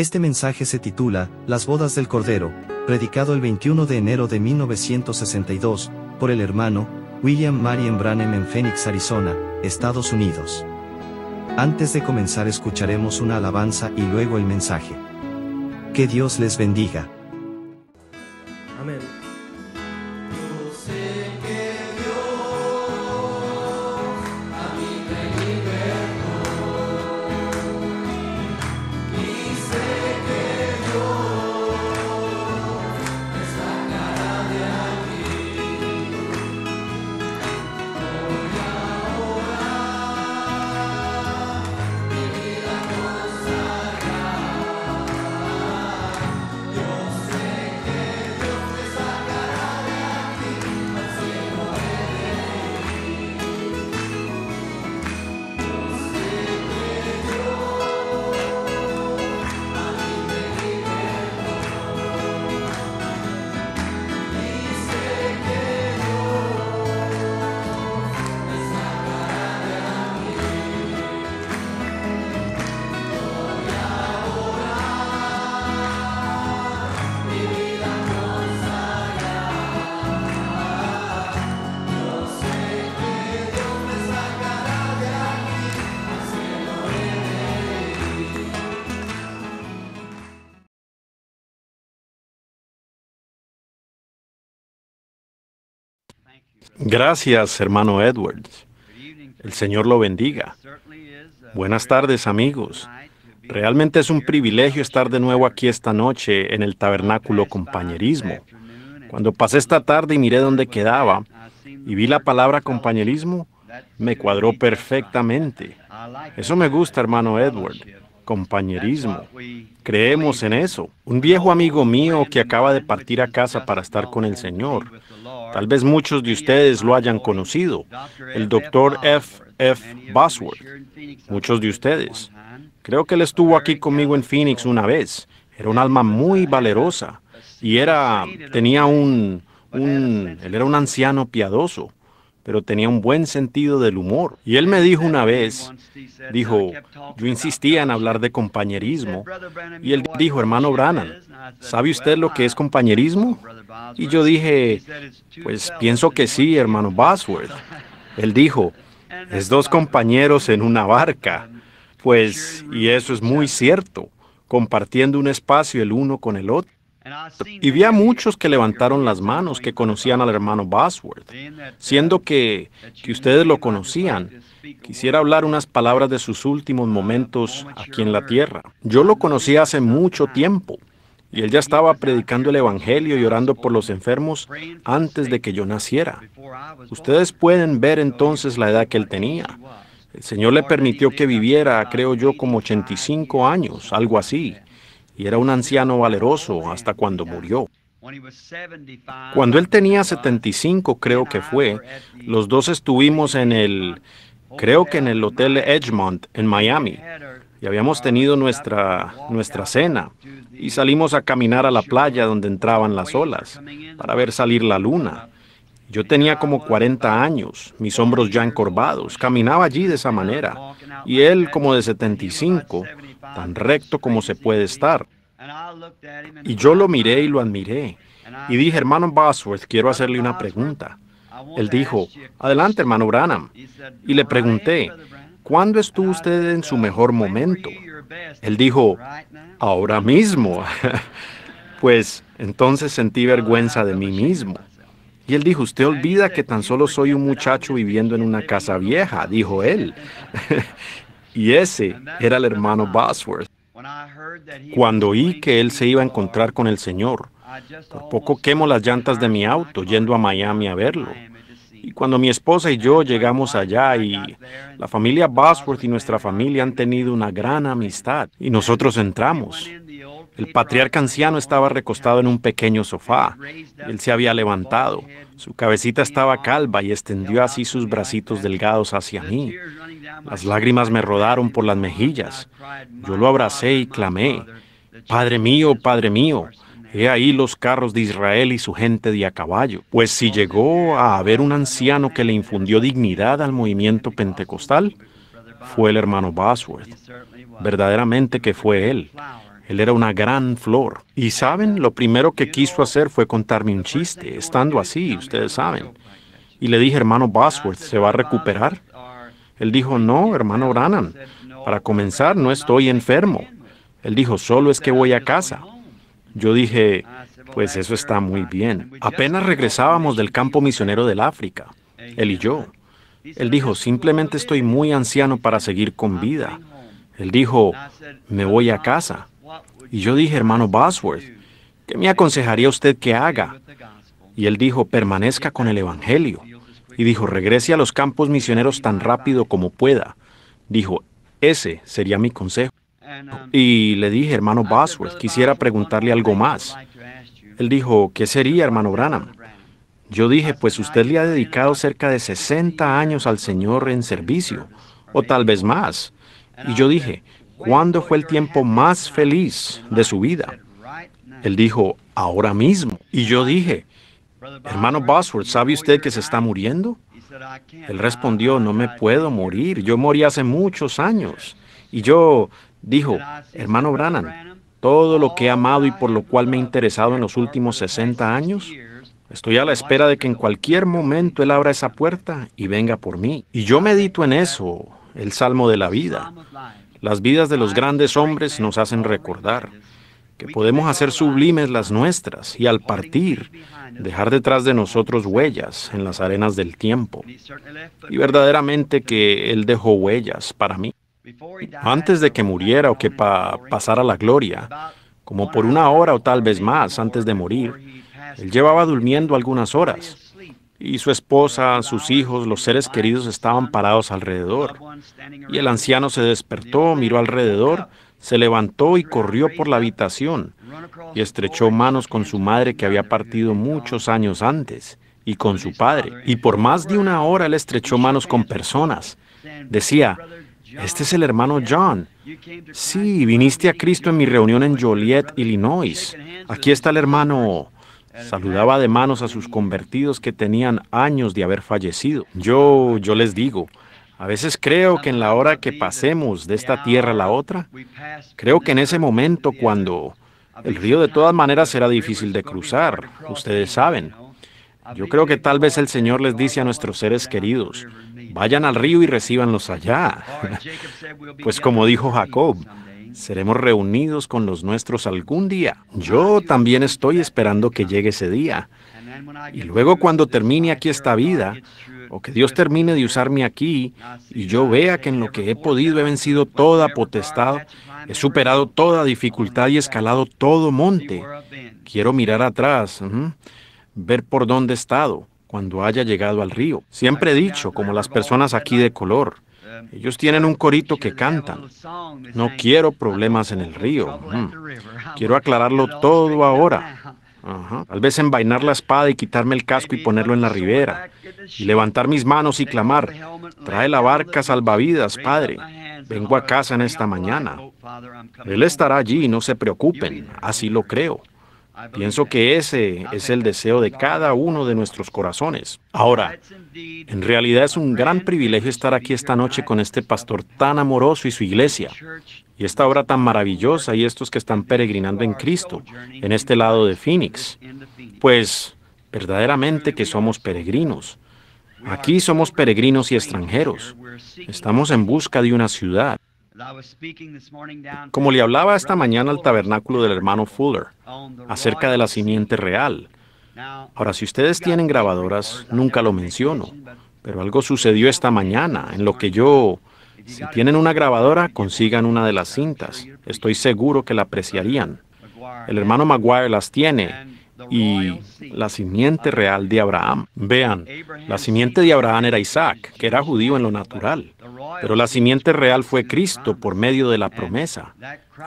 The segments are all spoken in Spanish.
Este mensaje se titula, Las bodas del Cordero, predicado el 21 de enero de 1962, por el hermano, William Marion Branham en Phoenix, Arizona, Estados Unidos. Antes de comenzar escucharemos una alabanza y luego el mensaje. Que Dios les bendiga. Gracias, hermano Edwards. El Señor lo bendiga. Buenas tardes, amigos. Realmente es un privilegio estar de nuevo aquí esta noche en el tabernáculo compañerismo. Cuando pasé esta tarde y miré dónde quedaba y vi la palabra compañerismo, me cuadró perfectamente. Eso me gusta, hermano Edward. Compañerismo. Creemos en eso. Un viejo amigo mío que acaba de partir a casa para estar con el Señor. Tal vez muchos de ustedes lo hayan conocido. El doctor F. F. Bosworth. Muchos de ustedes. Creo que él estuvo aquí conmigo en Phoenix una vez. Era un alma muy valerosa y era tenía un un él era un anciano piadoso pero tenía un buen sentido del humor. Y él me dijo una vez, dijo, yo insistía en hablar de compañerismo, y él dijo, hermano Brannan, ¿sabe usted lo que es compañerismo? Y yo dije, pues pienso que sí, hermano Bosworth. Él dijo, es dos compañeros en una barca. Pues, y eso es muy cierto, compartiendo un espacio el uno con el otro. Y vi a muchos que levantaron las manos que conocían al hermano Bosworth. Siendo que, que ustedes lo conocían, quisiera hablar unas palabras de sus últimos momentos aquí en la tierra. Yo lo conocí hace mucho tiempo. Y él ya estaba predicando el Evangelio y orando por los enfermos antes de que yo naciera. Ustedes pueden ver entonces la edad que él tenía. El Señor le permitió que viviera, creo yo, como 85 años, algo así y era un anciano valeroso hasta cuando murió. Cuando él tenía 75, creo que fue, los dos estuvimos en el, creo que en el Hotel Edgemont, en Miami, y habíamos tenido nuestra, nuestra cena, y salimos a caminar a la playa donde entraban las olas, para ver salir la luna. Yo tenía como 40 años, mis hombros ya encorvados, caminaba allí de esa manera, y él como de 75, tan recto como se puede estar. Y yo lo miré y lo admiré. Y dije, hermano Bosworth, quiero hacerle una pregunta. Él dijo, adelante, hermano Branham. Y le pregunté, ¿cuándo estuvo usted en su mejor momento? Él dijo, ahora mismo. pues entonces sentí vergüenza de mí mismo. Y él dijo, usted olvida que tan solo soy un muchacho viviendo en una casa vieja, dijo él. Y ese era el hermano Bosworth. Cuando oí que él se iba a encontrar con el Señor, por poco quemo las llantas de mi auto yendo a Miami a verlo. Y cuando mi esposa y yo llegamos allá y la familia Bosworth y nuestra familia han tenido una gran amistad y nosotros entramos. El patriarca anciano estaba recostado en un pequeño sofá. Él se había levantado. Su cabecita estaba calva y extendió así sus bracitos delgados hacia mí. Las lágrimas me rodaron por las mejillas. Yo lo abracé y clamé, Padre mío, Padre mío, He ahí los carros de Israel y su gente de a caballo. Pues si llegó a haber un anciano que le infundió dignidad al movimiento pentecostal, fue el hermano Bosworth. Verdaderamente que fue él. Él era una gran flor. Y saben, lo primero que quiso hacer fue contarme un chiste, estando así, ustedes saben. Y le dije, hermano Bosworth, ¿se va a recuperar? Él dijo, no, hermano Brannan, para comenzar no estoy enfermo. Él dijo, solo es que voy a casa. Yo dije, pues eso está muy bien. Apenas regresábamos del campo misionero del África, él y yo. Él dijo, simplemente estoy muy anciano para seguir con vida. Él dijo, me voy a casa. Y yo dije, hermano Bosworth, ¿qué me aconsejaría usted que haga? Y él dijo, permanezca con el Evangelio. Y dijo, regrese a los campos misioneros tan rápido como pueda. Dijo, ese sería mi consejo. Y le dije, hermano Bosworth, quisiera preguntarle algo más. Él dijo, ¿qué sería, hermano Branham? Yo dije, pues usted le ha dedicado cerca de 60 años al Señor en servicio, o tal vez más. Y yo dije, ¿Cuándo fue el tiempo más feliz de su vida? Él dijo, ahora mismo. Y yo dije, hermano Bosworth, ¿sabe usted que se está muriendo? Él respondió, no me puedo morir, yo morí hace muchos años. Y yo dijo, hermano Brannan, todo lo que he amado y por lo cual me he interesado en los últimos 60 años, estoy a la espera de que en cualquier momento Él abra esa puerta y venga por mí. Y yo medito en eso, el Salmo de la Vida. Las vidas de los grandes hombres nos hacen recordar que podemos hacer sublimes las nuestras y al partir dejar detrás de nosotros huellas en las arenas del tiempo. Y verdaderamente que Él dejó huellas para mí. Antes de que muriera o que pasara la gloria, como por una hora o tal vez más antes de morir, Él llevaba durmiendo algunas horas y su esposa, sus hijos, los seres queridos estaban parados alrededor. Y el anciano se despertó, miró alrededor, se levantó y corrió por la habitación y estrechó manos con su madre que había partido muchos años antes y con su padre. Y por más de una hora él estrechó manos con personas. Decía, este es el hermano John. Sí, viniste a Cristo en mi reunión en Joliet, Illinois. Aquí está el hermano Saludaba de manos a sus convertidos que tenían años de haber fallecido. Yo, yo les digo, a veces creo que en la hora que pasemos de esta tierra a la otra, creo que en ese momento cuando el río de todas maneras será difícil de cruzar, ustedes saben. Yo creo que tal vez el Señor les dice a nuestros seres queridos, vayan al río y recíbanlos allá. Pues como dijo Jacob, Seremos reunidos con los nuestros algún día. Yo también estoy esperando que llegue ese día. Y luego cuando termine aquí esta vida, o que Dios termine de usarme aquí, y yo vea que en lo que he podido he vencido toda potestad, he superado toda dificultad y escalado todo monte, quiero mirar atrás, ver por dónde he estado cuando haya llegado al río. Siempre he dicho, como las personas aquí de color, ellos tienen un corito que cantan. No quiero problemas en el río. Mm. Quiero aclararlo todo ahora. Tal vez envainar la espada y quitarme el casco y ponerlo en la ribera. Y levantar mis manos y clamar, trae la barca salvavidas, Padre. Vengo a casa en esta mañana. Él estará allí, no se preocupen. Así lo creo. Pienso que ese es el deseo de cada uno de nuestros corazones. Ahora, en realidad es un gran privilegio estar aquí esta noche con este pastor tan amoroso y su iglesia, y esta obra tan maravillosa y estos que están peregrinando en Cristo, en este lado de Phoenix. Pues verdaderamente que somos peregrinos. Aquí somos peregrinos y extranjeros. Estamos en busca de una ciudad. Como le hablaba esta mañana al tabernáculo del hermano Fuller acerca de la simiente real. Ahora, si ustedes tienen grabadoras, nunca lo menciono, pero algo sucedió esta mañana en lo que yo... Si tienen una grabadora, consigan una de las cintas. Estoy seguro que la apreciarían. El hermano Maguire las tiene y la simiente real de Abraham. Vean, la simiente de Abraham era Isaac, que era judío en lo natural, pero la simiente real fue Cristo por medio de la promesa.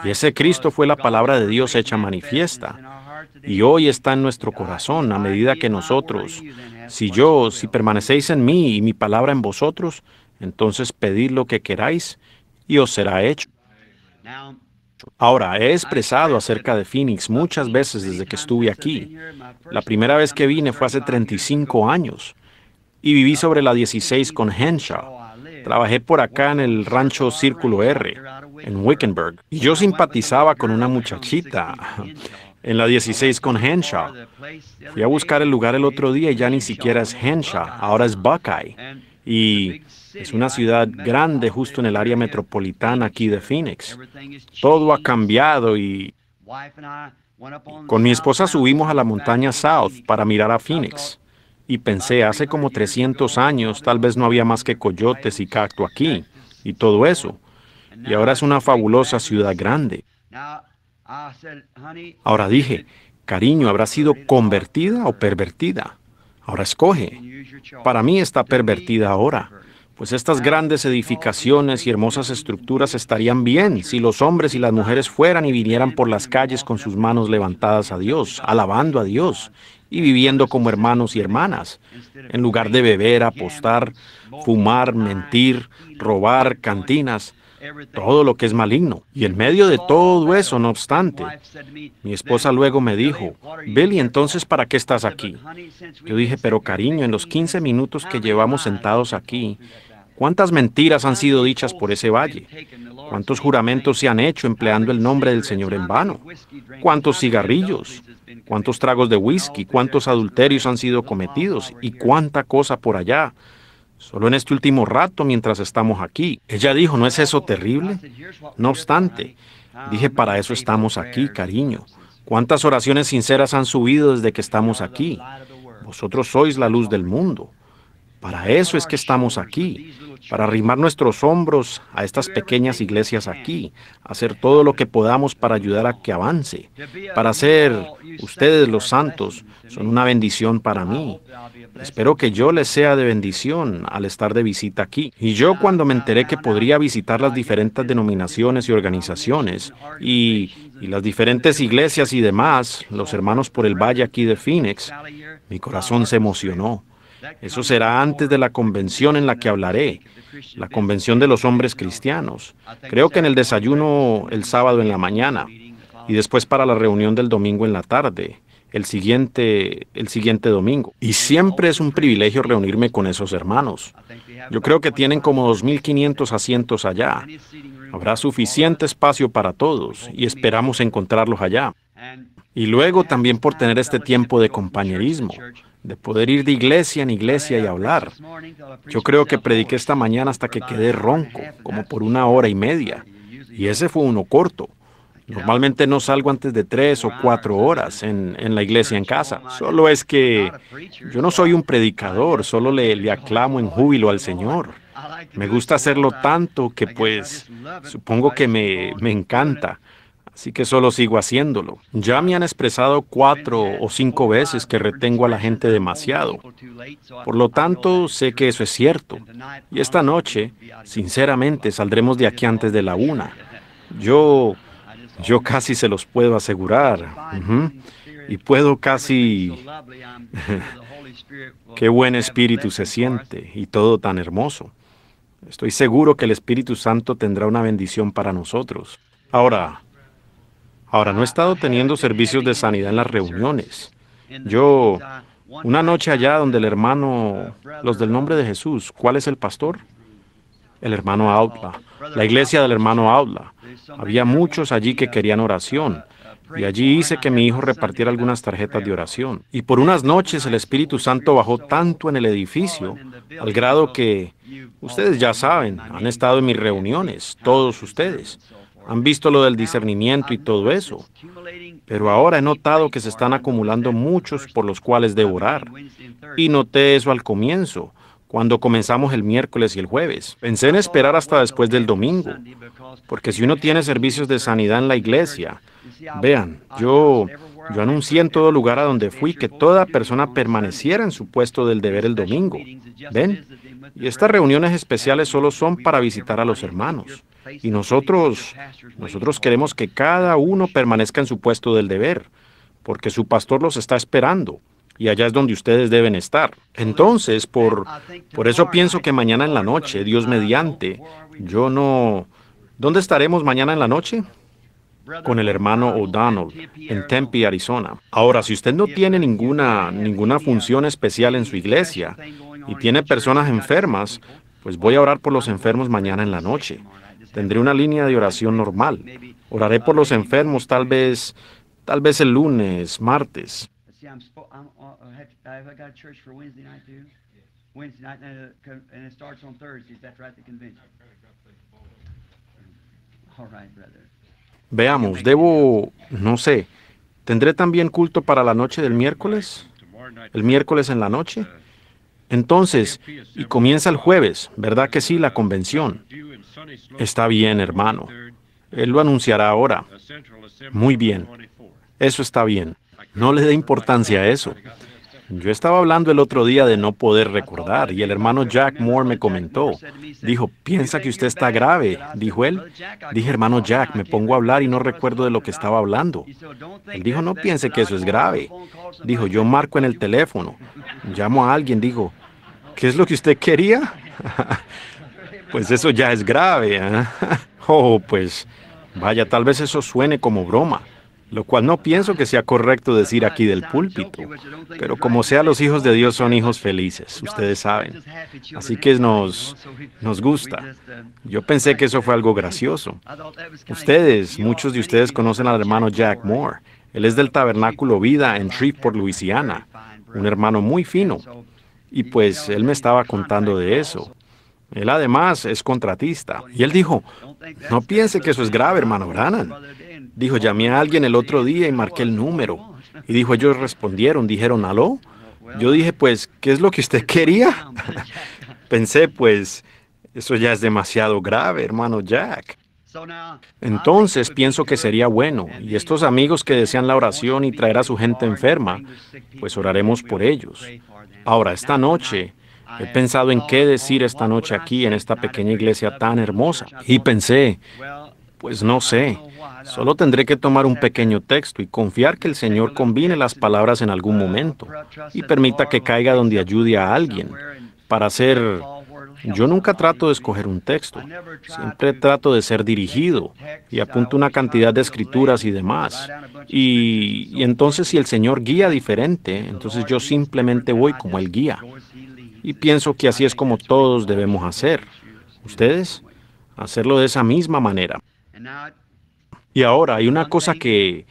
Y ese Cristo fue la palabra de Dios hecha manifiesta. Y hoy está en nuestro corazón a medida que nosotros, si yo, si permanecéis en mí y mi palabra en vosotros, entonces pedid lo que queráis y os será hecho. Ahora, he expresado acerca de Phoenix muchas veces desde que estuve aquí. La primera vez que vine fue hace 35 años y viví sobre la 16 con Henshaw. Trabajé por acá en el rancho Círculo R, en Wickenburg, y yo simpatizaba con una muchachita en la 16 con Henshaw. Fui a buscar el lugar el otro día y ya ni siquiera es Henshaw, ahora es Buckeye. Y es una ciudad grande justo en el área metropolitana aquí de Phoenix. Todo ha cambiado y con mi esposa subimos a la montaña South para mirar a Phoenix. Y pensé, hace como 300 años tal vez no había más que coyotes y cacto aquí y todo eso. Y ahora es una fabulosa ciudad grande. Ahora dije, cariño, ¿habrá sido convertida o pervertida? Ahora escoge. Para mí está pervertida ahora. Pues estas grandes edificaciones y hermosas estructuras estarían bien si los hombres y las mujeres fueran y vinieran por las calles con sus manos levantadas a Dios, alabando a Dios y viviendo como hermanos y hermanas, en lugar de beber, apostar, fumar, mentir, robar, cantinas, todo lo que es maligno. Y en medio de todo eso, no obstante, mi esposa luego me dijo, Billy, entonces, ¿para qué estás aquí? Yo dije, pero cariño, en los 15 minutos que llevamos sentados aquí, ¿Cuántas mentiras han sido dichas por ese valle? ¿Cuántos juramentos se han hecho empleando el nombre del Señor en vano? ¿Cuántos cigarrillos? ¿Cuántos tragos de whisky? ¿Cuántos adulterios han sido cometidos? ¿Y cuánta cosa por allá? Solo en este último rato mientras estamos aquí. Ella dijo, ¿no es eso terrible? No obstante, dije, para eso estamos aquí, cariño. ¿Cuántas oraciones sinceras han subido desde que estamos aquí? Vosotros sois la luz del mundo. Para eso es que estamos aquí, para arrimar nuestros hombros a estas pequeñas iglesias aquí, hacer todo lo que podamos para ayudar a que avance, para ser ustedes los santos, son una bendición para mí. Espero que yo les sea de bendición al estar de visita aquí. Y yo cuando me enteré que podría visitar las diferentes denominaciones y organizaciones y, y las diferentes iglesias y demás, los hermanos por el valle aquí de Phoenix, mi corazón se emocionó. Eso será antes de la convención en la que hablaré, la convención de los hombres cristianos. Creo que en el desayuno el sábado en la mañana y después para la reunión del domingo en la tarde. El siguiente, el siguiente domingo. Y siempre es un privilegio reunirme con esos hermanos. Yo creo que tienen como 2.500 asientos allá. Habrá suficiente espacio para todos y esperamos encontrarlos allá. Y luego también por tener este tiempo de compañerismo de poder ir de iglesia en iglesia y hablar. Yo creo que prediqué esta mañana hasta que quedé ronco, como por una hora y media, y ese fue uno corto. Normalmente no salgo antes de tres o cuatro horas en, la iglesia en casa. Solo es que yo no soy un predicador, solo le, le aclamo en júbilo al Señor. Me gusta hacerlo tanto que pues supongo que me, me encanta. Así que solo sigo haciéndolo. Ya me han expresado cuatro o cinco veces que retengo a la gente demasiado. Por lo tanto, sé que eso es cierto. Y esta noche, sinceramente, saldremos de aquí antes de la una. Yo, yo casi se los puedo asegurar. Y puedo casi... Qué buen espíritu se siente y todo tan hermoso. Estoy seguro que el Espíritu Santo tendrá una bendición para nosotros. Ahora, Ahora, no he estado teniendo servicios de sanidad en las reuniones. Yo, una noche allá donde el hermano, los del nombre de Jesús, ¿cuál es el pastor? El hermano Audla, la iglesia del hermano Audla. Había muchos allí que querían oración. Y allí hice que mi hijo repartiera algunas tarjetas de oración. Y por unas noches el Espíritu Santo bajó tanto en el edificio, al grado que, ustedes ya saben, han estado en mis reuniones, todos ustedes. Han visto lo del discernimiento y todo eso. Pero ahora he notado que se están acumulando muchos por los cuales debo orar. Y noté eso al comienzo, cuando comenzamos el miércoles y el jueves. Pensé en esperar hasta después del domingo, porque si uno tiene servicios de sanidad en la iglesia, vean, yo yo anuncié en todo lugar a donde fui que toda persona permaneciera en su puesto del deber el domingo. ¿Ven? Y estas reuniones especiales solo son para visitar a los hermanos. Y nosotros, nosotros queremos que cada uno permanezca en su puesto del deber, porque su pastor los está esperando. Y allá es donde ustedes deben estar. Entonces, por, por eso pienso que mañana en la noche, Dios mediante, yo no... ¿Dónde estaremos mañana en la noche? con el hermano O'Donnell en Tempe, Arizona. Ahora, si usted no tiene ninguna, ninguna función especial en su iglesia y tiene personas enfermas, pues voy a orar por los enfermos mañana en la noche. Tendré una línea de oración normal. Oraré por los enfermos tal vez, tal vez el lunes, martes. Veamos, debo, no sé, ¿tendré también culto para la noche del miércoles? ¿El miércoles en la noche? Entonces, y comienza el jueves, ¿verdad que sí, la convención? Está bien, hermano. Él lo anunciará ahora. Muy bien. Eso está bien. No le dé importancia a eso. Yo estaba hablando el otro día de no poder recordar y el hermano Jack Moore me comentó. Dijo, piensa que usted está grave, dijo él. Dije, hermano Jack, me pongo a hablar y no recuerdo de lo que estaba hablando. Él dijo, no piense que eso es grave. Dijo, yo marco en el teléfono. Llamo a alguien, dijo, ¿Qué es lo que usted quería? pues eso ya es grave. ¿eh? oh, pues vaya, tal vez eso suene como broma, lo cual no pienso que sea correcto decir aquí del púlpito. Pero como sea, los hijos de Dios son hijos felices, ustedes saben. Así que nos, nos gusta. Yo pensé que eso fue algo gracioso. Ustedes, muchos de ustedes conocen al hermano Jack Moore. Él es del Tabernáculo Vida en Shreveport, Luisiana. Un hermano muy fino. Y pues él me estaba contando de eso. Él además es contratista. Y él dijo, no piense que eso es grave, hermano Brannan. Dijo, llamé a alguien el otro día y marqué el número. Y dijo, ellos respondieron, dijeron, aló. Yo dije, pues, ¿qué es lo que usted quería? Pensé, pues, eso ya es demasiado grave, hermano Jack. Entonces pienso que sería bueno, y estos amigos que desean la oración y traer a su gente enferma, pues oraremos por ellos. Ahora, esta noche, he pensado en qué decir esta noche aquí, en esta pequeña iglesia tan hermosa. Y pensé, pues no sé, solo tendré que tomar un pequeño texto y confiar que el Señor combine las palabras en algún momento y permita que caiga donde ayude a alguien para hacer yo nunca trato de escoger un texto, siempre trato de ser dirigido y apunto una cantidad de escrituras y demás. Y, entonces si el Señor guía diferente, entonces yo simplemente voy como Él guía. Y pienso que así es como todos debemos hacer. Ustedes, hacerlo de esa misma manera. Y ahora hay una cosa que,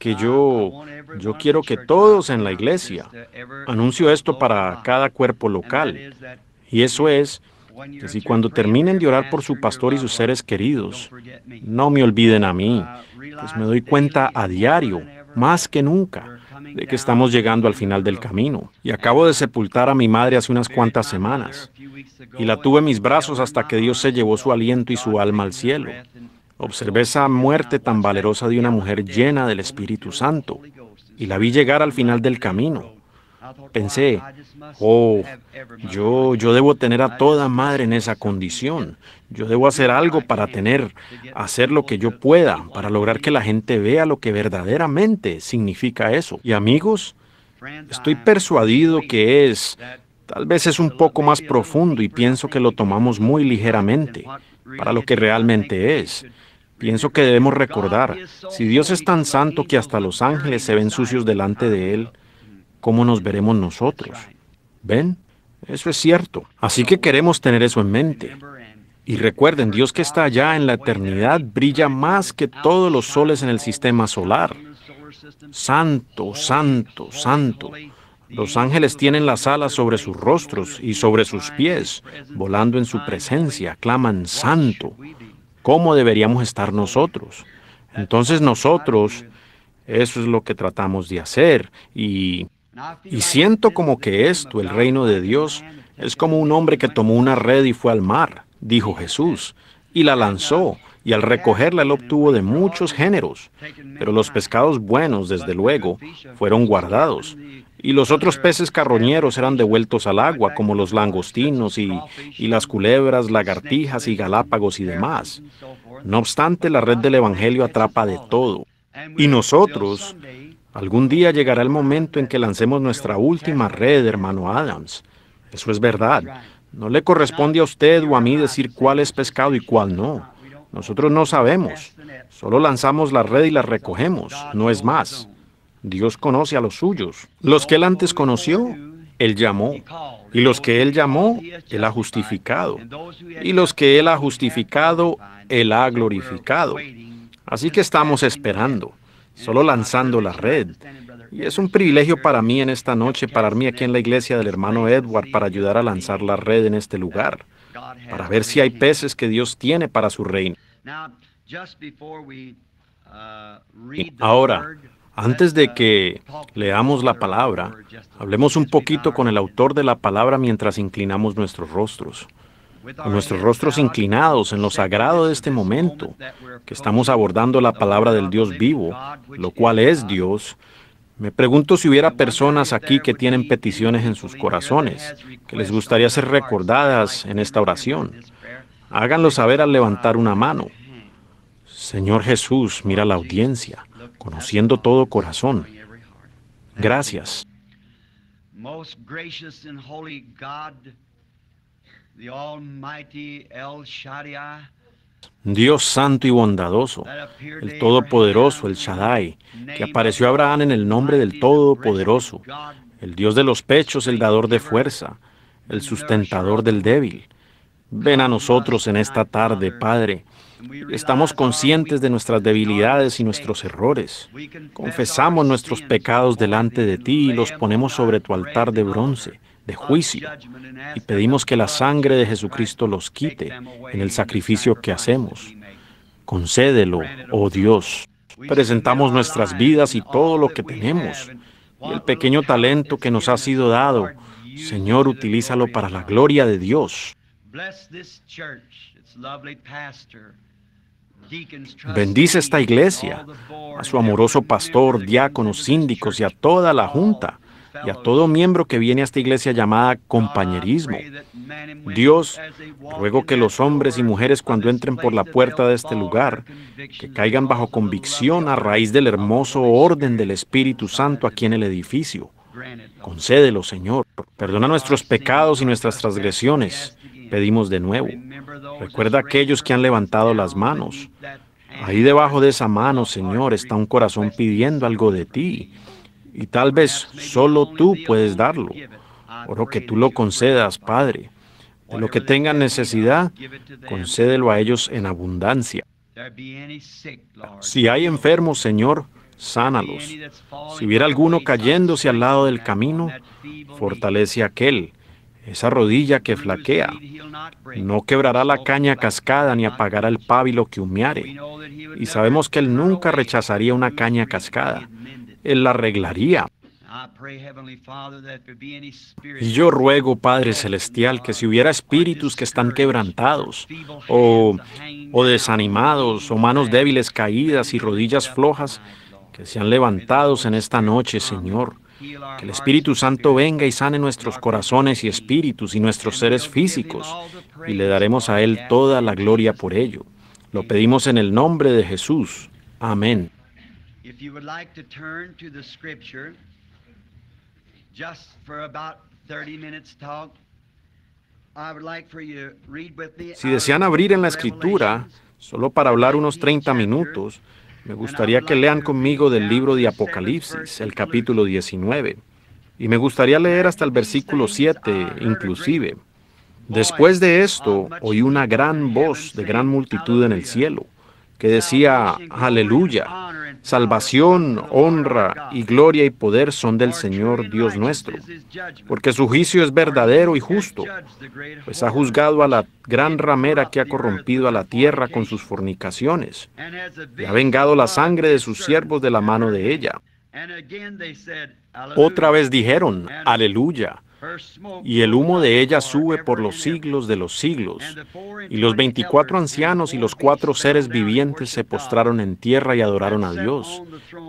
yo, yo quiero que todos en la iglesia, anuncio esto para cada cuerpo local, y eso es que si cuando terminen de orar por su pastor y sus seres queridos, no me olviden a mí, pues me doy cuenta a diario, más que nunca, de que estamos llegando al final del camino. Y acabo de sepultar a mi madre hace unas cuantas semanas, y la tuve en mis brazos hasta que Dios se llevó su aliento y su alma al cielo. Observé esa muerte tan valerosa de una mujer llena del Espíritu Santo, y la vi llegar al final del camino Pensé, oh, yo, yo debo tener a toda madre en esa condición. Yo debo hacer algo para tener, hacer lo que yo pueda, para lograr que la gente vea lo que verdaderamente significa eso. Y amigos, estoy persuadido que es, tal vez es un poco más profundo y pienso que lo tomamos muy ligeramente para lo que realmente es. Pienso que debemos recordar, si Dios es tan santo que hasta los ángeles se ven sucios delante de Él, cómo nos veremos nosotros. ¿Ven? Eso es cierto. Así que queremos tener eso en mente. Y recuerden, Dios que está allá en la eternidad brilla más que todos los soles en el sistema solar. Santo, santo, santo. Los ángeles tienen las alas sobre sus rostros y sobre sus pies, volando en su presencia, claman santo. ¿Cómo deberíamos estar nosotros? Entonces nosotros, eso es lo que tratamos de hacer y y siento como que esto, el reino de Dios, es como un hombre que tomó una red y fue al mar, dijo Jesús, y la lanzó, y al recogerla él obtuvo de muchos géneros. Pero los pescados buenos, desde luego, fueron guardados, y los otros peces carroñeros eran devueltos al agua, como los langostinos y, y las culebras, lagartijas y galápagos y demás. No obstante, la red del Evangelio atrapa de todo. Y nosotros, Algún día llegará el momento en que lancemos nuestra última red, hermano Adams. Eso es verdad. No le corresponde a usted o a mí decir cuál es pescado y cuál no. Nosotros no sabemos. Solo lanzamos la red y la recogemos, no es más. Dios conoce a los suyos. Los que él antes conoció, él llamó. Y los que él llamó, él ha justificado. Y los que él ha justificado, él ha glorificado. Así que estamos esperando solo lanzando la red. Y es un privilegio para mí en esta noche pararme aquí en la iglesia del hermano Edward para ayudar a lanzar la red en este lugar, para ver si hay peces que Dios tiene para su reino. Ahora, antes de que leamos la palabra, hablemos un poquito con el autor de la palabra mientras inclinamos nuestros rostros con nuestros rostros inclinados en lo sagrado de este momento, que estamos abordando la palabra del Dios vivo, lo cual es Dios, me pregunto si hubiera personas aquí que tienen peticiones en sus corazones, que les gustaría ser recordadas en esta oración. Háganlo saber al levantar una mano. Señor Jesús, mira la audiencia, conociendo todo corazón. Gracias. Dios santo y bondadoso, el Todopoderoso, el Shaddai, que apareció a Abraham en el nombre del Todopoderoso, el Dios de los pechos, el dador de fuerza, el sustentador del débil. Ven a nosotros en esta tarde, Padre. Estamos conscientes de nuestras debilidades y nuestros errores. Confesamos nuestros pecados delante de ti y los ponemos sobre tu altar de bronce de juicio y pedimos que la sangre de Jesucristo los quite en el sacrificio que hacemos. Concédelo, oh Dios. Presentamos nuestras vidas y todo lo que tenemos y el pequeño talento que nos ha sido dado. Señor, utilízalo para la gloria de Dios. Bendice esta iglesia, a su amoroso pastor, diáconos, síndicos y a toda la junta y a todo miembro que viene a esta iglesia llamada compañerismo. Dios, ruego que los hombres y mujeres cuando entren por la puerta de este lugar, que caigan bajo convicción a raíz del hermoso orden del Espíritu Santo aquí en el edificio. Concédelo, Señor. Perdona nuestros pecados y nuestras transgresiones. Pedimos de nuevo. Recuerda a aquellos que han levantado las manos. Ahí debajo de esa mano, Señor, está un corazón pidiendo algo de ti y tal vez solo tú puedes darlo. Oro que tú lo concedas, Padre. De lo que tengan necesidad, concédelo a ellos en abundancia. Si hay enfermos, Señor, sánalos. Si hubiera alguno cayéndose al lado del camino, fortalece aquel, esa rodilla que flaquea. No quebrará la caña cascada ni apagará el pábilo que humeare. Y sabemos que él nunca rechazaría una caña cascada. Él la arreglaría. Y yo ruego, Padre Celestial, que si hubiera espíritus que están quebrantados, o, desanimados, o manos débiles caídas y rodillas flojas, que sean levantados en esta noche, Señor. Que el Espíritu Santo venga y sane nuestros corazones y espíritus y nuestros seres físicos, y le daremos a Él toda la gloria por ello. Lo pedimos en el nombre de Jesús. Amén. Si desean abrir en la escritura, solo para hablar unos 30 minutos, me gustaría que lean conmigo del libro de Apocalipsis, el capítulo 19. Y me gustaría leer hasta el versículo 7 inclusive. Después de esto, oí una gran voz de gran multitud en el cielo que decía, aleluya, Salvación, honra y gloria y poder son del Señor Dios nuestro, porque su juicio es verdadero y justo, pues ha juzgado a la gran ramera que ha corrompido a la tierra con sus fornicaciones, y ha vengado la sangre de sus siervos de la mano de ella. Otra vez dijeron, aleluya y el humo de ella sube por los siglos de los siglos. Y los veinticuatro ancianos y los cuatro seres vivientes se postraron en tierra y adoraron a Dios,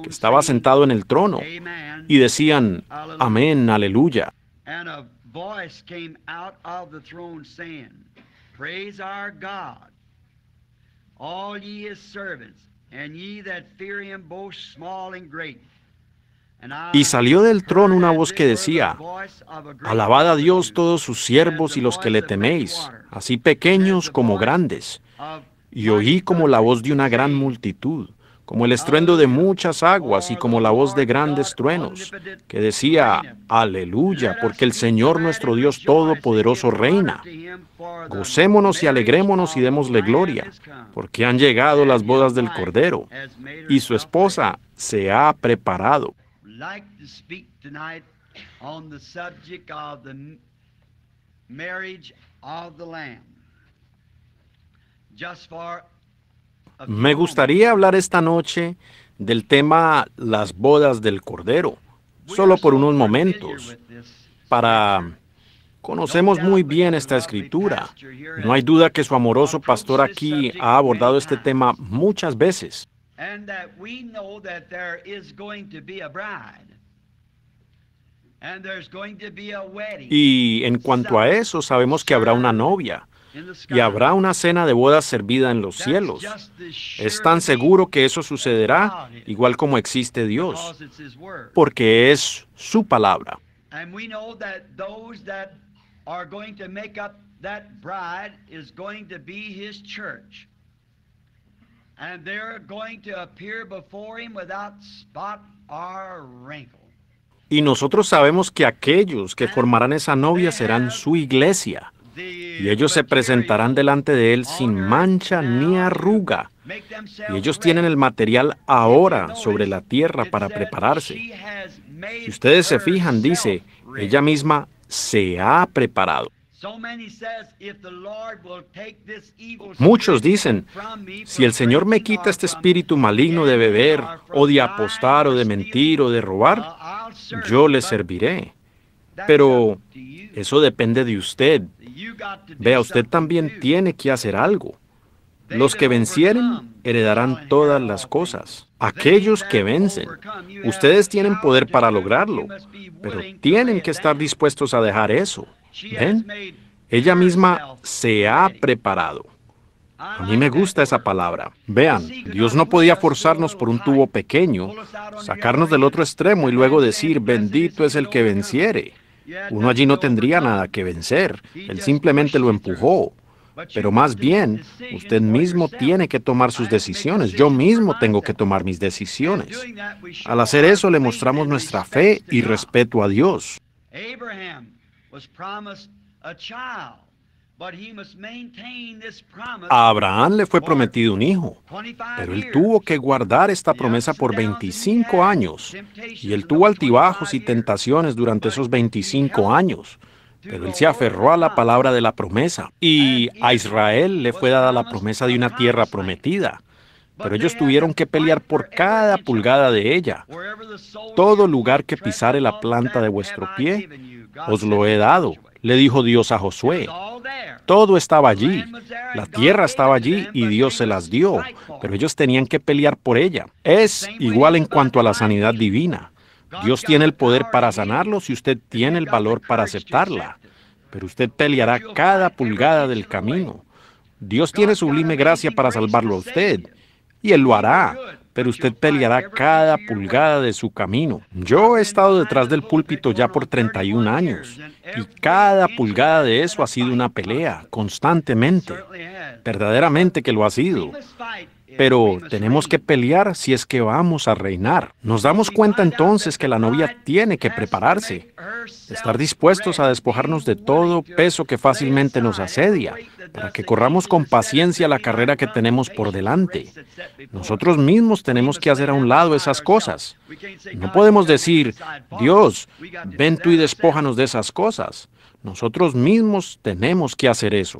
que estaba sentado en el trono, y decían, amén, aleluya. All ye his servants, and ye that fear him both small and great. Y salió del trono una voz que decía, Alabad a Dios todos sus siervos y los que le teméis, así pequeños como grandes. Y oí como la voz de una gran multitud, como el estruendo de muchas aguas y como la voz de grandes truenos, que decía, Aleluya, porque el Señor nuestro Dios Todopoderoso reina. Gocémonos y alegrémonos y démosle gloria, porque han llegado las bodas del Cordero, y su esposa se ha preparado. Me gustaría hablar esta noche del tema las bodas del Cordero, solo por unos momentos, para... Conocemos muy bien esta escritura. No hay duda que su amoroso pastor aquí ha abordado este tema muchas veces. Y en cuanto a eso, sabemos que habrá una novia y habrá una cena de boda servida en los cielos. Es tan seguro que eso sucederá, igual como existe Dios, porque es su palabra. Y nosotros sabemos que aquellos que formarán esa novia serán su iglesia, y ellos se presentarán delante de él sin mancha ni arruga. Y ellos tienen el material ahora sobre la tierra para prepararse. Si ustedes se fijan, dice, ella misma se ha preparado. Muchos dicen, si el Señor me quita este espíritu maligno de beber o de apostar o de mentir o de robar, uh, yo le serviré. Pero eso depende de usted. Vea, usted también tiene que hacer algo. Los que vencieren heredarán todas las cosas. Aquellos que vencen. Ustedes tienen poder para lograrlo, pero tienen que estar dispuestos a dejar eso. ¿Ven? Ella misma se ha preparado. A mí me gusta esa palabra. Vean, Dios no podía forzarnos por un tubo pequeño, sacarnos del otro extremo y luego decir, bendito es el que venciere. Uno allí no tendría nada que vencer, Él simplemente lo empujó. Pero más bien, usted mismo tiene que tomar sus decisiones. Yo mismo tengo que tomar mis decisiones. Al hacer eso le mostramos nuestra fe y respeto a Dios. A Abraham le fue prometido un hijo, pero él tuvo que guardar esta promesa por 25 años, y él tuvo altibajos y tentaciones durante esos 25 años, pero él se aferró a la palabra de la promesa, y a Israel le fue dada la promesa de una tierra prometida, pero ellos tuvieron que pelear por cada pulgada de ella. Todo lugar que pisare la planta de vuestro pie, os lo he dado, le dijo Dios a Josué. Todo estaba allí, la tierra estaba allí y Dios se las dio, pero ellos tenían que pelear por ella. Es igual en cuanto a la sanidad divina. Dios tiene el poder para sanarlo si usted tiene el valor para aceptarla, pero usted peleará cada pulgada del camino. Dios tiene sublime gracia para salvarlo a usted y Él lo hará, pero usted peleará cada pulgada de su camino. Yo he estado detrás del púlpito ya por 31 años y cada pulgada de eso ha sido una pelea constantemente. Verdaderamente que lo ha sido pero tenemos que pelear si es que vamos a reinar. Nos damos cuenta entonces que la novia tiene que prepararse, estar dispuestos a despojarnos de todo peso que fácilmente nos asedia, para que corramos con paciencia la carrera que tenemos por delante. Nosotros mismos tenemos que hacer a un lado esas cosas. No podemos decir, Dios, ven tú y despójanos de esas cosas. Nosotros mismos tenemos que hacer eso.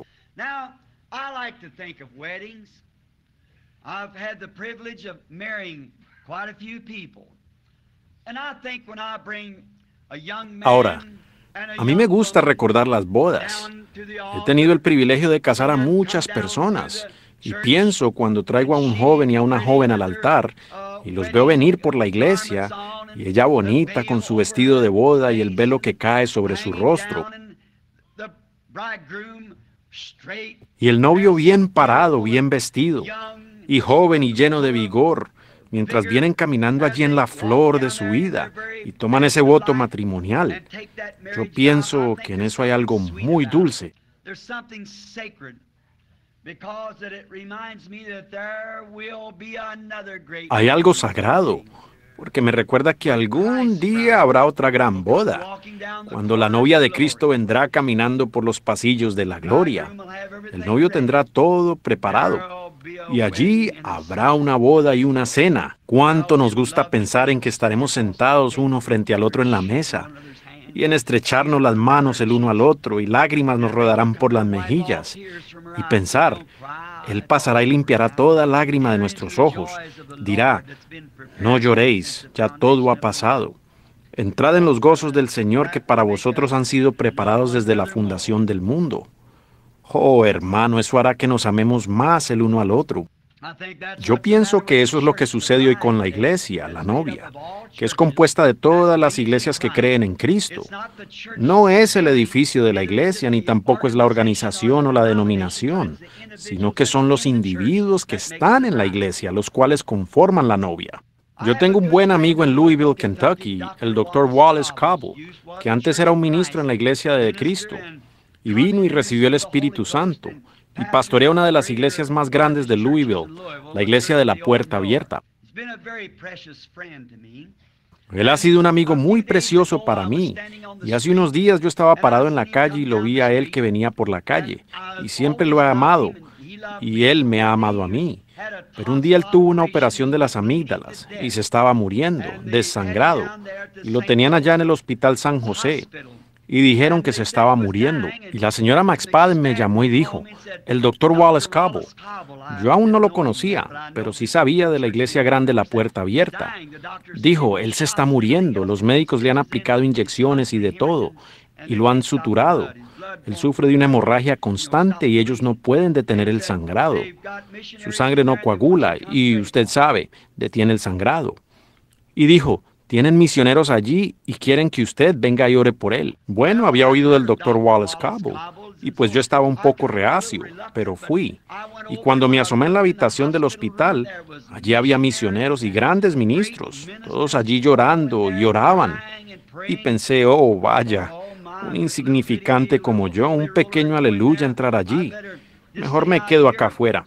Ahora, a mí me gusta recordar las bodas. He tenido el privilegio de casar a muchas personas y pienso cuando traigo a un joven y a una joven al altar uh, y los veo venir por la iglesia y ella bonita con su vestido de boda y el velo que cae sobre su rostro. Y el novio bien parado, bien vestido, y joven y lleno de vigor, mientras vienen caminando allí en la flor de su vida y toman ese voto matrimonial. Yo pienso que en eso hay algo muy dulce. Hay algo sagrado, porque me recuerda que algún día habrá otra gran boda, cuando la novia de Cristo vendrá caminando por los pasillos de la gloria. El novio tendrá todo preparado y allí habrá una boda y una cena. ¿Cuánto nos gusta pensar en que estaremos sentados uno frente al otro en la mesa? Y en estrecharnos las manos el uno al otro, y lágrimas nos rodarán por las mejillas. Y pensar, Él pasará y limpiará toda lágrima de nuestros ojos. Dirá, no lloréis, ya todo ha pasado. Entrad en los gozos del Señor que para vosotros han sido preparados desde la fundación del mundo. Oh, hermano, eso hará que nos amemos más el uno al otro. Yo pienso que eso es lo que sucede hoy con la iglesia, la novia, que es compuesta de todas las iglesias que creen en Cristo. No es el edificio de la iglesia, ni tampoco es la organización o la denominación, sino que son los individuos que están en la iglesia, los cuales conforman la novia. Yo tengo un buen amigo en Louisville, Kentucky, el doctor Wallace Cobble, que antes era un ministro en la iglesia de Cristo y vino y recibió el Espíritu Santo y pastorea una de las iglesias más grandes de Louisville, la iglesia de la puerta abierta. Él ha sido un amigo muy precioso para mí y hace unos días yo estaba parado en la calle y lo vi a él que venía por la calle y siempre lo he amado y él me ha amado a mí. Pero un día él tuvo una operación de las amígdalas y se estaba muriendo, desangrado, y lo tenían allá en el Hospital San José y dijeron que se estaba muriendo. Y la señora Max Padden me llamó y dijo, el doctor Wallace Cabo, yo aún no lo conocía, pero sí sabía de la iglesia grande La Puerta Abierta. Dijo, él se está muriendo, los médicos le han aplicado inyecciones y de todo, y lo han suturado. Él sufre de una hemorragia constante y ellos no pueden detener el sangrado. Su sangre no coagula y usted sabe, detiene el sangrado. Y dijo, tienen misioneros allí y quieren que usted venga y ore por él. Bueno, había oído del doctor Wallace Cabo y pues yo estaba un poco reacio, pero fui. Y cuando me asomé en la habitación del hospital, allí había misioneros y grandes ministros, todos allí llorando y oraban. Y pensé, oh, vaya, un insignificante como yo, un pequeño aleluya entrar allí. Mejor me quedo acá afuera.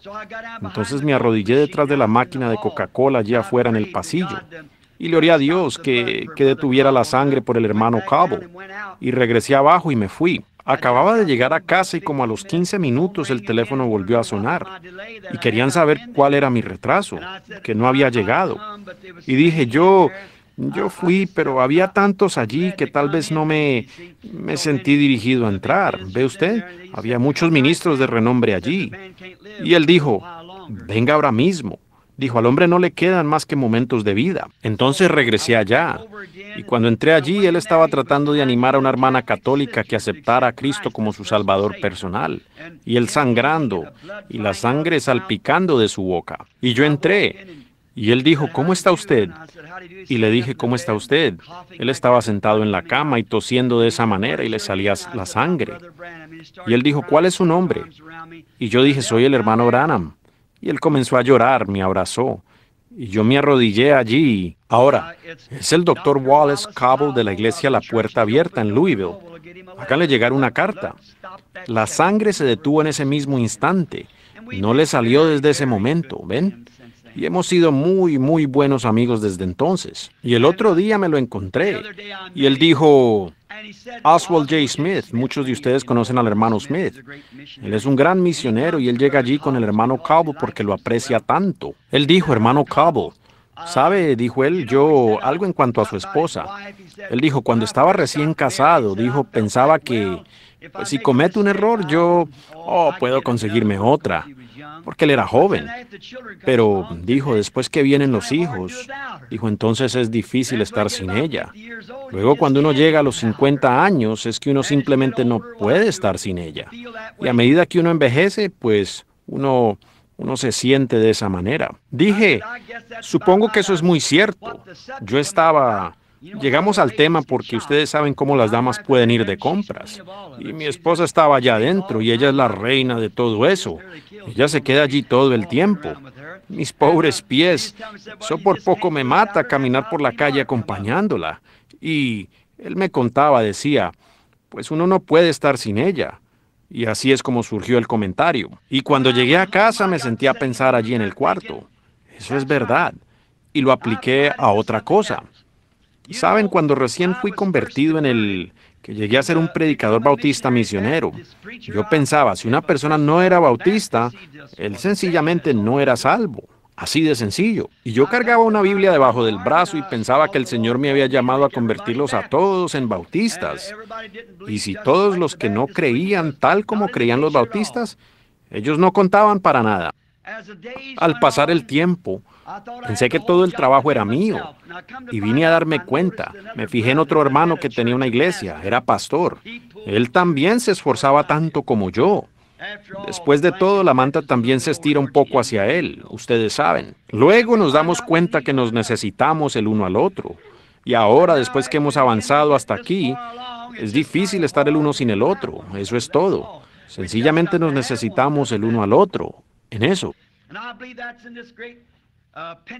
Entonces me arrodillé detrás de la máquina de Coca-Cola allí afuera en el pasillo y le oré a Dios que, que detuviera la sangre por el hermano Cabo. Y regresé abajo y me fui. Acababa de llegar a casa y como a los 15 minutos el teléfono volvió a sonar y querían saber cuál era mi retraso, que no había llegado. Y dije yo, yo fui, pero había tantos allí que tal vez no me sentí dirigido a entrar. ¿Ve usted? Había muchos ministros de renombre allí. Y él dijo, venga ahora mismo. Dijo, al hombre no le quedan más que momentos de vida. Entonces regresé allá. Y cuando entré allí, él estaba tratando de animar a una hermana católica que aceptara a Cristo como su Salvador personal. Y él sangrando, y la sangre salpicando de su boca. Y yo entré. Y él dijo, ¿cómo está usted? Y le dije, ¿cómo está usted? Él estaba sentado en la cama y tosiendo de esa manera y le salía la sangre. Y él dijo, ¿cuál es su nombre? Y yo dije, soy el hermano Branham. Y él comenzó a llorar, me abrazó. Y yo me arrodillé allí. Ahora, es el doctor Wallace Cabo de la iglesia La Puerta Abierta en Louisville. Acá le llegar una carta. La sangre se detuvo en ese mismo instante. No le salió desde ese momento, ¿ven? Y hemos sido muy, muy buenos amigos desde entonces. Y el otro día me lo encontré. Y él dijo, Oswald J. Smith, muchos de ustedes conocen al hermano Smith. Él es un gran misionero y él llega allí con el hermano Cabo porque lo aprecia tanto. Él dijo, hermano Cabo, ¿Sabe? Dijo él, yo algo en cuanto a su esposa. Él dijo, cuando estaba recién casado, dijo, pensaba que si cometo un error, yo, oh, puedo conseguirme otra porque él era joven. Pero dijo, después que vienen los hijos, dijo, entonces es difícil estar sin ella. Luego cuando uno llega a los 50 años es que uno simplemente no puede estar sin ella. Y a medida que uno envejece, pues uno uno se siente de esa manera. Dije, supongo que eso es muy cierto. Yo estaba Llegamos al tema porque ustedes saben cómo las damas pueden ir de compras. Y mi esposa estaba allá adentro y ella es la reina de todo eso. Ella se queda allí todo el tiempo. Mis pobres pies. Eso por poco me mata caminar por la calle acompañándola. Y él me contaba, decía, pues uno no puede estar sin ella. Y así es como surgió el comentario. Y cuando llegué a casa me sentía a pensar allí en el cuarto. Eso es verdad. Y lo apliqué a otra cosa. Saben, cuando recién fui convertido en el que llegué a ser un predicador bautista misionero, yo pensaba, si una persona no era bautista, él sencillamente no era salvo. Así de sencillo. Y yo cargaba una Biblia debajo del brazo y pensaba que el Señor me había llamado a convertirlos a todos en bautistas. Y si todos los que no creían tal como creían los bautistas, ellos no contaban para nada. Al pasar el tiempo, pensé que todo el trabajo era mío y vine a darme cuenta. Me fijé en otro hermano que tenía una iglesia, era pastor. Él también se esforzaba tanto como yo. Después de todo, la manta también se estira un poco hacia él, ustedes saben. Luego nos damos cuenta que nos necesitamos el uno al otro. Y ahora, después que hemos avanzado hasta aquí, es difícil estar el uno sin el otro, eso es todo. Sencillamente nos necesitamos el uno al otro eso. Uh,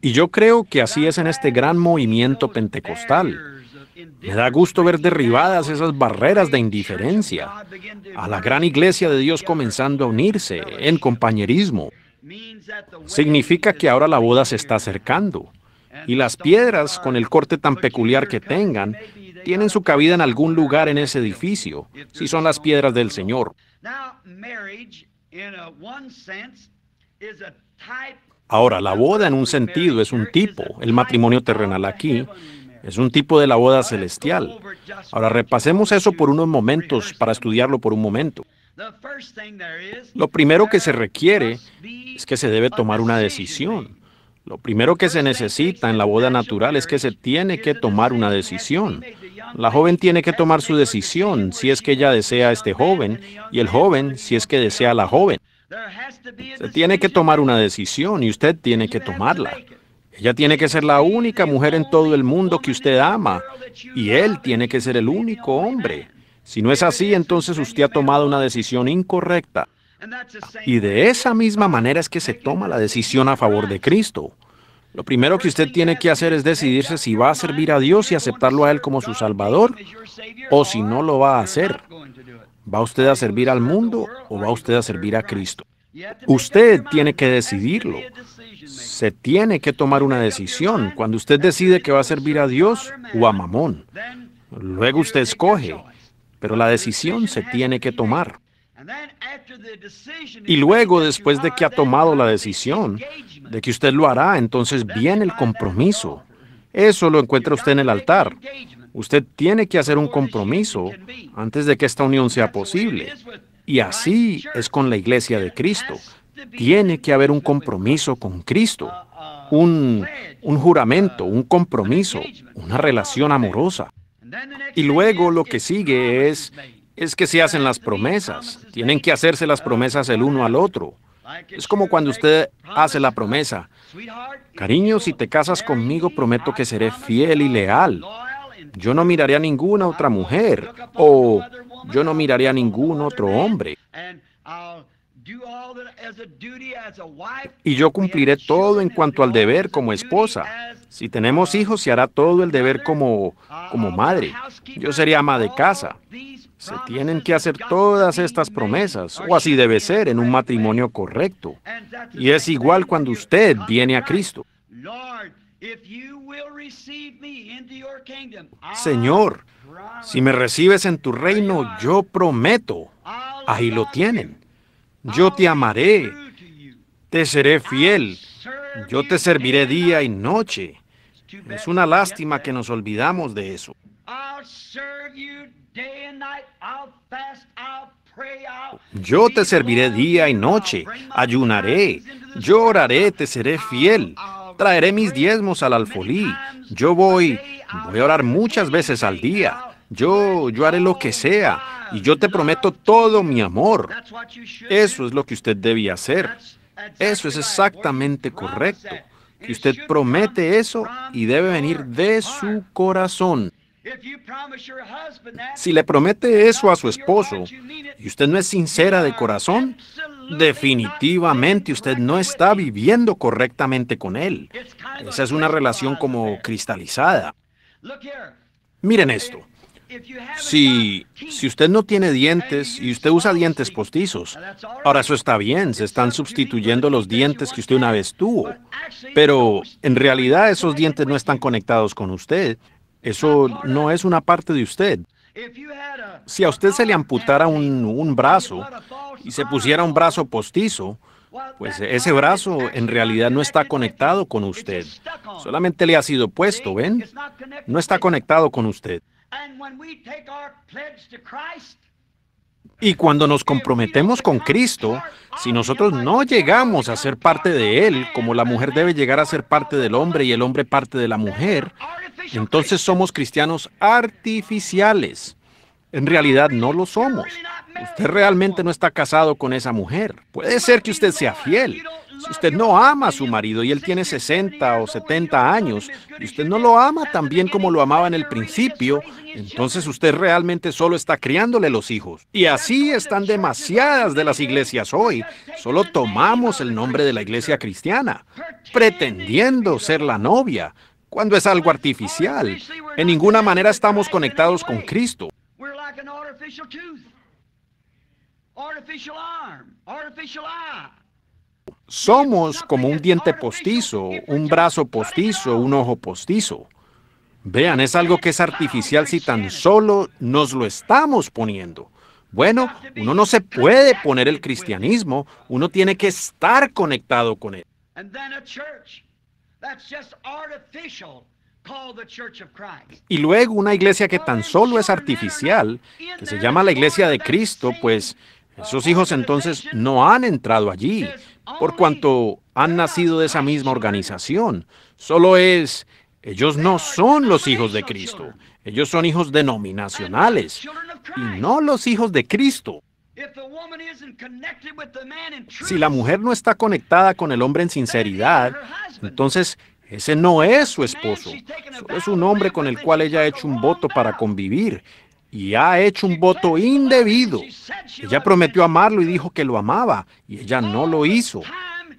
y yo creo que así es en este gran movimiento pentecostal. Me da gusto ver derribadas esas barreras de indiferencia, a la gran iglesia de Dios comenzando a unirse en compañerismo. Significa que ahora la boda se está acercando y las piedras, con el corte tan peculiar que tengan, tienen su cabida en algún lugar en ese edificio, si son las piedras del Señor. Ahora, la boda en un sentido es un tipo, el matrimonio terrenal aquí es un tipo de la boda celestial. Ahora repasemos eso por unos momentos para estudiarlo por un momento. Lo primero que se requiere es que se debe tomar una decisión. Lo primero que se necesita en la boda natural es que se tiene que tomar una decisión. La joven tiene que tomar su decisión si es que ella desea a este joven y el joven si es que desea a la joven. Se tiene que tomar una decisión y usted tiene que tomarla. Ella tiene que ser la única mujer en todo el mundo que usted ama y él tiene que ser el único hombre. Si no es así, entonces usted ha tomado una decisión incorrecta. Y de esa misma manera es que se toma la decisión a favor de Cristo. Lo primero que usted tiene que hacer es decidirse si va a servir a Dios y aceptarlo a Él como su Salvador o si no lo va a hacer. ¿Va usted a servir al mundo o va usted a servir a Cristo? Usted tiene que decidirlo. Se tiene que tomar una decisión cuando usted decide que va a servir a Dios o a Mamón. Luego usted escoge, pero la decisión se tiene que tomar. Y luego, después de que ha tomado la decisión de que usted lo hará, entonces viene el compromiso. Eso lo encuentra usted en el altar. Usted tiene que hacer un compromiso antes de que esta unión sea posible. Y así es con la iglesia de Cristo. Tiene que haber un compromiso con Cristo, uh, uh, un, un juramento, uh, un compromiso, una relación amorosa. Y luego lo que sigue es es que se hacen las promesas. Tienen que hacerse las promesas el uno al otro. Es como cuando usted hace la promesa. Cariño, si te casas conmigo, prometo que seré fiel y leal. Yo no miraré a ninguna otra mujer o yo no miraré a ningún otro hombre. Y yo cumpliré todo en cuanto al deber como esposa. Si tenemos hijos, se hará todo el deber como, como madre. Yo sería ama de casa. Se tienen que hacer todas estas promesas, o así debe ser en un matrimonio correcto. Y es igual cuando usted viene a Cristo. Señor, si me recibes en tu reino, yo prometo. Ahí lo tienen. Yo te amaré. Te seré fiel. Yo te serviré día y noche. Es una lástima que nos olvidamos de eso. Yo te serviré día y noche, ayunaré, lloraré, te seré fiel, traeré mis diezmos al alfolí, yo voy, voy a orar muchas veces al día, yo, yo haré lo que sea, y yo te prometo todo mi amor. Eso es lo que usted debía hacer. Eso es exactamente correcto. Que usted promete eso y debe venir de su corazón. Si le promete eso a su esposo y usted no es sincera de corazón, definitivamente usted no está viviendo correctamente con él. Esa es una relación como cristalizada. Miren esto. Si, usted no tiene dientes y usted usa dientes postizos, ahora eso está bien, se están sustituyendo los dientes que usted una vez tuvo, pero en realidad esos dientes no están conectados con usted, eso no es una parte de usted. Si a usted se le amputara un, un brazo y se pusiera un brazo postizo, pues ese brazo en realidad no está conectado con usted. Solamente le ha sido puesto, ¿ven? No está conectado con usted. Y cuando nos comprometemos con Cristo, si nosotros no llegamos a ser parte de Él, como la mujer debe llegar a ser parte del hombre y el hombre parte de la mujer, entonces somos cristianos artificiales. En realidad no lo somos. Usted realmente no está casado con esa mujer. Puede ser que usted sea fiel, si usted no ama a su marido y él tiene 60 o 70 años y usted no lo ama tan bien como lo amaba en el principio, entonces usted realmente solo está criándole los hijos. Y así están demasiadas de las iglesias hoy. Solo tomamos el nombre de la iglesia cristiana, pretendiendo ser la novia, cuando es algo artificial. En ninguna manera estamos conectados con Cristo. Artificial artificial somos como un diente postizo, un brazo postizo, un ojo postizo. Vean, es algo que es artificial si tan solo nos lo estamos poniendo. Bueno, uno no se puede poner el cristianismo, uno tiene que estar conectado con él. Y luego una iglesia que tan solo es artificial, que se llama la iglesia de Cristo, pues esos hijos entonces no han entrado allí por cuanto han nacido de esa misma organización. Solo es, ellos no son los hijos de Cristo, ellos son hijos denominacionales y no los hijos de Cristo. Si la mujer no está conectada con el hombre en sinceridad, entonces ese no es su esposo, solo es un hombre con el cual ella ha hecho un voto para convivir y ha hecho un voto indebido. Ella prometió amarlo y dijo que lo amaba y ella no lo hizo.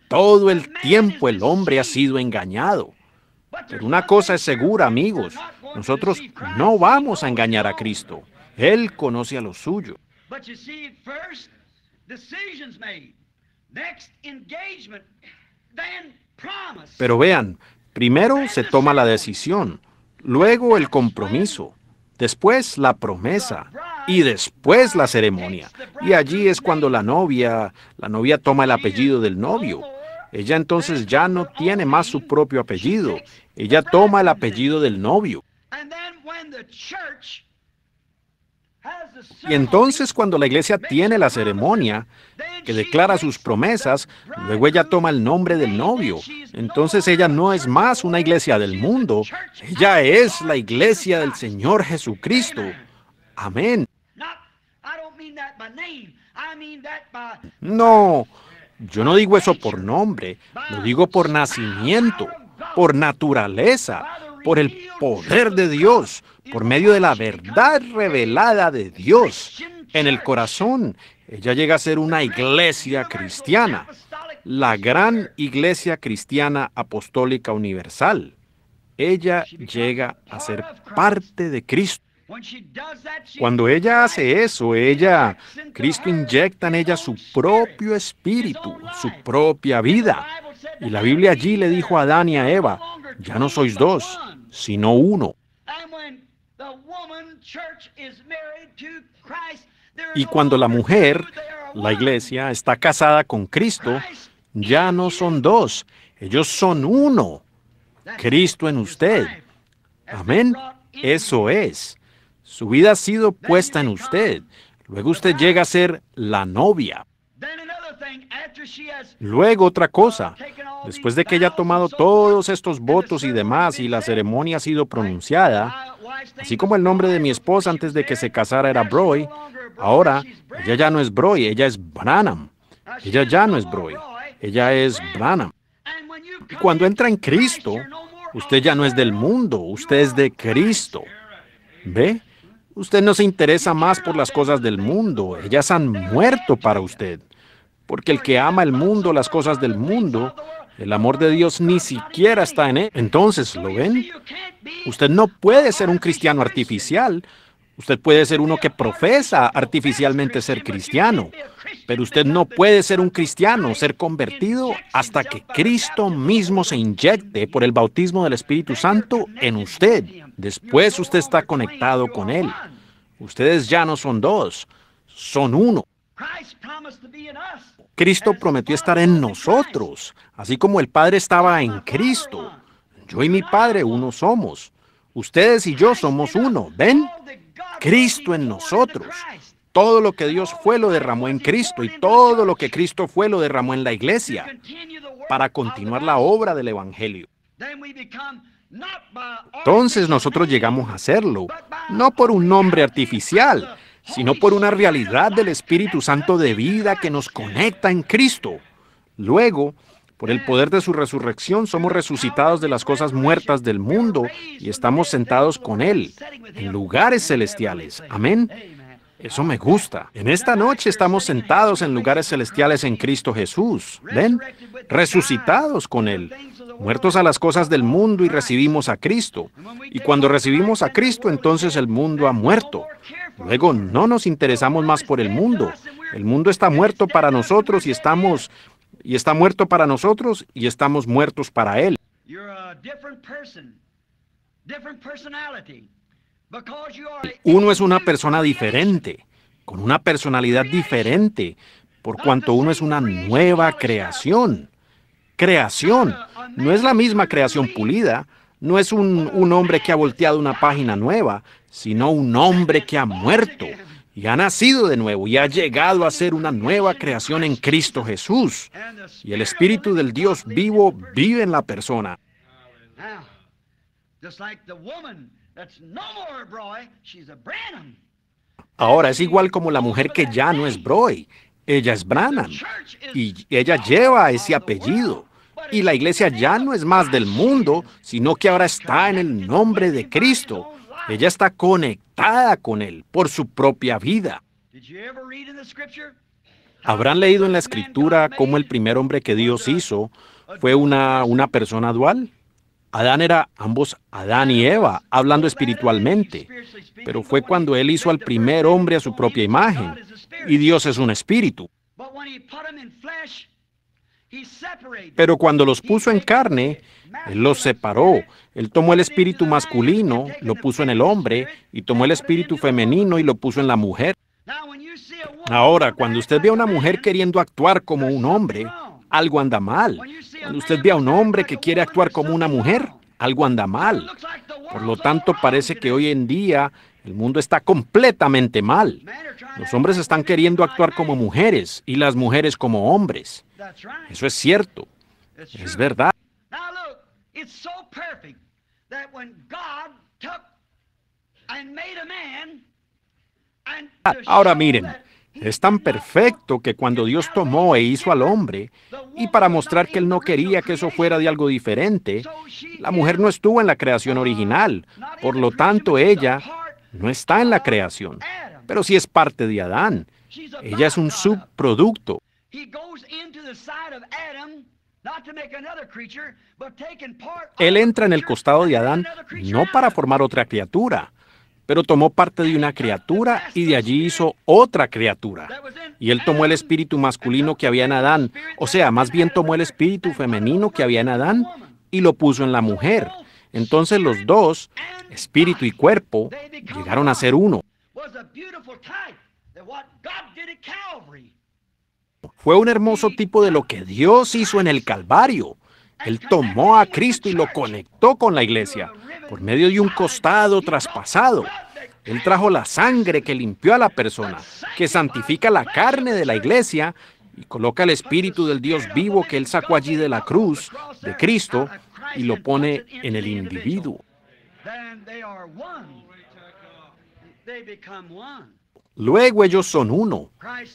Todo el tiempo el hombre ha sido engañado. Pero una cosa es segura, amigos. Nosotros no vamos a engañar a Cristo. Él conoce a lo suyo. Pero vean, primero se toma la decisión, luego el compromiso después la promesa y después la ceremonia. Y allí es cuando la novia, la novia toma el apellido del novio. Ella entonces ya no tiene más su propio apellido. Ella toma el apellido del novio. Y entonces cuando la iglesia tiene la ceremonia, que declara sus promesas, luego ella toma el nombre del novio. Entonces ella no es más una iglesia del mundo, ella es la iglesia del Señor Jesucristo. Amén. No, yo no digo eso por nombre, lo digo por nacimiento, por naturaleza, por el poder de Dios, por medio de la verdad revelada de Dios en el corazón. Ella llega a ser una iglesia cristiana, la gran iglesia cristiana apostólica universal. Ella llega a ser parte de Cristo. Cuando ella hace eso, ella, Cristo inyecta en ella su propio espíritu, su propia vida. Y la Biblia allí le dijo a Adán y a Eva, ya no sois dos, sino uno. Y cuando la mujer, la iglesia, está casada con Cristo, ya no son dos, ellos son uno. Cristo en usted. Amén. Eso es. Su vida ha sido puesta en usted. Luego usted llega a ser la novia. Luego otra uh, cosa, después de que ella ha tomado todos estos votos y demás y la ceremonia ha sido pronunciada, así como el nombre de mi esposa antes de que se casara era Broy, ahora ella ya no es Broy, ella es Branham. Uh, ella ya no es Broy, ella es Branham. Y cuando entra en Cristo, usted ya no es del mundo, usted es de Cristo. ¿Ve? Usted no se interesa más por las cosas del mundo, ellas han muerto para usted porque el que ama el mundo, las cosas del mundo, el amor de Dios ni siquiera está en él. Entonces, ¿lo ven? Usted no puede ser un cristiano artificial. Usted puede ser uno que profesa artificialmente ser cristiano, pero usted no puede ser un cristiano, ser convertido hasta que Cristo mismo se inyecte por el bautismo del Espíritu Santo en usted. Después usted está conectado con Él. Ustedes ya no son dos, son uno. Cristo prometió estar en nosotros, así como el Padre estaba en Cristo. Yo y mi Padre uno somos. Ustedes y yo somos uno. ¿Ven? Cristo en nosotros. Todo lo que Dios fue lo derramó en Cristo y todo lo que Cristo fue lo derramó en la iglesia para continuar la obra del Evangelio. Entonces nosotros llegamos a hacerlo, no por un nombre artificial, sino por una realidad del Espíritu Santo de vida que nos conecta en Cristo. Luego, por el poder de su resurrección somos resucitados de las cosas muertas del mundo y estamos sentados con Él en lugares celestiales. Amén. Eso me gusta. En esta noche estamos sentados en lugares celestiales en Cristo Jesús. Ven, resucitados con Él, muertos a las cosas del mundo y recibimos a Cristo. Y cuando recibimos a Cristo, entonces el mundo ha muerto. Luego no nos interesamos más por el mundo. El mundo está muerto para nosotros y estamos y está muerto para nosotros y estamos muertos para él. Uno es una persona diferente, con una personalidad diferente, por cuanto uno es una nueva creación. Creación. No es la misma creación pulida, no es un, un hombre que ha volteado una página nueva, sino un hombre que ha muerto y ha nacido de nuevo y ha llegado a ser una nueva creación en Cristo Jesús. Y el Espíritu del Dios vivo vive en la persona. Ahora es igual como la mujer que ya no es Broy, ella es Branham y ella lleva ese apellido. Y la iglesia ya no es más del mundo, sino que ahora está en el nombre de Cristo. Ella está conectada con Él por su propia vida. ¿Habrán leído en la escritura cómo el primer hombre que Dios hizo fue una, una persona dual? Adán era ambos Adán y Eva, hablando espiritualmente, pero fue cuando él hizo al primer hombre a su propia imagen, y Dios es un espíritu. Pero cuando los puso en carne, Él los separó. Él tomó el espíritu masculino, lo puso en el hombre, y tomó el espíritu femenino y lo puso en la mujer. Ahora, cuando usted ve a una mujer queriendo actuar como un hombre, algo anda mal. Cuando usted ve a un hombre que quiere actuar como una mujer, algo anda mal. Por lo tanto, parece que hoy en día el mundo está completamente mal. Los hombres están queriendo actuar como mujeres y las mujeres como hombres. Eso es cierto. Es verdad. Ahora miren, es tan perfecto que cuando Dios tomó e hizo al hombre, y para mostrar que Él no quería que eso fuera de algo diferente, la mujer no estuvo en la creación original, por lo tanto ella no está en la creación, pero sí es parte de Adán. Ella es un subproducto. Él entra en el costado de Adán no para formar otra criatura, pero tomó parte de una criatura y de allí hizo otra criatura. Y él tomó el espíritu masculino que había en Adán, o sea, más bien tomó el espíritu femenino que había en Adán y lo puso en la mujer. Entonces los dos, espíritu y cuerpo, llegaron a ser uno. Fue un hermoso tipo de lo que Dios hizo en el Calvario. Él tomó a Cristo y lo conectó con la iglesia por medio de un costado traspasado. Él trajo la sangre que limpió a la persona, que santifica la carne de la iglesia y coloca el espíritu del Dios vivo que él sacó allí de la cruz, de Cristo, y lo pone en el individuo. Luego ellos son uno.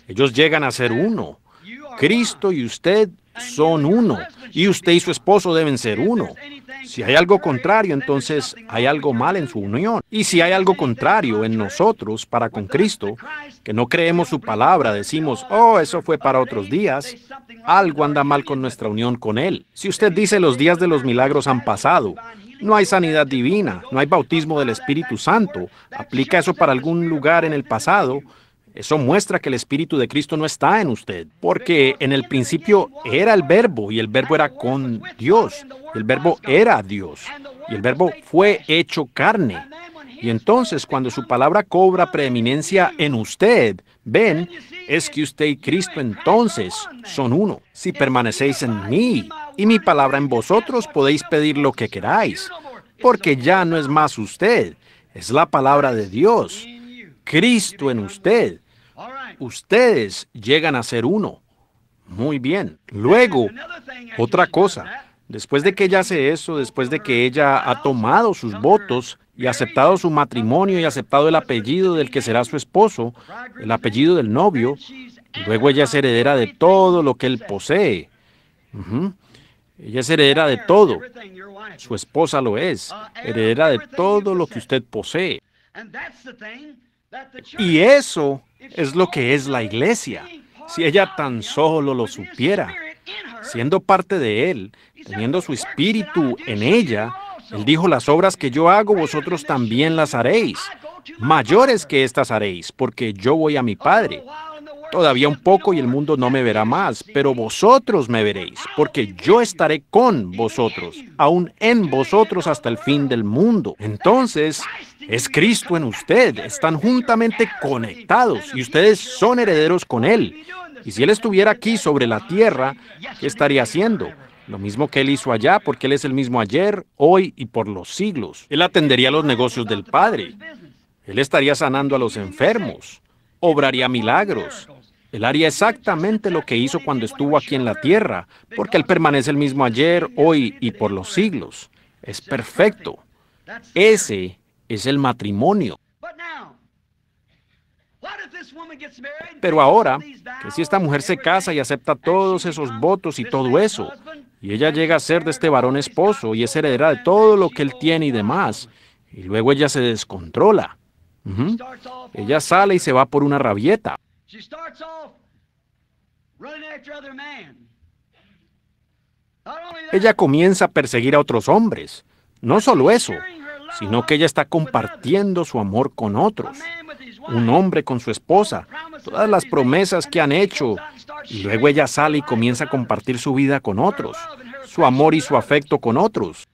Ellos llegan a ser uno. Cristo y usted son uno y usted y su esposo deben ser uno. Si hay algo contrario, entonces hay algo mal en su unión. Y si hay algo contrario en nosotros para con Cristo, que no creemos su palabra, decimos, oh, eso fue para otros días, algo anda mal con nuestra unión con Él. Si usted dice los días de los milagros han pasado, no hay sanidad divina, no hay bautismo del Espíritu Santo, aplica eso para algún lugar en el pasado, eso muestra que el Espíritu de Cristo no está en usted, porque en el principio era el verbo y el verbo era con Dios. el verbo era Dios y el verbo fue hecho carne. Y entonces cuando su palabra cobra preeminencia en usted, ven, es que usted y Cristo entonces son uno. Si permanecéis en mí y mi palabra en vosotros, podéis pedir lo que queráis, porque ya no es más usted, es la palabra de Dios Cristo en usted. Ustedes llegan a ser uno. Muy bien. Luego, otra cosa, después de que ella hace eso, después de que ella ha tomado sus votos y aceptado su matrimonio y aceptado el apellido del que será su esposo, el apellido del novio, luego ella es heredera de todo lo que él posee. Ella es heredera de todo. Su esposa lo es. Heredera de todo lo que usted posee. Y eso es lo que es la iglesia. Si ella tan solo lo supiera, siendo parte de Él, teniendo su espíritu en ella, Él dijo, las obras que yo hago, vosotros también las haréis. Mayores que estas haréis, porque yo voy a mi Padre. Todavía un poco y el mundo no me verá más, pero vosotros me veréis, porque yo estaré con vosotros, aún en vosotros hasta el fin del mundo. Entonces, es Cristo en usted, están juntamente conectados y ustedes son herederos con Él. Y si Él estuviera aquí sobre la tierra, ¿qué estaría haciendo? Lo mismo que él hizo allá, porque él es el mismo ayer, hoy y por los siglos. Él atendería los negocios del Padre. Él estaría sanando a los enfermos. Obraría milagros. Él haría exactamente lo que hizo cuando estuvo aquí en la tierra, porque Él permanece el mismo ayer, hoy y por los siglos. Es perfecto. Ese es el matrimonio. Pero ahora, que si esta mujer se casa y acepta todos esos votos y todo eso, y ella llega a ser de este varón esposo y es heredera de todo lo que él tiene y demás, y luego ella se descontrola. Ella sale y se va por una rabieta. Ella comienza a perseguir a otros hombres. No solo eso, sino que ella está compartiendo su amor con otros. Un hombre con su esposa, todas las promesas que han hecho. Y luego ella sale y comienza a compartir su vida con otros, su amor y su afecto con otros.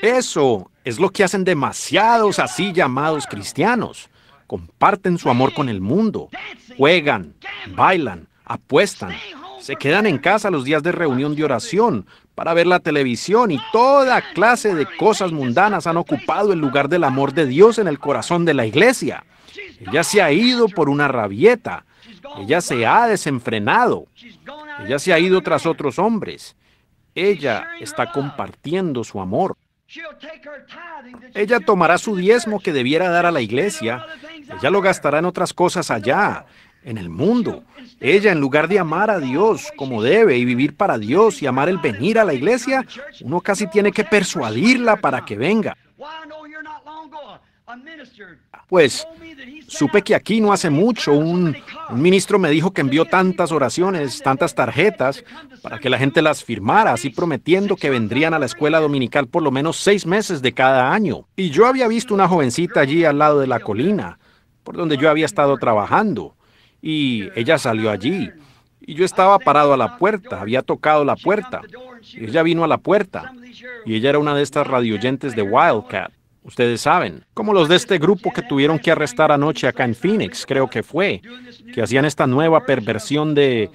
Eso es lo que hacen demasiados así llamados cristianos. Comparten su amor con el mundo, juegan, bailan, apuestan, se quedan en casa los días de reunión de oración para ver la televisión y toda clase de cosas mundanas han ocupado el lugar del amor de Dios en el corazón de la iglesia. Ella se ha ido por una rabieta, ella se ha desenfrenado, ella se ha ido tras otros hombres. Ella está compartiendo su amor. Ella tomará su diezmo que debiera dar a la iglesia. Ella lo gastará en otras cosas allá, en el mundo. Ella, en lugar de amar a Dios como debe y vivir para Dios y amar el venir a la iglesia, uno casi tiene que persuadirla para que venga. Pues supe que aquí no hace mucho un, ministro me dijo que envió tantas oraciones, tantas tarjetas, para que la gente las firmara, así prometiendo que vendrían a la escuela dominical por lo menos seis meses de cada año. Y yo había visto una jovencita allí al lado de la colina, por donde yo había estado trabajando, y ella salió allí. Y yo estaba parado a la puerta, había tocado la puerta. Y ella vino a la puerta. Y ella era una de estas radioyentes de Wildcat. Ustedes saben, como los de este grupo que tuvieron que arrestar anoche acá en Phoenix, creo que fue, que hacían esta nueva perversión de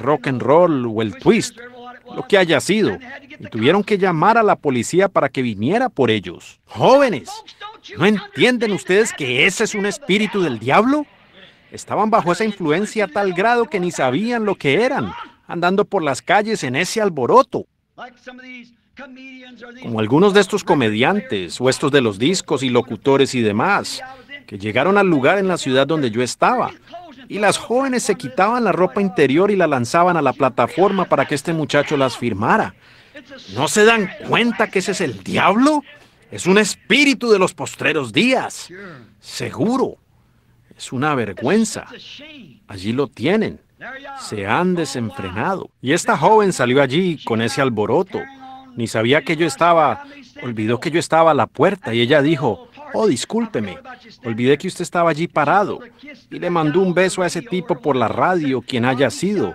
rock and roll o el twist, lo que haya sido, y tuvieron que llamar a la policía para que viniera por ellos. Jóvenes, ¿no entienden ustedes que ese es un espíritu del diablo? Estaban bajo esa influencia a tal grado que ni sabían lo que eran, andando por las calles en ese alboroto como algunos de estos comediantes o estos de los discos y locutores y demás, que llegaron al lugar en la ciudad donde yo estaba. Y las jóvenes se quitaban la ropa interior y la lanzaban a la plataforma para que este muchacho las firmara. ¿No se dan cuenta que ese es el diablo? Es un espíritu de los postreros días. Seguro. Es una vergüenza. Allí lo tienen. Se han desenfrenado. Y esta joven salió allí con ese alboroto, ni sabía que yo estaba, olvidó que yo estaba a la puerta y ella dijo, oh, discúlpeme, olvidé que usted estaba allí parado. Y le mandó un beso a ese tipo por la radio, quien haya sido,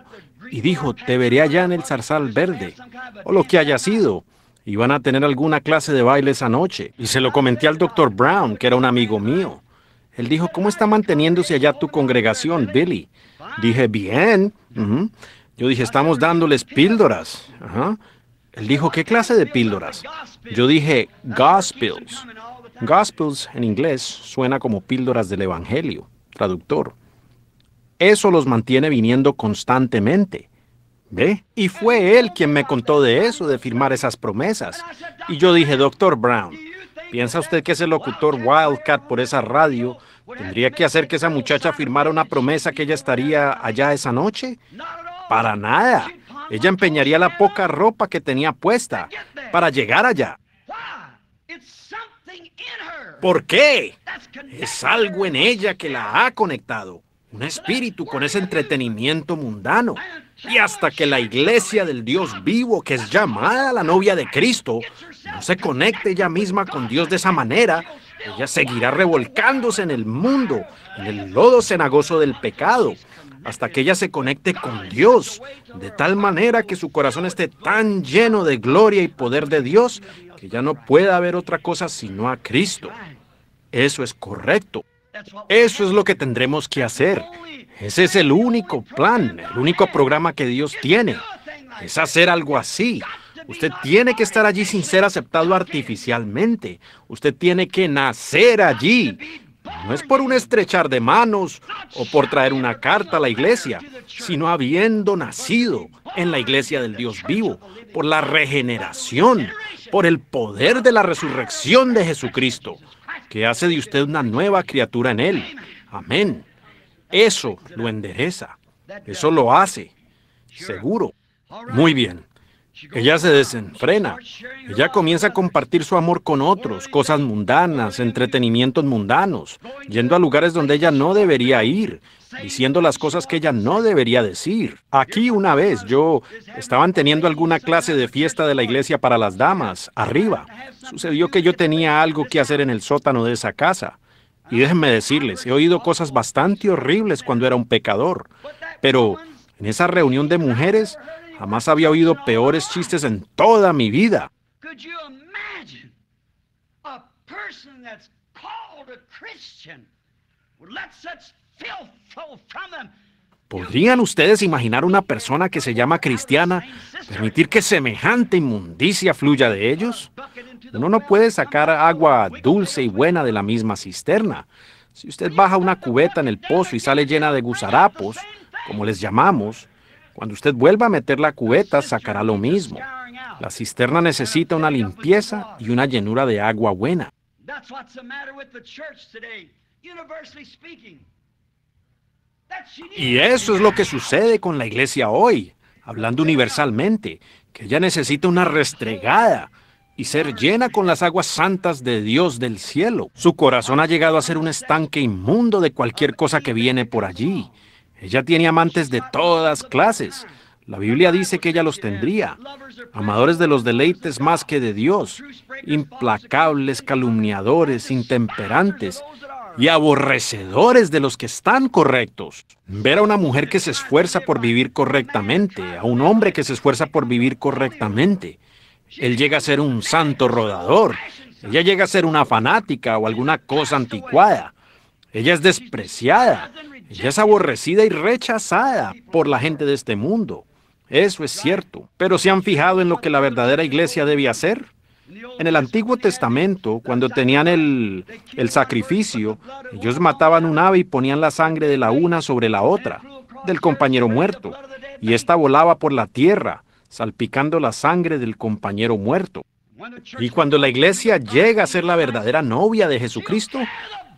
y dijo, te veré allá en el zarzal verde, o lo que haya sido. Y van a tener alguna clase de baile esa noche. Y se lo comenté al doctor Brown, que era un amigo mío. Él dijo, ¿cómo está manteniéndose allá tu congregación, Billy? Dije, bien. Yo dije, estamos dándoles píldoras. Él dijo, ¿qué clase de píldoras? Yo dije, gospels. Gospels en inglés suena como píldoras del Evangelio, traductor. Eso los mantiene viniendo constantemente. ¿Ve? Y fue él quien me contó de eso, de firmar esas promesas. Y yo dije, doctor Brown, ¿piensa usted que ese locutor Wildcat por esa radio tendría que hacer que esa muchacha firmara una promesa que ella estaría allá esa noche? Para nada. Ella empeñaría la poca ropa que tenía puesta para llegar allá. ¿Por qué? Es algo en ella que la ha conectado, un espíritu con ese entretenimiento mundano. Y hasta que la iglesia del Dios vivo, que es llamada la novia de Cristo, no se conecte ella misma con Dios de esa manera, ella seguirá revolcándose en el mundo, en el lodo cenagoso del pecado, hasta que ella se conecte con Dios, de tal manera que su corazón esté tan lleno de gloria y poder de Dios que ya no pueda haber otra cosa sino a Cristo. Eso es correcto. Eso es lo que tendremos que hacer. Ese es el único plan, el único programa que Dios tiene. Es hacer algo así. Usted tiene que estar allí sin ser aceptado artificialmente. Usted tiene que nacer allí. No es por un estrechar de manos o por traer una carta a la iglesia, sino habiendo nacido en la iglesia del Dios vivo, por la regeneración, por el poder de la resurrección de Jesucristo, que hace de usted una nueva criatura en Él. Amén. Eso lo endereza. Eso lo hace. Seguro. Muy bien. Ella se desenfrena. Ella comienza a compartir su amor con otros, cosas mundanas, entretenimientos mundanos, yendo a lugares donde ella no debería ir, diciendo las cosas que ella no debería decir. Aquí una vez yo estaban teniendo alguna clase de fiesta de la iglesia para las damas, arriba. Sucedió que yo tenía algo que hacer en el sótano de esa casa. Y déjenme decirles, he oído cosas bastante horribles cuando era un pecador. Pero en esa reunión de mujeres, Jamás había oído peores chistes en toda mi vida. ¿Podrían ustedes imaginar una persona que se llama cristiana permitir que semejante inmundicia fluya de ellos? Uno no puede sacar agua dulce y buena de la misma cisterna. Si usted baja una cubeta en el pozo y sale llena de gusarapos, como les llamamos, cuando usted vuelva a meter la cubeta, sacará lo mismo. La cisterna necesita una limpieza y una llenura de agua buena. Y eso es lo que sucede con la iglesia hoy, hablando universalmente, que ella necesita una restregada y ser llena con las aguas santas de Dios del cielo. Su corazón ha llegado a ser un estanque inmundo de cualquier cosa que viene por allí. Ella tiene amantes de todas clases. La Biblia dice que ella los tendría, amadores de los deleites más que de Dios, implacables, calumniadores, intemperantes y aborrecedores de los que están correctos. Ver a una mujer que se esfuerza por vivir correctamente, a un hombre que se esfuerza por vivir correctamente. Él llega a ser un santo rodador, ella llega a ser una fanática o alguna cosa anticuada. Ella es despreciada, y es aborrecida y rechazada por la gente de este mundo. Eso es cierto. Pero ¿se han fijado en lo que la verdadera iglesia debía hacer? En el Antiguo Testamento, cuando tenían el, el sacrificio, ellos mataban un ave y ponían la sangre de la una sobre la otra, del compañero muerto, y ésta volaba por la tierra, salpicando la sangre del compañero muerto. Y cuando la iglesia llega a ser la verdadera novia de Jesucristo,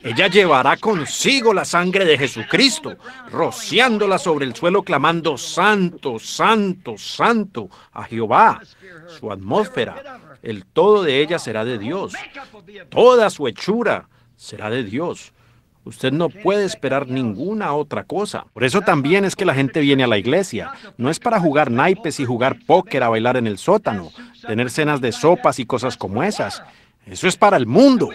ella llevará consigo la sangre de Jesucristo, rociándola sobre el suelo, clamando, Santo, Santo, Santo, a Jehová. Su atmósfera, el todo de ella será de Dios. Toda su hechura será de Dios. Usted no puede esperar ninguna otra cosa. Por eso también es que la gente viene a la iglesia. No es para jugar naipes y jugar póker a bailar en el sótano, tener cenas de sopas y cosas como esas. Eso es para el mundo.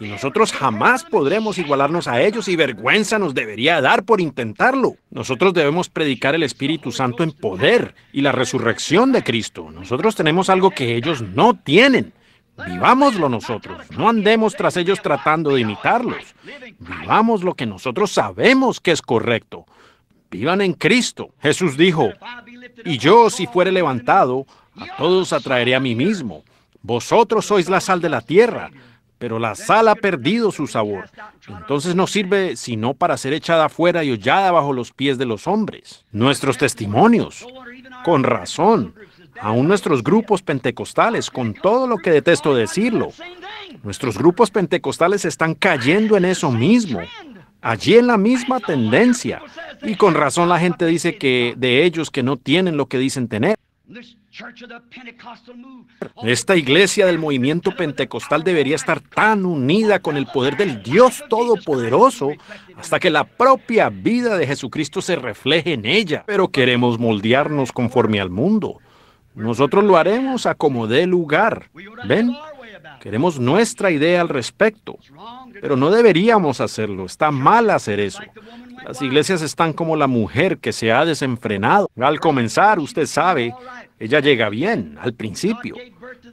Y nosotros jamás podremos igualarnos a ellos y vergüenza nos debería dar por intentarlo. Nosotros debemos predicar el Espíritu Santo en poder y la resurrección de Cristo. Nosotros tenemos algo que ellos no tienen. Vivámoslo nosotros, no andemos tras ellos tratando de imitarlos. Vivamos lo que nosotros sabemos que es correcto. Vivan en Cristo. Jesús dijo, y yo si fuere levantado, a todos atraeré a mí mismo. Vosotros sois la sal de la tierra, pero la sal ha perdido su sabor. Entonces no sirve sino para ser echada afuera y hollada bajo los pies de los hombres. Nuestros testimonios, con razón, aún nuestros grupos pentecostales, con todo lo que detesto decirlo, nuestros grupos pentecostales están cayendo en eso mismo. Allí en la misma tendencia. Y con razón la gente dice que de ellos que no tienen lo que dicen tener. Esta iglesia del movimiento pentecostal debería estar tan unida con el poder del Dios Todopoderoso hasta que la propia vida de Jesucristo se refleje en ella. Pero queremos moldearnos conforme al mundo. Nosotros lo haremos a como dé lugar. ¿Ven? Queremos nuestra idea al respecto, pero no deberíamos hacerlo. Está mal hacer eso. Las iglesias están como la mujer que se ha desenfrenado. Al comenzar, usted sabe, ella llega bien al principio.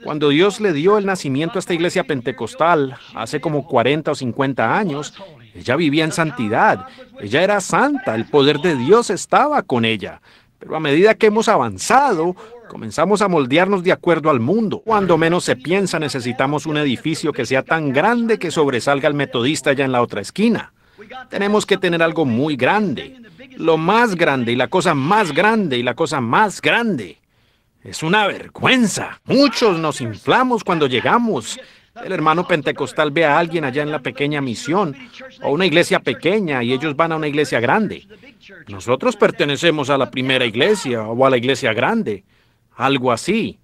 Cuando Dios le dio el nacimiento a esta iglesia pentecostal hace como 40 o 50 años, ella vivía en santidad, ella era santa, el poder de Dios estaba con ella. Pero a medida que hemos avanzado, comenzamos a moldearnos de acuerdo al mundo. Cuando menos se piensa, necesitamos un edificio que sea tan grande que sobresalga al metodista ya en la otra esquina. Tenemos que tener algo muy grande, lo más grande y la cosa más grande y la cosa más grande. Es una vergüenza. Muchos nos inflamos cuando llegamos. El hermano pentecostal ve a alguien allá en la pequeña misión o una iglesia pequeña y ellos van a una iglesia grande. Nosotros pertenecemos a la primera iglesia o a la iglesia grande. Algo así.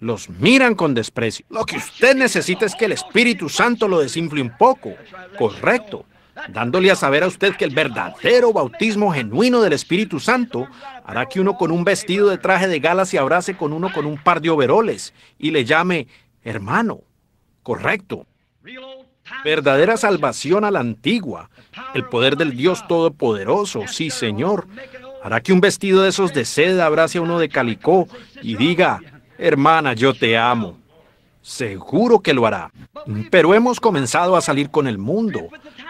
Los miran con desprecio. Lo que usted necesita es que el Espíritu Santo lo desinfle un poco. Correcto dándole a saber a usted que el verdadero bautismo genuino del Espíritu Santo hará que uno con un vestido de traje de gala se abrace con uno con un par de overoles y le llame hermano. Correcto. Verdadera salvación a la antigua, el poder del Dios Todopoderoso, sí Señor, hará que un vestido de esos de seda abrace a uno de calicó y diga, hermana, yo te amo. Seguro que lo hará. Pero hemos comenzado a salir con el mundo,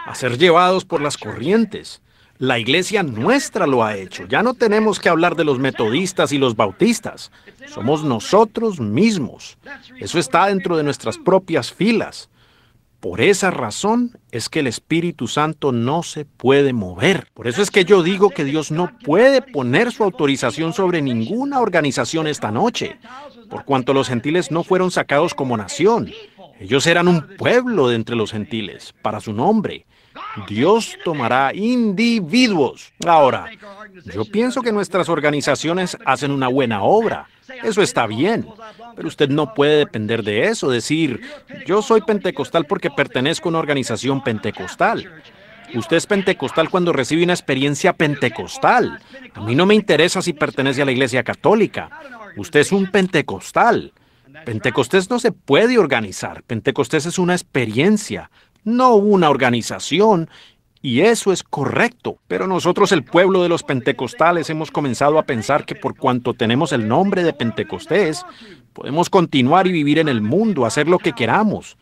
a ser llevados por las corrientes. La iglesia nuestra lo ha hecho. Ya no tenemos que hablar de los metodistas y los bautistas. Somos nosotros mismos. Eso está dentro de nuestras propias filas. Por esa razón es que el Espíritu Santo no se puede mover. Por eso es que yo digo que Dios no puede poner su autorización sobre ninguna organización esta noche por cuanto los gentiles no fueron sacados como nación. Ellos eran un pueblo de entre los gentiles, para su nombre. Dios tomará individuos. Ahora, yo pienso que nuestras organizaciones hacen una buena obra. Eso está bien. Pero usted no puede depender de eso, decir, yo soy pentecostal porque pertenezco a una organización pentecostal. Usted es pentecostal cuando recibe una experiencia pentecostal. A mí no me interesa si pertenece a la iglesia católica. Usted es un pentecostal. Pentecostés no se puede organizar. Pentecostés es una experiencia, no una organización. Y eso es correcto. Pero nosotros, el pueblo de los pentecostales, hemos comenzado a pensar que por cuanto tenemos el nombre de Pentecostés, podemos continuar y vivir en el mundo, hacer lo que queramos.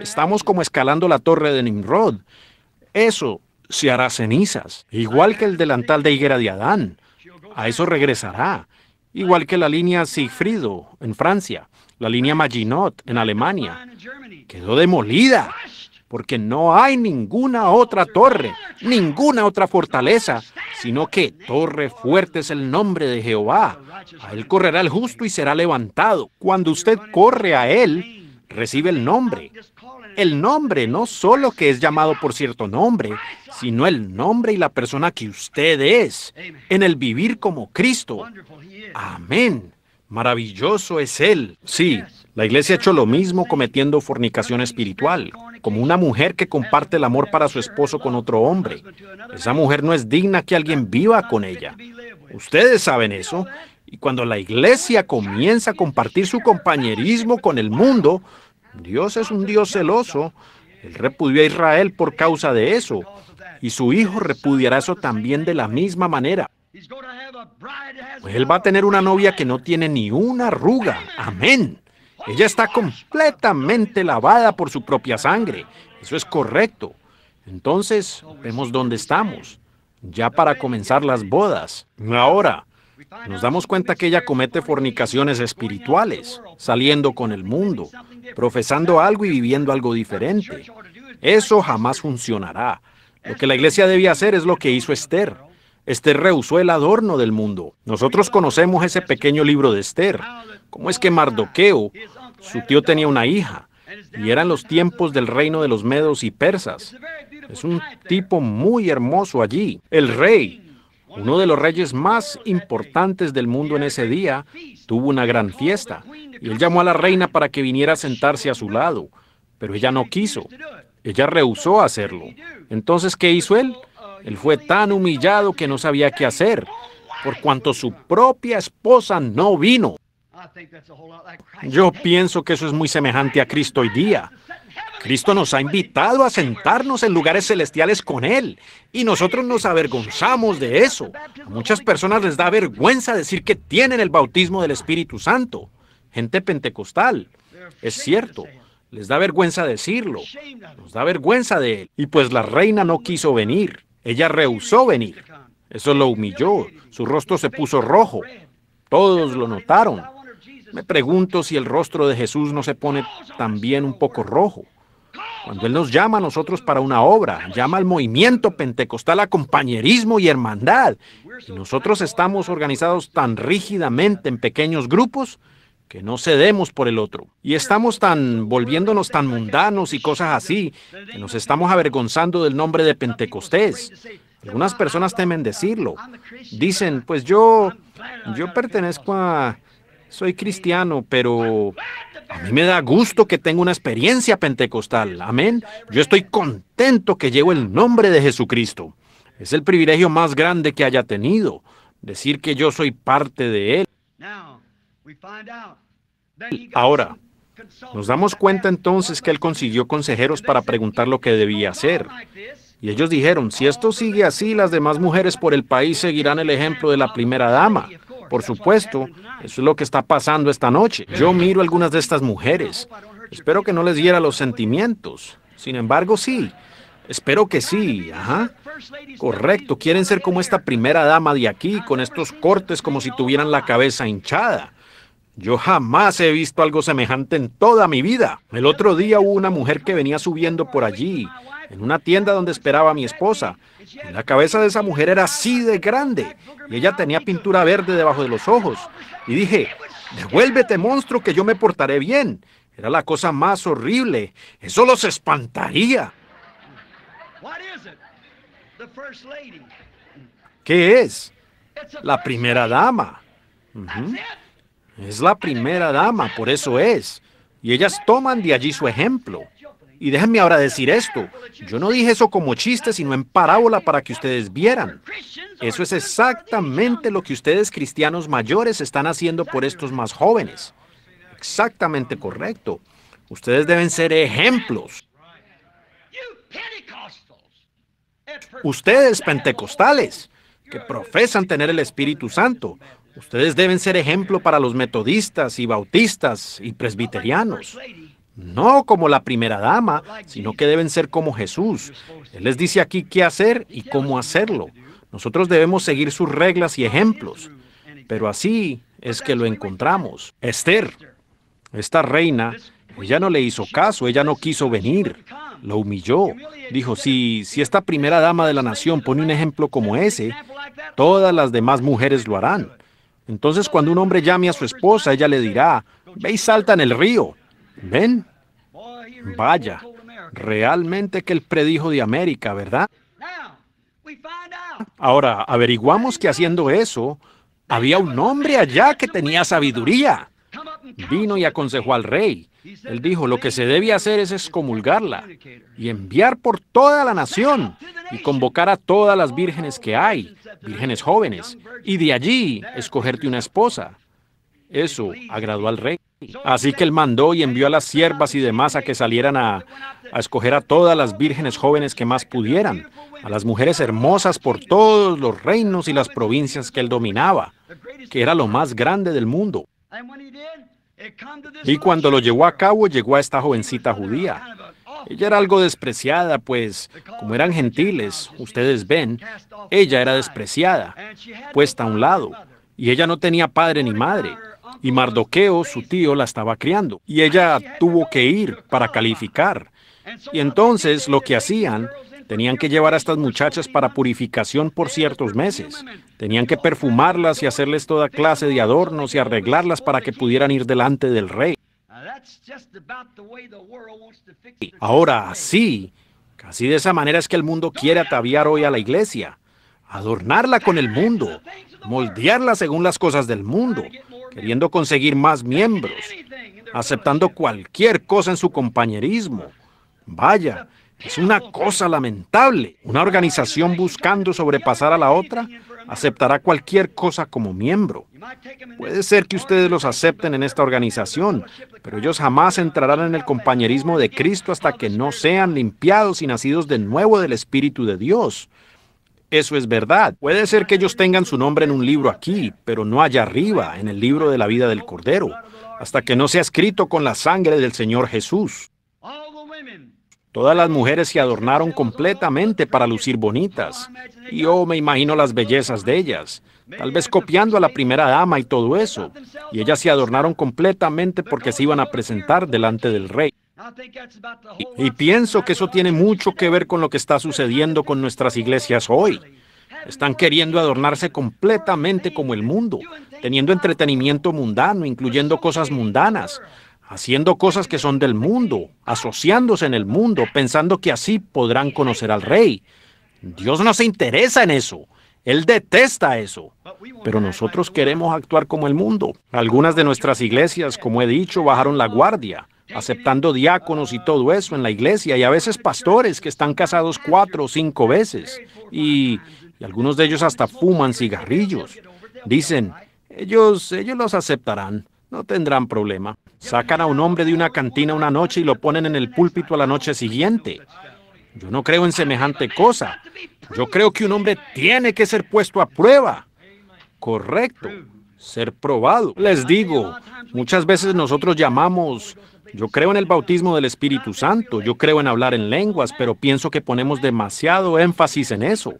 Estamos como escalando la torre de Nimrod. Eso se hará cenizas, igual que el delantal de higuera de Adán. A eso regresará igual que la línea Sigfrido en Francia, la línea Maginot en Alemania. Quedó demolida porque no hay ninguna otra torre, ninguna otra fortaleza, sino que torre fuerte es el nombre de Jehová. A él correrá el justo y será levantado. Cuando usted corre a él, recibe el nombre el nombre, no solo que es llamado por cierto nombre, sino el nombre y la persona que usted es, en el vivir como Cristo. Amén. Maravilloso es Él. Sí, la iglesia ha hecho lo mismo cometiendo fornicación espiritual, como una mujer que comparte el amor para su esposo con otro hombre. Esa mujer no es digna que alguien viva con ella. Ustedes saben eso. Y cuando la iglesia comienza a compartir su compañerismo con el mundo, Dios es un Dios celoso. Él repudió a Israel por causa de eso. Y su hijo repudiará eso también de la misma manera. él va a tener una novia que no tiene ni una arruga. Amén. Ella está completamente lavada por su propia sangre. Eso es correcto. Entonces, vemos dónde estamos. Ya para comenzar las bodas. Ahora, nos damos cuenta que ella comete fornicaciones espirituales, saliendo con el mundo, profesando algo y viviendo algo diferente. Eso jamás funcionará. Lo que la iglesia debía hacer es lo que hizo Esther. Esther rehusó el adorno del mundo. Nosotros conocemos ese pequeño libro de Esther. ¿Cómo es que Mardoqueo, su tío tenía una hija, y eran los tiempos del reino de los medos y persas? Es un tipo muy hermoso allí. El rey, uno de los reyes más importantes del mundo en ese día tuvo una gran fiesta y él llamó a la reina para que viniera a sentarse a su lado, pero ella no quiso. Ella rehusó hacerlo. Entonces, ¿qué hizo él? Él fue tan humillado que no sabía qué hacer, por cuanto su propia esposa no vino. Yo pienso que eso es muy semejante a Cristo hoy día. Cristo nos ha invitado a sentarnos en lugares celestiales con Él y nosotros nos avergonzamos de eso. A muchas personas les da vergüenza decir que tienen el bautismo del Espíritu Santo. Gente pentecostal, es cierto, les da vergüenza decirlo, nos da vergüenza de Él. Y pues la reina no quiso venir, ella rehusó venir. Eso lo humilló, su rostro se puso rojo, todos lo notaron. Me pregunto si el rostro de Jesús no se pone también un poco rojo. Cuando Él nos llama a nosotros para una obra, llama al movimiento pentecostal a compañerismo y hermandad. Y nosotros estamos organizados tan rígidamente en pequeños grupos que no cedemos por el otro. Y estamos tan volviéndonos tan mundanos y cosas así, que nos estamos avergonzando del nombre de Pentecostés. Algunas personas temen decirlo. Dicen, pues yo, yo pertenezco a, soy cristiano, pero a mí me da gusto que tenga una experiencia pentecostal. Amén. Yo estoy contento que llevo el nombre de Jesucristo. Es el privilegio más grande que haya tenido, decir que yo soy parte de Él. Ahora, nos damos cuenta entonces que Él consiguió consejeros para preguntar lo que debía hacer. Y ellos dijeron, si esto sigue así, las demás mujeres por el país seguirán el ejemplo de la primera dama. Por supuesto, eso es lo que está pasando esta noche. Yo miro algunas de estas mujeres. Espero que no les diera los sentimientos. Sin embargo, sí. Espero que sí. Correcto. Quieren ser como esta primera dama de aquí, con estos cortes como si tuvieran la cabeza hinchada. Yo jamás he visto algo semejante en toda mi vida. El otro día hubo una mujer que venía subiendo por allí en una tienda donde esperaba a mi esposa. Y la cabeza de esa mujer era así de grande y ella tenía pintura verde debajo de los ojos. Y dije, devuélvete monstruo que yo me portaré bien. Era la cosa más horrible. Eso los espantaría. ¿Qué es? La primera dama. Es la primera dama, por eso es. Y ellas toman de allí su ejemplo. Y déjenme ahora decir esto. Yo no dije eso como chiste, sino en parábola para que ustedes vieran. Eso es exactamente lo que ustedes cristianos mayores están haciendo por estos más jóvenes. Exactamente correcto. Ustedes deben ser ejemplos. Ustedes pentecostales que profesan tener el Espíritu Santo, ustedes deben ser ejemplo para los metodistas y bautistas y presbiterianos no como la primera dama, sino que deben ser como Jesús. Él les dice aquí qué hacer y cómo hacerlo. Nosotros debemos seguir sus reglas y ejemplos, pero así es que lo encontramos. Esther, esta reina, ella no le hizo caso, ella no quiso venir, lo humilló. Dijo, si, si esta primera dama de la nación pone un ejemplo como ese, todas las demás mujeres lo harán. Entonces cuando un hombre llame a su esposa, ella le dirá, ve y salta en el río. Ven. Vaya, realmente que él predijo de América, ¿verdad? Ahora, averiguamos que haciendo eso, había un hombre allá que tenía sabiduría. Vino y aconsejó al rey. Él dijo, lo que se debe hacer es excomulgarla y enviar por toda la nación y convocar a todas las vírgenes que hay, vírgenes jóvenes, y de allí escogerte una esposa. Eso agradó al rey. Así que él mandó y envió a las siervas y demás a que salieran a, escoger a todas las vírgenes jóvenes que más pudieran, a las mujeres hermosas por todos los reinos y las provincias que él dominaba, que era lo más grande del mundo. Y cuando lo llevó a cabo, llegó a esta jovencita judía. Ella era algo despreciada, pues como eran gentiles, ustedes ven, ella era despreciada, puesta a un lado, y ella no tenía padre ni madre y Mardoqueo, su tío, la estaba criando, y ella tuvo que ir para calificar. Y entonces lo que hacían, tenían que llevar a estas muchachas para purificación por ciertos meses, tenían que perfumarlas y hacerles toda clase de adornos y arreglarlas para que pudieran ir delante del rey. Ahora, así, casi de esa manera es que el mundo quiere ataviar hoy a la iglesia, adornarla con el mundo, moldearla según las cosas del mundo, queriendo conseguir más miembros, aceptando cualquier cosa en su compañerismo. Vaya, es una cosa lamentable. Una organización buscando sobrepasar a la otra aceptará cualquier cosa como miembro. Puede ser que ustedes los acepten en esta organización, pero ellos jamás entrarán en el compañerismo de Cristo hasta que no sean limpiados y nacidos de nuevo del Espíritu de Dios. Eso es verdad. Puede ser que ellos tengan su nombre en un libro aquí, pero no allá arriba, en el libro de la vida del Cordero, hasta que no sea escrito con la sangre del Señor Jesús. Todas las mujeres se adornaron completamente para lucir bonitas, y yo me imagino las bellezas de ellas, tal vez copiando a la primera dama y todo eso, y ellas se adornaron completamente porque se iban a presentar delante del rey. Y, pienso que eso tiene mucho que ver con lo que está sucediendo con nuestras iglesias hoy. Están queriendo adornarse completamente como el mundo, teniendo entretenimiento mundano, incluyendo cosas mundanas, haciendo cosas que son del mundo, asociándose en el mundo, pensando que así podrán conocer al rey. Dios no se interesa en eso. Él detesta eso. Pero nosotros queremos actuar como el mundo. Algunas de nuestras iglesias, como he dicho, bajaron la guardia aceptando diáconos y todo eso en la iglesia, y a veces pastores que están casados cuatro o cinco veces, y, algunos de ellos hasta fuman cigarrillos. Dicen, ellos, ellos los aceptarán. No tendrán problema. Sacan a un hombre de una cantina una noche y lo ponen en el púlpito a la noche siguiente. Yo no creo en semejante cosa. Yo creo que un hombre tiene que ser puesto a prueba. Correcto, ser probado. Les digo, muchas veces nosotros llamamos yo creo en el bautismo del Espíritu Santo, yo creo en hablar en lenguas, pero pienso que ponemos demasiado énfasis en eso.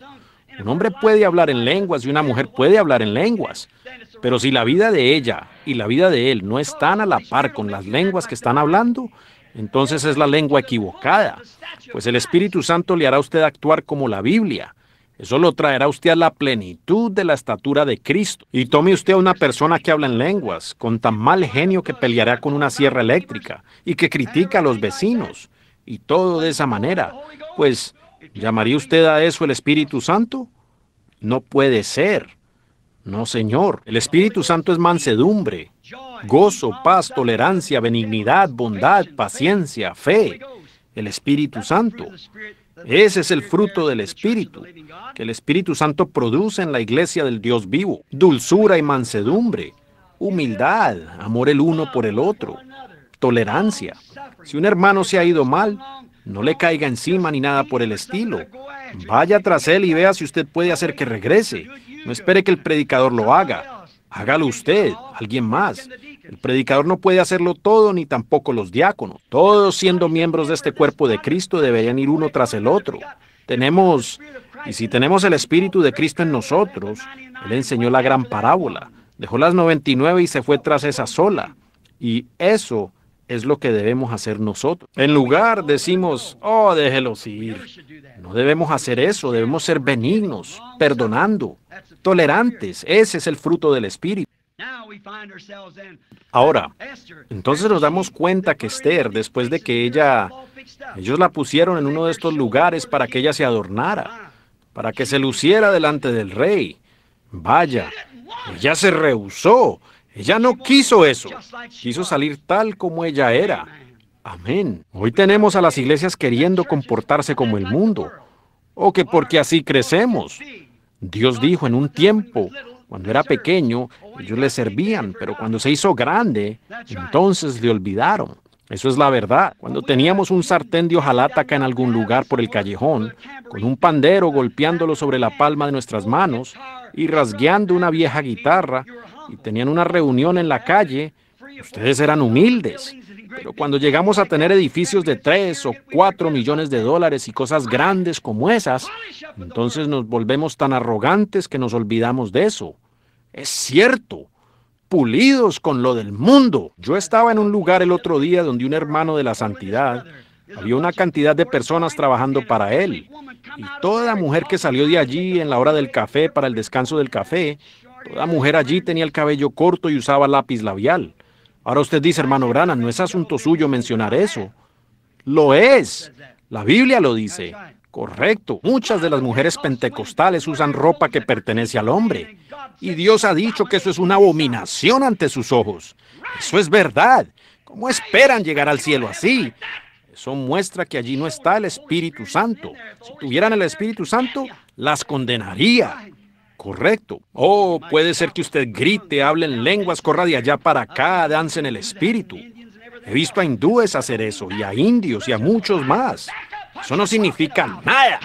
Un hombre puede hablar en lenguas y una mujer puede hablar en lenguas, pero si la vida de ella y la vida de él no están a la par con las lenguas que están hablando, entonces es la lengua equivocada, pues el Espíritu Santo le hará a usted actuar como la Biblia, eso lo traerá usted a la plenitud de la estatura de Cristo. Y tome usted a una persona que habla en lenguas, con tan mal genio que peleará con una sierra eléctrica y que critica a los vecinos. Y todo de esa manera. Pues, ¿llamaría usted a eso el Espíritu Santo? No puede ser. No, Señor. El Espíritu Santo es mansedumbre, gozo, paz, tolerancia, benignidad, bondad, paciencia, fe. El Espíritu Santo. Ese es el fruto del Espíritu, que el Espíritu Santo produce en la iglesia del Dios vivo. Dulzura y mansedumbre, humildad, amor el uno por el otro, tolerancia. Si un hermano se ha ido mal, no le caiga encima ni nada por el estilo. Vaya tras él y vea si usted puede hacer que regrese. No espere que el predicador lo haga. Hágalo usted, alguien más. El predicador no puede hacerlo todo, ni tampoco los diáconos. Todos siendo miembros de este cuerpo de Cristo deberían ir uno tras el otro. Tenemos, y si tenemos el Espíritu de Cristo en nosotros, Él enseñó la gran parábola, dejó las 99 y se fue tras esa sola. Y eso es lo que debemos hacer nosotros. En lugar decimos, oh, déjelos ir. No debemos hacer eso, debemos ser benignos, perdonando, tolerantes. Ese es el fruto del Espíritu. Ahora, entonces nos damos cuenta que Esther, después de que ella, ellos la pusieron en uno de estos lugares para que ella se adornara, ah. para que se luciera delante del rey. Vaya, ella se rehusó, ella no quiso eso, quiso salir tal como ella era. Amén. Hoy tenemos a las iglesias queriendo comportarse como el mundo, o que porque así crecemos. Dios dijo en un tiempo, cuando era pequeño, ellos le servían, pero cuando se hizo grande, entonces le olvidaron. Eso es la verdad. Cuando teníamos un sartén de hojalata acá en algún lugar por el callejón, con un pandero golpeándolo sobre la palma de nuestras manos y rasgueando una vieja guitarra, y tenían una reunión en la calle, Ustedes eran humildes. Pero cuando llegamos a tener edificios de 3 o 4 millones de dólares y cosas grandes como esas, entonces nos volvemos tan arrogantes que nos olvidamos de eso. Es cierto, pulidos con lo del mundo. Yo estaba en un lugar el otro día donde un hermano de la santidad había una cantidad de personas trabajando para él. Y toda mujer que salió de allí en la hora del café para el descanso del café, toda mujer allí tenía el cabello corto y usaba lápiz labial. Ahora usted dice, hermano Brana, no es asunto suyo mencionar eso. Lo es. La Biblia lo dice. Correcto. Muchas de las mujeres pentecostales usan ropa que pertenece al hombre. Y Dios ha dicho que eso es una abominación ante sus ojos. Eso es verdad. ¿Cómo esperan llegar al cielo así? Eso muestra que allí no está el Espíritu Santo. Si tuvieran el Espíritu Santo, las condenaría correcto. Oh, puede ser que usted grite, hable en lenguas, corra de allá para acá, dance en el espíritu. He visto a hindúes hacer eso, y a indios, y a muchos más. Eso no significa nada,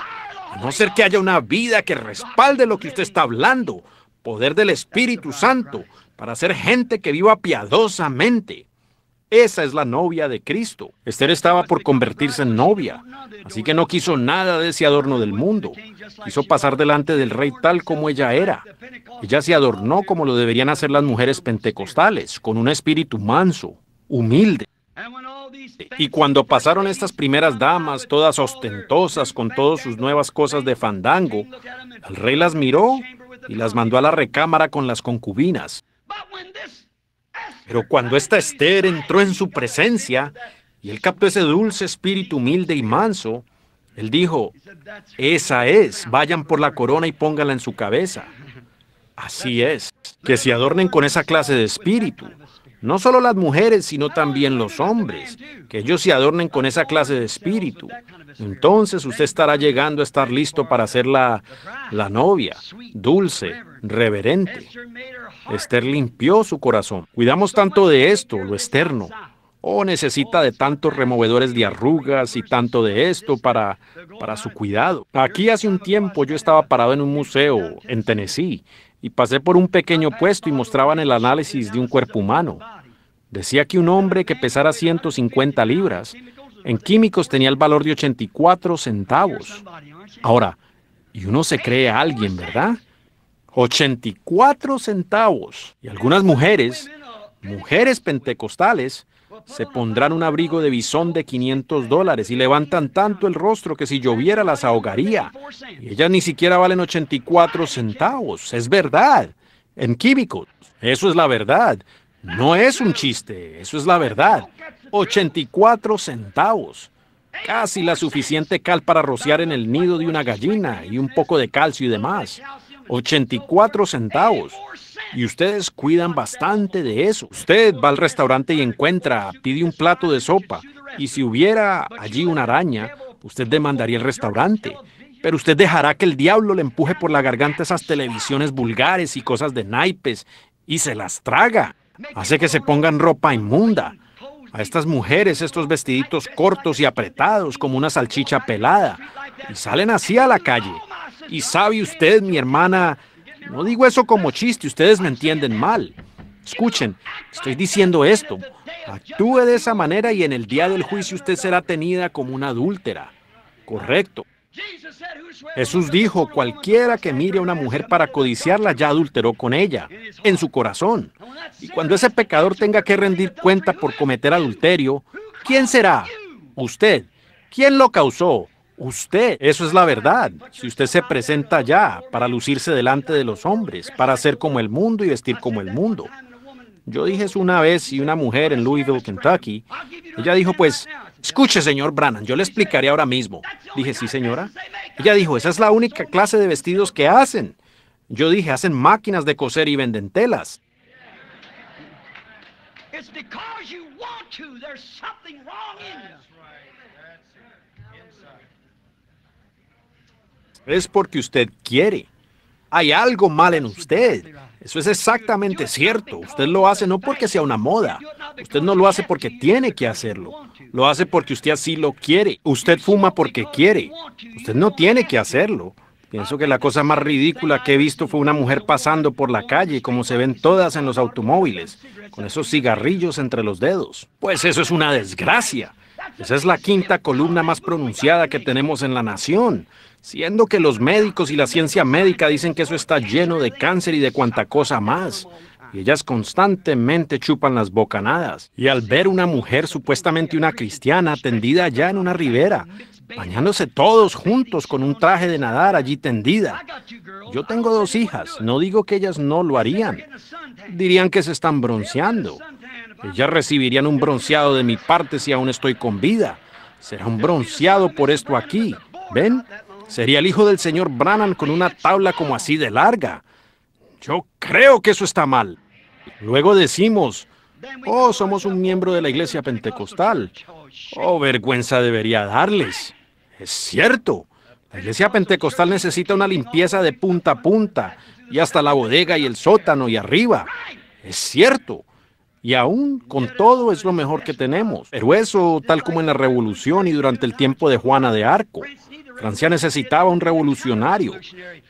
a no ser que haya una vida que respalde lo que usted está hablando, poder del Espíritu Santo, para ser gente que viva piadosamente. Esa es la novia de Cristo. Esther estaba por convertirse en novia, así que no quiso nada de ese adorno del mundo. Quiso pasar delante del rey tal como ella era. Ella se adornó como lo deberían hacer las mujeres pentecostales, con un espíritu manso, humilde. Y cuando pasaron estas primeras damas, todas ostentosas con todas sus nuevas cosas de fandango, el rey las miró y las mandó a la recámara con las concubinas. Pero cuando esta Esther entró en su presencia y él captó ese dulce espíritu humilde y manso, él dijo, esa es, vayan por la corona y pónganla en su cabeza. Así es, que se adornen con esa clase de espíritu. No solo las mujeres, sino también los hombres, que ellos se adornen con esa clase de espíritu. Entonces usted estará llegando a estar listo para ser la, novia, dulce, reverente. Esther limpió su corazón. Cuidamos tanto de esto, lo externo. Oh, necesita de tantos removedores de arrugas y tanto de esto para, para su cuidado. Aquí hace un tiempo yo estaba parado en un museo en Tennessee y pasé por un pequeño puesto y mostraban el análisis de un cuerpo humano. Decía que un hombre que pesara 150 libras en químicos tenía el valor de 84 centavos. Ahora, y uno se cree a alguien, ¿verdad? 84 centavos. Y algunas mujeres, mujeres pentecostales, se pondrán un abrigo de bisón de 500 dólares y levantan tanto el rostro que si lloviera las ahogaría. Y ellas ni siquiera valen 84 centavos. Es verdad. En químicos. Eso es la verdad. No es un chiste. Eso es la verdad. 84 centavos. Casi la suficiente cal para rociar en el nido de una gallina y un poco de calcio y demás. 84 centavos. Y ustedes cuidan bastante de eso. Usted va al restaurante y encuentra, pide un plato de sopa. Y si hubiera allí una araña, usted demandaría el restaurante. Pero usted dejará que el diablo le empuje por la garganta esas televisiones vulgares y cosas de naipes y se las traga. Hace que se pongan ropa inmunda. A estas mujeres estos vestiditos cortos y apretados como una salchicha pelada. Y salen así a la calle. Y sabe usted, mi hermana, no digo eso como chiste, ustedes me entienden mal. Escuchen, estoy diciendo esto. Actúe de esa manera y en el día del juicio usted será tenida como una adúltera. Correcto. Jesús dijo, cualquiera que mire a una mujer para codiciarla ya adulteró con ella, en su corazón. Y cuando ese pecador tenga que rendir cuenta por cometer adulterio, ¿quién será? Usted. ¿Quién lo causó? Usted, eso es la verdad. Si usted se presenta ya para lucirse delante de los hombres, para ser como el mundo y vestir como el mundo. Yo dije eso una vez y una mujer en Louisville, Kentucky, ella dijo, pues, Escuche, señor Brannan, yo le explicaré ahora mismo. Dije, sí, señora. Ella dijo, esa es la única clase de vestidos que hacen. Yo dije, hacen máquinas de coser y venden telas. Es porque usted quiere. Hay algo mal en usted. Eso es exactamente cierto. Usted lo hace no porque sea una moda. Usted no lo hace porque tiene que hacerlo. Lo hace porque usted así lo quiere. Usted fuma porque quiere. Usted no tiene que hacerlo. Pienso que la cosa más ridícula que he visto fue una mujer pasando por la calle, como se ven todas en los automóviles, con esos cigarrillos entre los dedos. Pues eso es una desgracia. Esa es la quinta columna más pronunciada que tenemos en la nación, siendo que los médicos y la ciencia médica dicen que eso está lleno de cáncer y de cuanta cosa más y ellas constantemente chupan las bocanadas. Y al ver una mujer, supuestamente una cristiana, tendida allá en una ribera, bañándose todos juntos con un traje de nadar allí tendida. Yo tengo dos hijas, no digo que ellas no lo harían. Dirían que se están bronceando. Ellas recibirían un bronceado de mi parte si aún estoy con vida. Será un bronceado por esto aquí. ¿Ven? Sería el hijo del señor Brannan con una tabla como así de larga. Yo creo que eso está mal. Luego decimos, oh, somos un miembro de la iglesia pentecostal. Oh, vergüenza debería darles. Es cierto. La iglesia pentecostal necesita una limpieza de punta a punta y hasta la bodega y el sótano y arriba. Es cierto. Y aún con todo es lo mejor que tenemos. Pero eso, tal como en la revolución y durante el tiempo de Juana de Arco. Francia necesitaba un revolucionario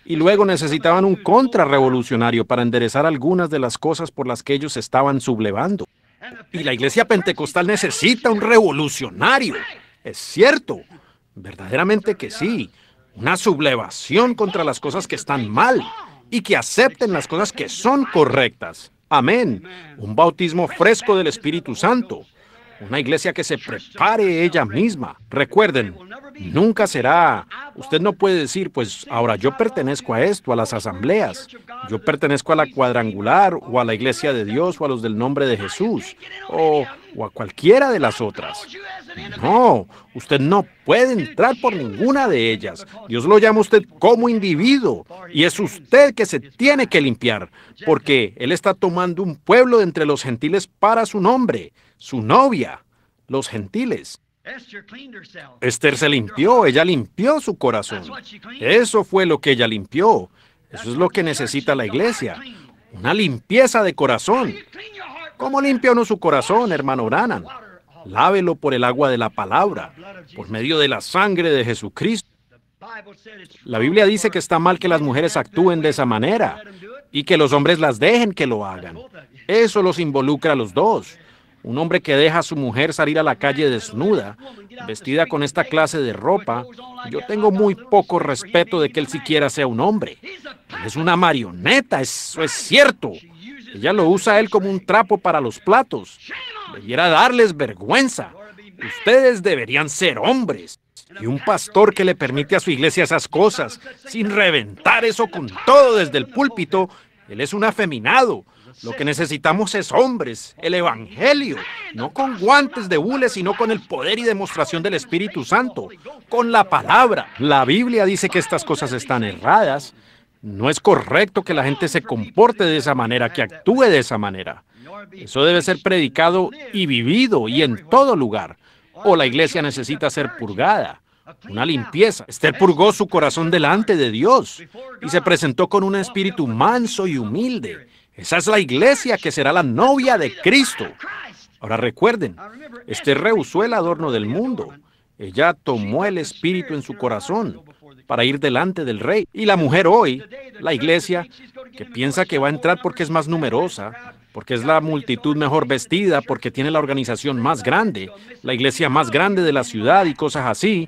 y luego necesitaban un contrarrevolucionario para enderezar algunas de las cosas por las que ellos estaban sublevando. Y la iglesia pentecostal necesita un revolucionario. Es cierto, verdaderamente que sí. Una sublevación contra las cosas que están mal y que acepten las cosas que son correctas. Amén. Un bautismo fresco del Espíritu Santo. Una iglesia que se prepare ella misma. Recuerden, nunca será. Usted no puede decir, pues ahora yo pertenezco a esto, a las asambleas. Yo pertenezco a la cuadrangular o a la iglesia de Dios o a los del nombre de Jesús o, a cualquiera de las otras. No, usted no puede entrar por ninguna de ellas. Dios lo llama usted como individuo y es usted que se tiene que limpiar porque Él está tomando un pueblo de entre los gentiles para su nombre su novia, los gentiles. Esther se limpió, ella limpió su corazón. Eso fue lo que ella limpió. Eso es lo que necesita la iglesia. Una limpieza de corazón. ¿Cómo limpia uno su corazón, hermano Branan? Lávelo por el agua de la palabra, por medio de la sangre de Jesucristo. La Biblia dice que está mal que las mujeres actúen de esa manera y que los hombres las dejen que lo hagan. Eso los involucra a los dos. Un hombre que deja a su mujer salir a la calle desnuda, vestida con esta clase de ropa, yo tengo muy poco respeto de que él siquiera sea un hombre. Es una marioneta, eso es cierto. Ella lo usa a él como un trapo para los platos. Debiera darles vergüenza. Ustedes deberían ser hombres. Y un pastor que le permite a su iglesia esas cosas, sin reventar eso con todo desde el púlpito, él es un afeminado. Lo que necesitamos es hombres, el Evangelio, no con guantes de hule, sino con el poder y demostración del Espíritu Santo, con la palabra. La Biblia dice que estas cosas están erradas. No es correcto que la gente se comporte de esa manera, que actúe de esa manera. Eso debe ser predicado y vivido y en todo lugar. O la iglesia necesita ser purgada una limpieza. Esther purgó su corazón delante de Dios y se presentó con un espíritu manso y humilde, esa es la iglesia que será la novia de Cristo. Ahora recuerden, este rehusó el adorno del mundo. Ella tomó el espíritu en su corazón para ir delante del rey. Y la mujer hoy, la iglesia, que piensa que va a entrar porque es más numerosa, porque es la multitud mejor vestida, porque tiene la organización más grande, la iglesia más grande de la ciudad y cosas así,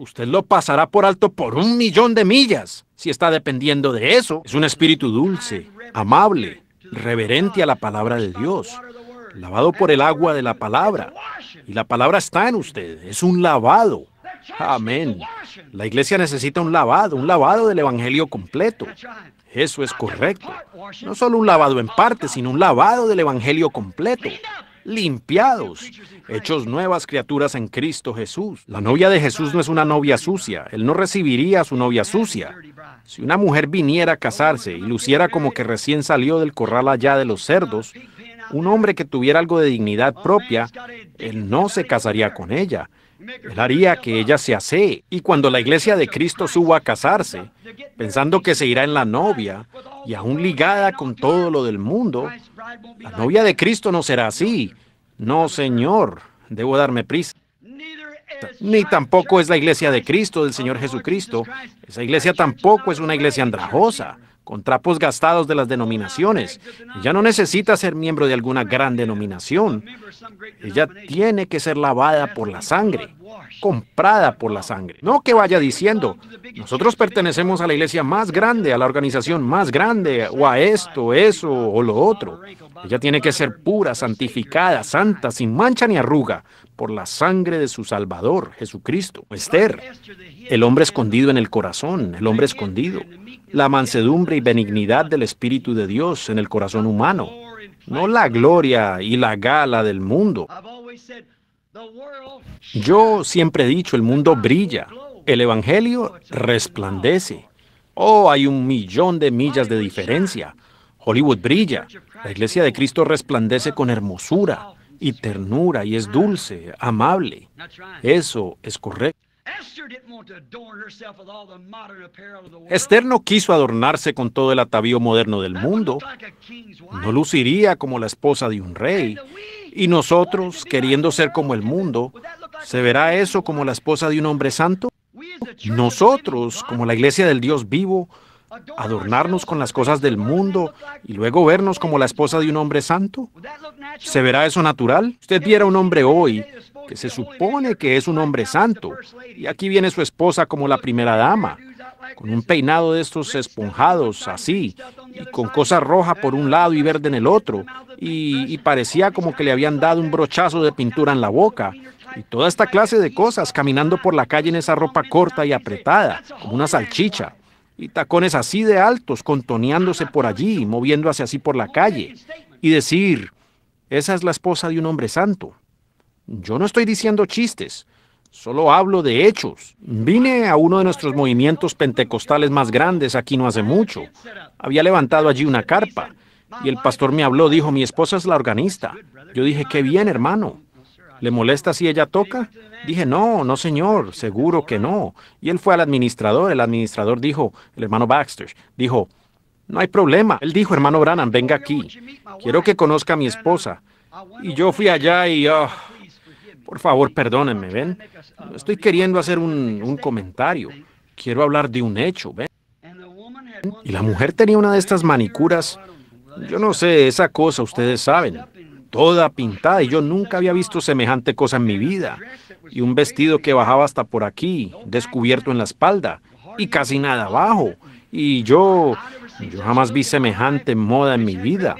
usted lo pasará por alto por un millón de millas. Si está dependiendo de eso, es un espíritu dulce, amable, reverente a la palabra de Dios, lavado por el agua de la palabra. Y la palabra está en usted, es un lavado. Amén. La iglesia necesita un lavado, un lavado del Evangelio completo. Eso es correcto. No solo un lavado en parte, sino un lavado del Evangelio completo limpiados, hechos nuevas criaturas en Cristo Jesús. La novia de Jesús no es una novia sucia, él no recibiría a su novia sucia. Si una mujer viniera a casarse y luciera como que recién salió del corral allá de los cerdos, un hombre que tuviera algo de dignidad propia, él no se casaría con ella. Él haría que ella se asee. Y cuando la iglesia de Cristo suba a casarse, pensando que se irá en la novia y aún ligada con todo lo del mundo, la novia de Cristo no será así. No, Señor, debo darme prisa. Ni tampoco es la iglesia de Cristo, del Señor Jesucristo. Esa iglesia tampoco es una iglesia andrajosa, con trapos gastados de las denominaciones. Ella no necesita ser miembro de alguna gran denominación. Ella tiene que ser lavada por la sangre comprada por la sangre. No que vaya diciendo, nosotros pertenecemos a la iglesia más grande, a la organización más grande, o a esto, eso o lo otro. Ella tiene que ser pura, santificada, santa, sin mancha ni arruga, por la sangre de su Salvador, Jesucristo. Esther, el hombre escondido en el corazón, el hombre escondido, la mansedumbre y benignidad del Espíritu de Dios en el corazón humano, no la gloria y la gala del mundo. Yo siempre he dicho, el mundo brilla, el Evangelio resplandece. Oh, hay un millón de millas de diferencia. Hollywood brilla, la iglesia de Cristo resplandece con hermosura y ternura y es dulce, amable. Eso es correcto. Esther no quiso adornarse con todo el atavío moderno del mundo. No luciría como la esposa de un rey. Y nosotros, queriendo ser como el mundo, ¿se verá eso como la esposa de un hombre santo? Nosotros, como la iglesia del Dios vivo, adornarnos con las cosas del mundo y luego vernos como la esposa de un hombre santo? ¿Se verá eso natural? Usted viera un hombre hoy que se supone que es un hombre santo y aquí viene su esposa como la primera dama con un peinado de estos esponjados, así, y con cosa roja por un lado y verde en el otro, y, y parecía como que le habían dado un brochazo de pintura en la boca, y toda esta clase de cosas, caminando por la calle en esa ropa corta y apretada, como una salchicha y tacones así de altos, contoneándose por allí, moviéndose así por la calle, y decir, esa es la esposa de un hombre santo. Yo no estoy diciendo chistes, Solo hablo de hechos. Vine a uno de nuestros movimientos pentecostales más grandes aquí no hace mucho. Había levantado allí una carpa y el pastor me habló, dijo, mi esposa es la organista. Yo dije, qué bien, hermano. ¿Le molesta si ella toca? Dije, no, no señor, seguro que no. Y él fue al administrador, el administrador dijo, el hermano Baxter, dijo, no hay problema. Él dijo, hermano Branham, venga aquí. Quiero que conozca a mi esposa. Y yo fui allá y... Ah, por favor, perdónenme, ¿ven? estoy queriendo hacer un, un comentario. Quiero hablar de un hecho, ¿ven? Y la mujer tenía una de estas manicuras, yo no sé, esa cosa ustedes saben, toda pintada y yo nunca había visto semejante cosa en mi vida. Y un vestido que bajaba hasta por aquí, descubierto en la espalda y casi nada abajo. Y yo, yo jamás vi semejante moda en mi vida.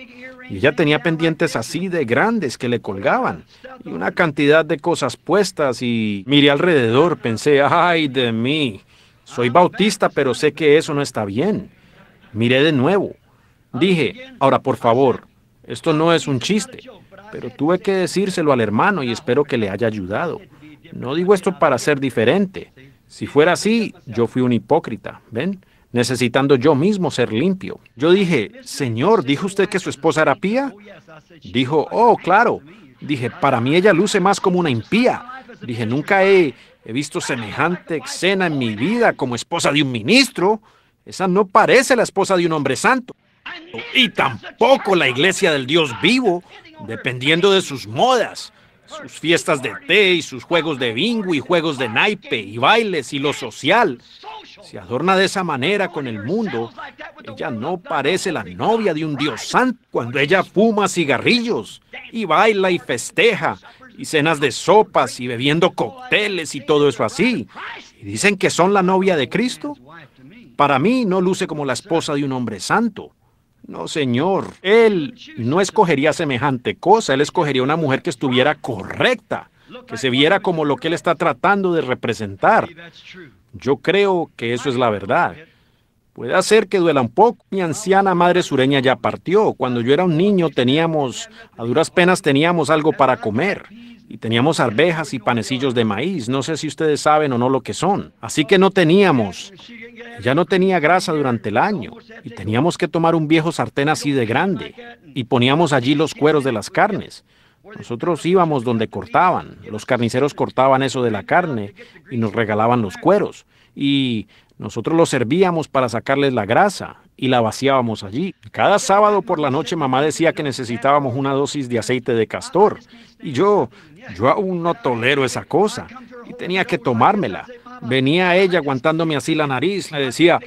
Y ella tenía pendientes así de grandes que le colgaban y una cantidad de cosas puestas y miré alrededor, pensé, ay de mí, soy bautista, pero sé que eso no está bien. Miré de nuevo. Dije, ahora por favor, esto no es un chiste, pero tuve que decírselo al hermano y espero que le haya ayudado. No digo esto para ser diferente. Si fuera así, yo fui un hipócrita, ¿ven? necesitando yo mismo ser limpio. Yo dije, Señor, ¿dijo usted que su esposa era pía? Dijo, oh, claro. Dije, para mí ella luce más como una impía. Dije, nunca he, visto semejante escena en mi vida como esposa de un ministro. Esa no parece la esposa de un hombre santo. Y tampoco la iglesia del Dios vivo, dependiendo de sus modas sus fiestas de té y sus juegos de bingo y juegos de naipe y bailes y lo social. Se adorna de esa manera con el mundo. Ella no parece la novia de un dios santo cuando ella fuma cigarrillos y baila y festeja y cenas de sopas y bebiendo cócteles y todo eso así. Y dicen que son la novia de Cristo. Para mí no luce como la esposa de un hombre santo. No, señor. Él no escogería semejante cosa. Él escogería una mujer que estuviera correcta, que se viera como lo que él está tratando de representar. Yo creo que eso es la verdad. Puede ser que duela un poco. Mi anciana madre sureña ya partió. Cuando yo era un niño teníamos, a duras penas teníamos algo para comer y teníamos arvejas y panecillos de maíz. No sé si ustedes saben o no lo que son. Así que no teníamos, ya no tenía grasa durante el año y teníamos que tomar un viejo sartén así de grande y poníamos allí los cueros de las carnes. Nosotros íbamos donde cortaban, los carniceros cortaban eso de la carne y nos regalaban los cueros y nosotros los servíamos para sacarles la grasa y la vaciábamos allí. Cada sábado por la noche mamá decía que necesitábamos una dosis de aceite de castor y yo, yo aún no tolero esa cosa y tenía que tomármela. Venía ella aguantándome así la nariz, le decía,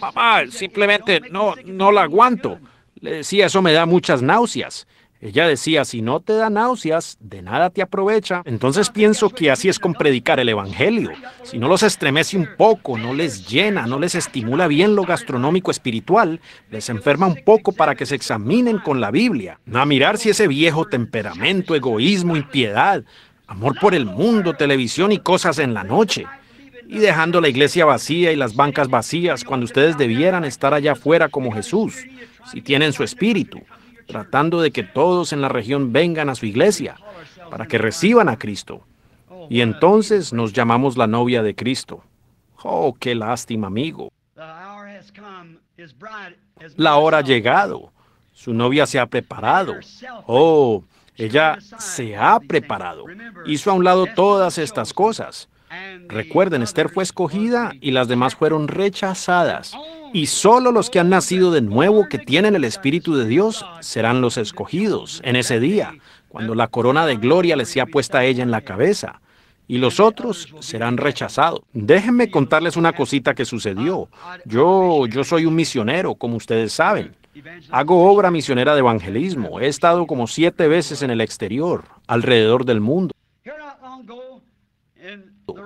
mamá, simplemente no, no la aguanto. Le decía, eso me da muchas náuseas. Ella decía, si no te da náuseas, de nada te aprovecha. Entonces pienso que así es con predicar el Evangelio. Si no los estremece un poco, no les llena, no les estimula bien lo gastronómico espiritual, les enferma un poco para que se examinen con la Biblia. A mirar si ese viejo temperamento, egoísmo, impiedad, amor por el mundo, televisión y cosas en la noche y dejando la iglesia vacía y las bancas vacías cuando ustedes debieran estar allá afuera como Jesús, si tienen su espíritu tratando de que todos en la región vengan a su iglesia para que reciban a Cristo. Y entonces nos llamamos la novia de Cristo. Oh, qué lástima, amigo. La hora ha llegado. Su novia se ha preparado. Oh, ella se ha preparado. Hizo a un lado todas estas cosas. Recuerden, Esther fue escogida y las demás fueron rechazadas. Y solo los que han nacido de nuevo, que tienen el Espíritu de Dios, serán los escogidos en ese día, cuando la corona de gloria les sea puesta a ella en la cabeza. Y los otros serán rechazados. Déjenme contarles una cosita que sucedió. Yo, yo soy un misionero, como ustedes saben. Hago obra misionera de evangelismo. He estado como siete veces en el exterior, alrededor del mundo.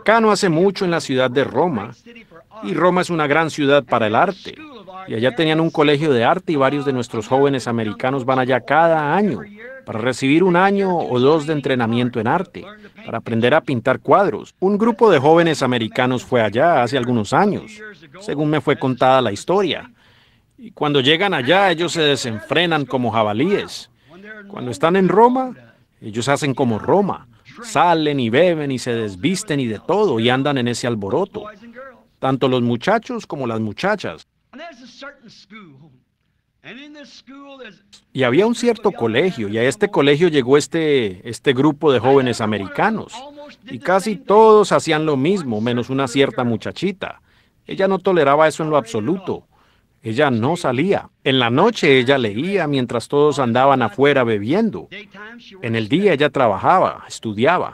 Cano hace mucho en la ciudad de Roma, y Roma es una gran ciudad para el arte. Y allá tenían un colegio de arte y varios de nuestros jóvenes americanos van allá cada año para recibir un año o dos de entrenamiento en arte, para aprender a pintar cuadros. Un grupo de jóvenes americanos fue allá hace algunos años, según me fue contada la historia. Y cuando llegan allá, ellos se desenfrenan como jabalíes. Cuando están en Roma, ellos hacen como Roma. Salen y beben y se desvisten y de todo y andan en ese alboroto tanto los muchachos como las muchachas. Y había un cierto colegio, y a este colegio llegó este, este grupo de jóvenes americanos, y casi todos hacían lo mismo, menos una cierta muchachita. Ella no toleraba eso en lo absoluto. Ella no salía. En la noche ella leía mientras todos andaban afuera bebiendo. En el día ella trabajaba, estudiaba.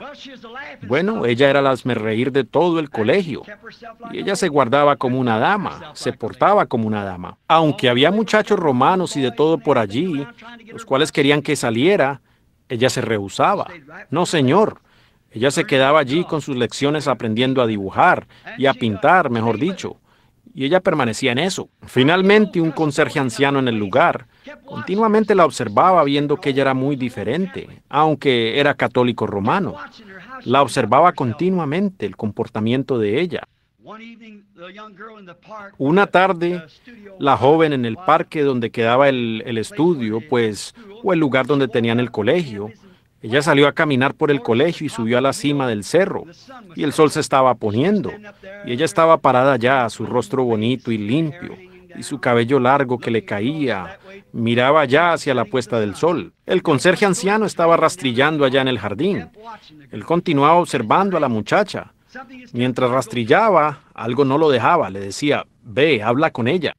Bueno, ella era la reír de todo el colegio. Y ella se guardaba como una dama, se portaba como una dama. Aunque había muchachos romanos y de todo por allí, los cuales querían que saliera, ella se rehusaba. No, señor. Ella se quedaba allí con sus lecciones aprendiendo a dibujar y a pintar, mejor dicho y ella permanecía en eso. Finalmente, un conserje anciano en el lugar continuamente la observaba viendo que ella era muy diferente, aunque era católico romano. La observaba continuamente el comportamiento de ella. Una tarde, la joven en el parque donde quedaba el, estudio, pues, o el lugar donde tenían el colegio, ella salió a caminar por el colegio y subió a la cima del cerro, y el sol se estaba poniendo, y ella estaba parada allá, su rostro bonito y limpio, y su cabello largo que le caía, miraba allá hacia la puesta del sol. El conserje anciano estaba rastrillando allá en el jardín. Él continuaba observando a la muchacha. Mientras rastrillaba, algo no lo dejaba, le decía, ve, habla con ella.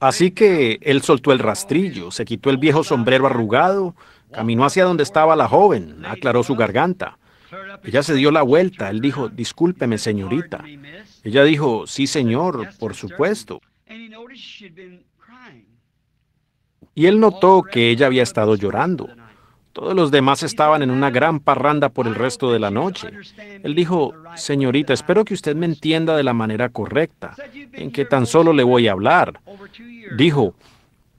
Así que él soltó el rastrillo, se quitó el viejo sombrero arrugado, Caminó hacia donde estaba la joven, aclaró su garganta. Ella se dio la vuelta, él dijo, discúlpeme señorita. Ella dijo, sí señor, por supuesto. Y él notó que ella había estado llorando. Todos los demás estaban en una gran parranda por el resto de la noche. Él dijo, señorita, espero que usted me entienda de la manera correcta, en que tan solo le voy a hablar. Dijo,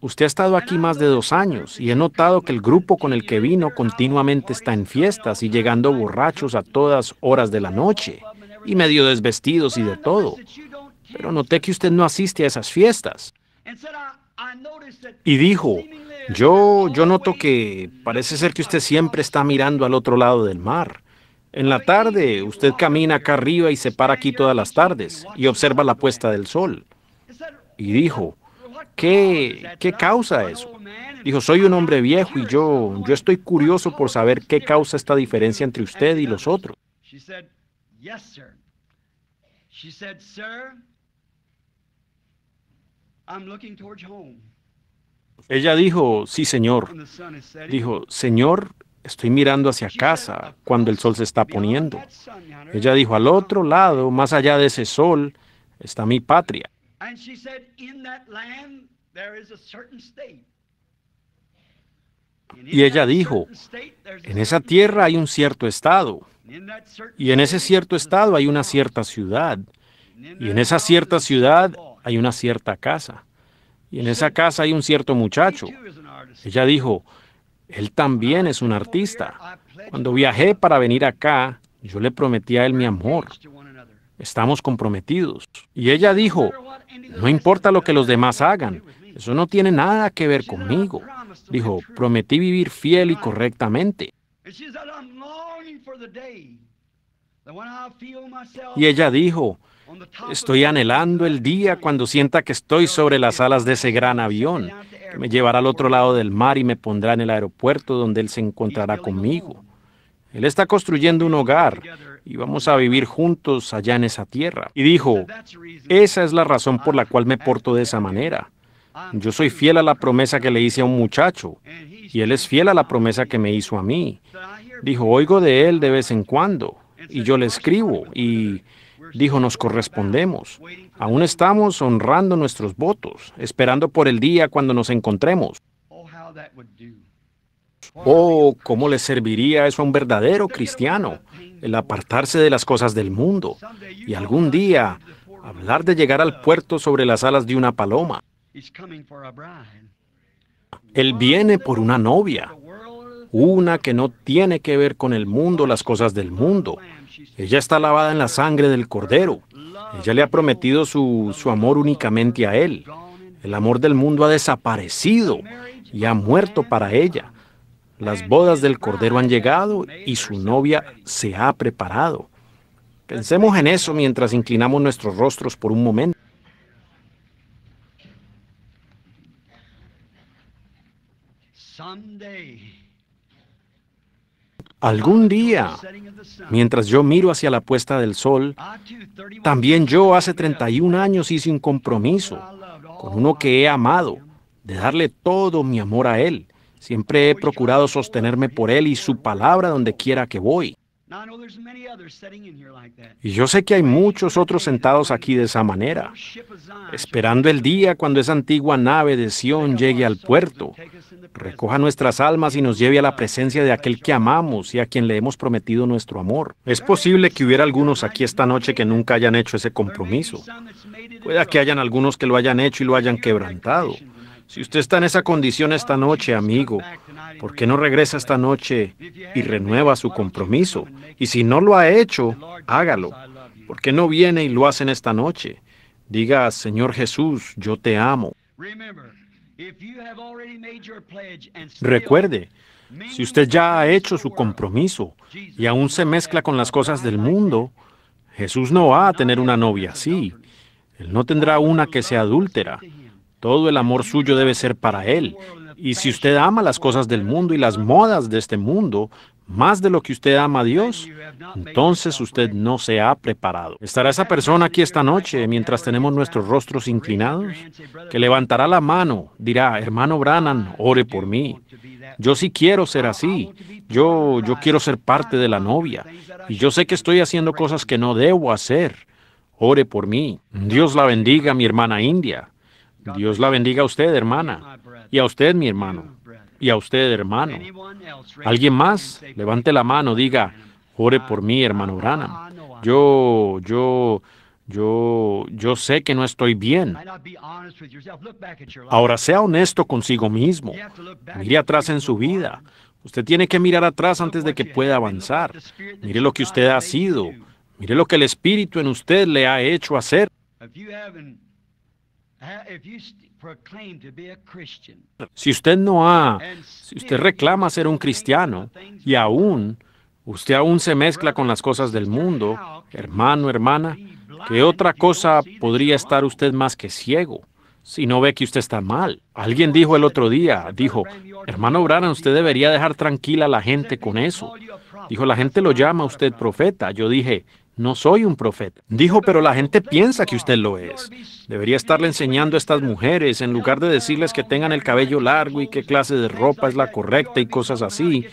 Usted ha estado aquí más de dos años y he notado que el grupo con el que vino continuamente está en fiestas y llegando borrachos a todas horas de la noche y medio desvestidos y de todo. Pero noté que usted no asiste a esas fiestas. Y dijo, yo, yo noto que parece ser que usted siempre está mirando al otro lado del mar. En la tarde, usted camina acá arriba y se para aquí todas las tardes y observa la puesta del sol. Y dijo, ¿Qué, causa eso? Dijo, soy un hombre viejo y yo, yo estoy curioso por saber qué causa esta diferencia entre usted y los otros. Ella dijo, sí, señor. Dijo, señor, estoy mirando hacia casa cuando el sol se está poniendo. Ella dijo, al otro lado, más allá de ese sol, está mi patria. Y ella dijo, en esa tierra hay un cierto estado, y en ese cierto estado hay una cierta ciudad, y en esa cierta ciudad hay una cierta casa, y en esa casa hay un cierto muchacho. Ella dijo, él también es un artista. Cuando viajé para venir acá, yo le prometí a él mi amor estamos comprometidos. Y ella dijo, no importa lo que los demás hagan, eso no tiene nada que ver conmigo. Dijo, prometí vivir fiel y correctamente. Y ella dijo, estoy anhelando el día cuando sienta que estoy sobre las alas de ese gran avión, que me llevará al otro lado del mar y me pondrá en el aeropuerto donde él se encontrará conmigo. Él está construyendo un hogar y vamos a vivir juntos allá en esa tierra. Y dijo, esa es la razón por la cual me porto de esa manera. Yo soy fiel a la promesa que le hice a un muchacho y él es fiel a la promesa que me hizo a mí. Dijo, oigo de él de vez en cuando y yo le escribo y dijo, nos correspondemos. Aún estamos honrando nuestros votos, esperando por el día cuando nos encontremos. Oh, ¿cómo le serviría eso a un verdadero cristiano? El apartarse de las cosas del mundo y algún día hablar de llegar al puerto sobre las alas de una paloma. Él viene por una novia, una que no tiene que ver con el mundo, las cosas del mundo. Ella está lavada en la sangre del Cordero. Ella le ha prometido su, su amor únicamente a Él. El amor del mundo ha desaparecido y ha muerto para ella. Las bodas del Cordero han llegado y su novia se ha preparado. Pensemos en eso mientras inclinamos nuestros rostros por un momento. Algún día, mientras yo miro hacia la puesta del sol, también yo hace 31 años hice un compromiso con uno que he amado, de darle todo mi amor a él. Siempre he procurado sostenerme por Él y su palabra donde quiera que voy. Y yo sé que hay muchos otros sentados aquí de esa manera, esperando el día cuando esa antigua nave de Sión llegue al puerto, recoja nuestras almas y nos lleve a la presencia de aquel que amamos y a quien le hemos prometido nuestro amor. Es posible que hubiera algunos aquí esta noche que nunca hayan hecho ese compromiso. Pueda que hayan algunos que lo hayan hecho y lo hayan quebrantado. Si usted está en esa condición esta noche, amigo, ¿por qué no regresa esta noche y renueva su compromiso? Y si no lo ha hecho, hágalo. ¿Por qué no viene y lo hacen esta noche? Diga, Señor Jesús, yo te amo. Recuerde, si usted ya ha hecho su compromiso y aún se mezcla con las cosas del mundo, Jesús no va a tener una novia así. Él no tendrá una que sea adúltera. Todo el amor suyo debe ser para Él. Y si usted ama las cosas del mundo y las modas de este mundo, más de lo que usted ama a Dios, entonces usted no se ha preparado. ¿Estará esa persona aquí esta noche mientras tenemos nuestros rostros inclinados? Que levantará la mano, dirá, hermano Brannan, ore por mí. Yo sí quiero ser así. Yo, yo quiero ser parte de la novia. Y yo sé que estoy haciendo cosas que no debo hacer. Ore por mí. Dios la bendiga, mi hermana India. Dios la bendiga a usted, hermana, y a usted, mi hermano, y a usted, hermano. ¿Alguien más? Levante la mano, diga, ore por mí, hermano Branham. Yo, yo, yo, yo sé que no estoy bien. Ahora sea honesto consigo mismo. Mire atrás en su vida. Usted tiene que mirar atrás antes de que pueda avanzar. Mire lo que usted ha sido. Mire lo que el Espíritu en usted le ha hecho hacer. Ah, si usted no ha, si usted reclama ser un cristiano y aún, usted aún se mezcla con las cosas del mundo, hermano, hermana, ¿qué otra cosa podría estar usted más que ciego? Si no ve que usted está mal. Alguien dijo el otro día, dijo, hermano Branham, usted debería dejar tranquila a la gente con eso. Dijo, la gente lo llama a usted profeta. Yo dije, no soy un profeta. Dijo, pero la gente piensa que usted lo es. Debería estarle enseñando a estas mujeres, en lugar de decirles que tengan el cabello largo y qué clase de ropa es la correcta y cosas así.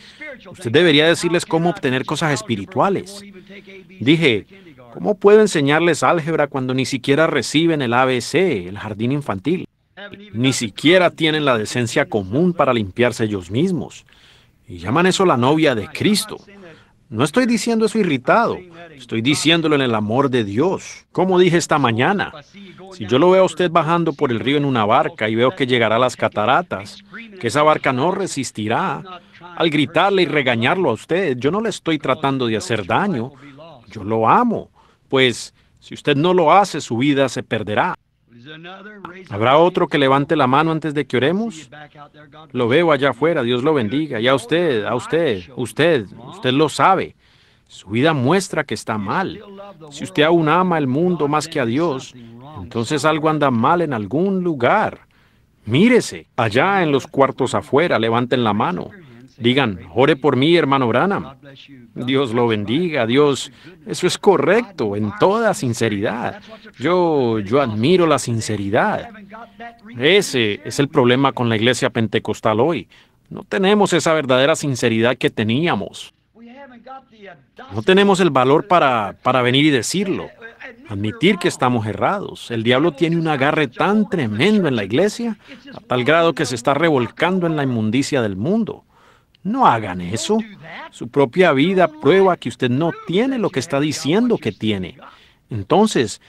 Usted debería decirles cómo obtener cosas espirituales. Dije, ¿cómo puedo enseñarles álgebra cuando ni siquiera reciben el ABC, el jardín infantil? Ni siquiera tienen la decencia común para limpiarse ellos mismos. Y llaman eso la novia de Cristo. No estoy diciendo eso irritado, estoy diciéndolo en el amor de Dios. Como dije esta mañana, si yo lo veo a usted bajando por el río en una barca y veo que llegará a las cataratas, que esa barca no resistirá, al gritarle y regañarlo a usted, yo no le estoy tratando de hacer daño, yo lo amo, pues si usted no lo hace, su vida se perderá. ¿Habrá otro que levante la mano antes de que oremos? Lo veo allá afuera, Dios lo bendiga. Y a usted, a usted, usted, usted lo sabe. Su vida muestra que está mal. Si usted aún ama el mundo más que a Dios, entonces algo anda mal en algún lugar. Mírese, allá en los cuartos afuera, levanten la mano. Digan, ore por mí, hermano Branham. Dios lo bendiga, Dios. Eso es correcto, en toda sinceridad. Yo, yo admiro la sinceridad. Ese es el problema con la iglesia pentecostal hoy. No tenemos esa verdadera sinceridad que teníamos. No tenemos el valor para, para venir y decirlo, admitir que estamos errados. El diablo tiene un agarre tan tremendo en la iglesia, a tal grado que se está revolcando en la inmundicia del mundo. No hagan eso. Su propia vida prueba que usted no tiene lo que está diciendo que tiene. Entonces,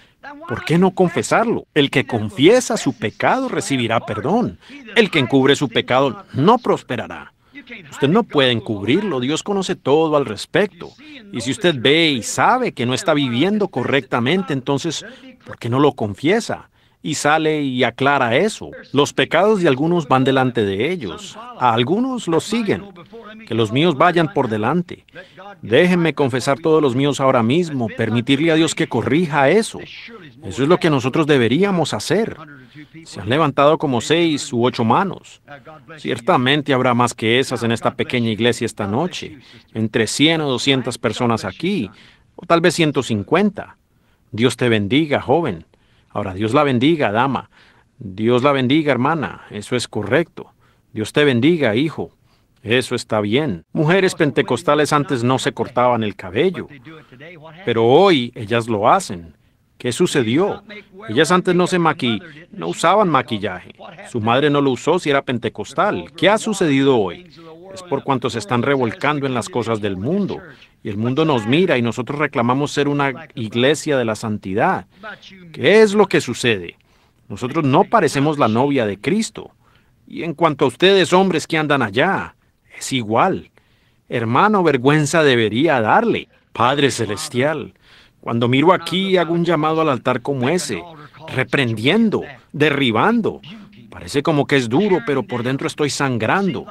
¿por qué no confesarlo? El que confiesa su pecado recibirá perdón. El que encubre su pecado no prosperará. Usted no puede encubrirlo, Dios conoce todo al respecto. Y si usted ve y sabe que no está viviendo correctamente, entonces, ¿por qué no lo confiesa? y sale y aclara eso. Los pecados de algunos van delante de ellos, a algunos los siguen. Que los míos vayan por delante. Déjenme confesar todos los míos ahora mismo, permitirle a Dios que corrija eso. Eso es lo que nosotros deberíamos hacer. Se han levantado como seis u ocho manos. Ciertamente habrá más que esas en esta pequeña iglesia esta noche, entre 100 o 200 personas aquí, o tal vez 150. Dios te bendiga, joven. Ahora, Dios la bendiga, dama. Dios la bendiga, hermana. Eso es correcto. Dios te bendiga, hijo. Eso está bien. Mujeres pentecostales antes no se cortaban el cabello, pero hoy ellas lo hacen. ¿Qué sucedió? Ellas antes no se maquillaban, no usaban maquillaje. Su madre no lo usó si era pentecostal. ¿Qué ha sucedido hoy? es por cuanto se están revolcando en las cosas del mundo. Y el mundo nos mira y nosotros reclamamos ser una iglesia de la santidad. ¿Qué es lo que sucede? Nosotros no parecemos la novia de Cristo. Y en cuanto a ustedes, hombres que andan allá, es igual. Hermano, vergüenza debería darle. Padre Celestial, cuando miro aquí hago un llamado al altar como ese, reprendiendo, derribando, Parece como que es duro, pero por dentro estoy sangrando,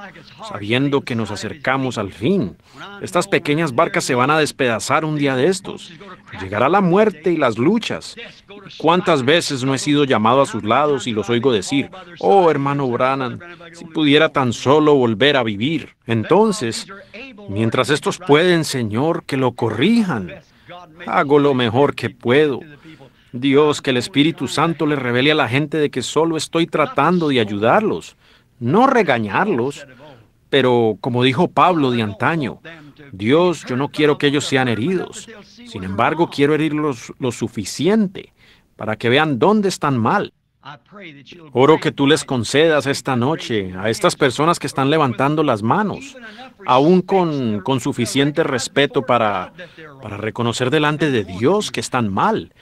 sabiendo que nos acercamos al fin. Estas pequeñas barcas se van a despedazar un día de estos. Llegará la muerte y las luchas. ¿Cuántas veces no he sido llamado a sus lados y los oigo decir, oh hermano Brannan, si pudiera tan solo volver a vivir? Entonces, mientras estos pueden, Señor, que lo corrijan. Hago lo mejor que puedo. Dios, que el Espíritu Santo le revele a la gente de que solo estoy tratando de ayudarlos, no regañarlos. Pero como dijo Pablo de antaño, Dios, yo no quiero que ellos sean heridos. Sin embargo, quiero herirlos lo suficiente para que vean dónde están mal. Oro que tú les concedas esta noche a estas personas que están levantando las manos, aún con, suficiente respeto para, para reconocer delante de Dios que están mal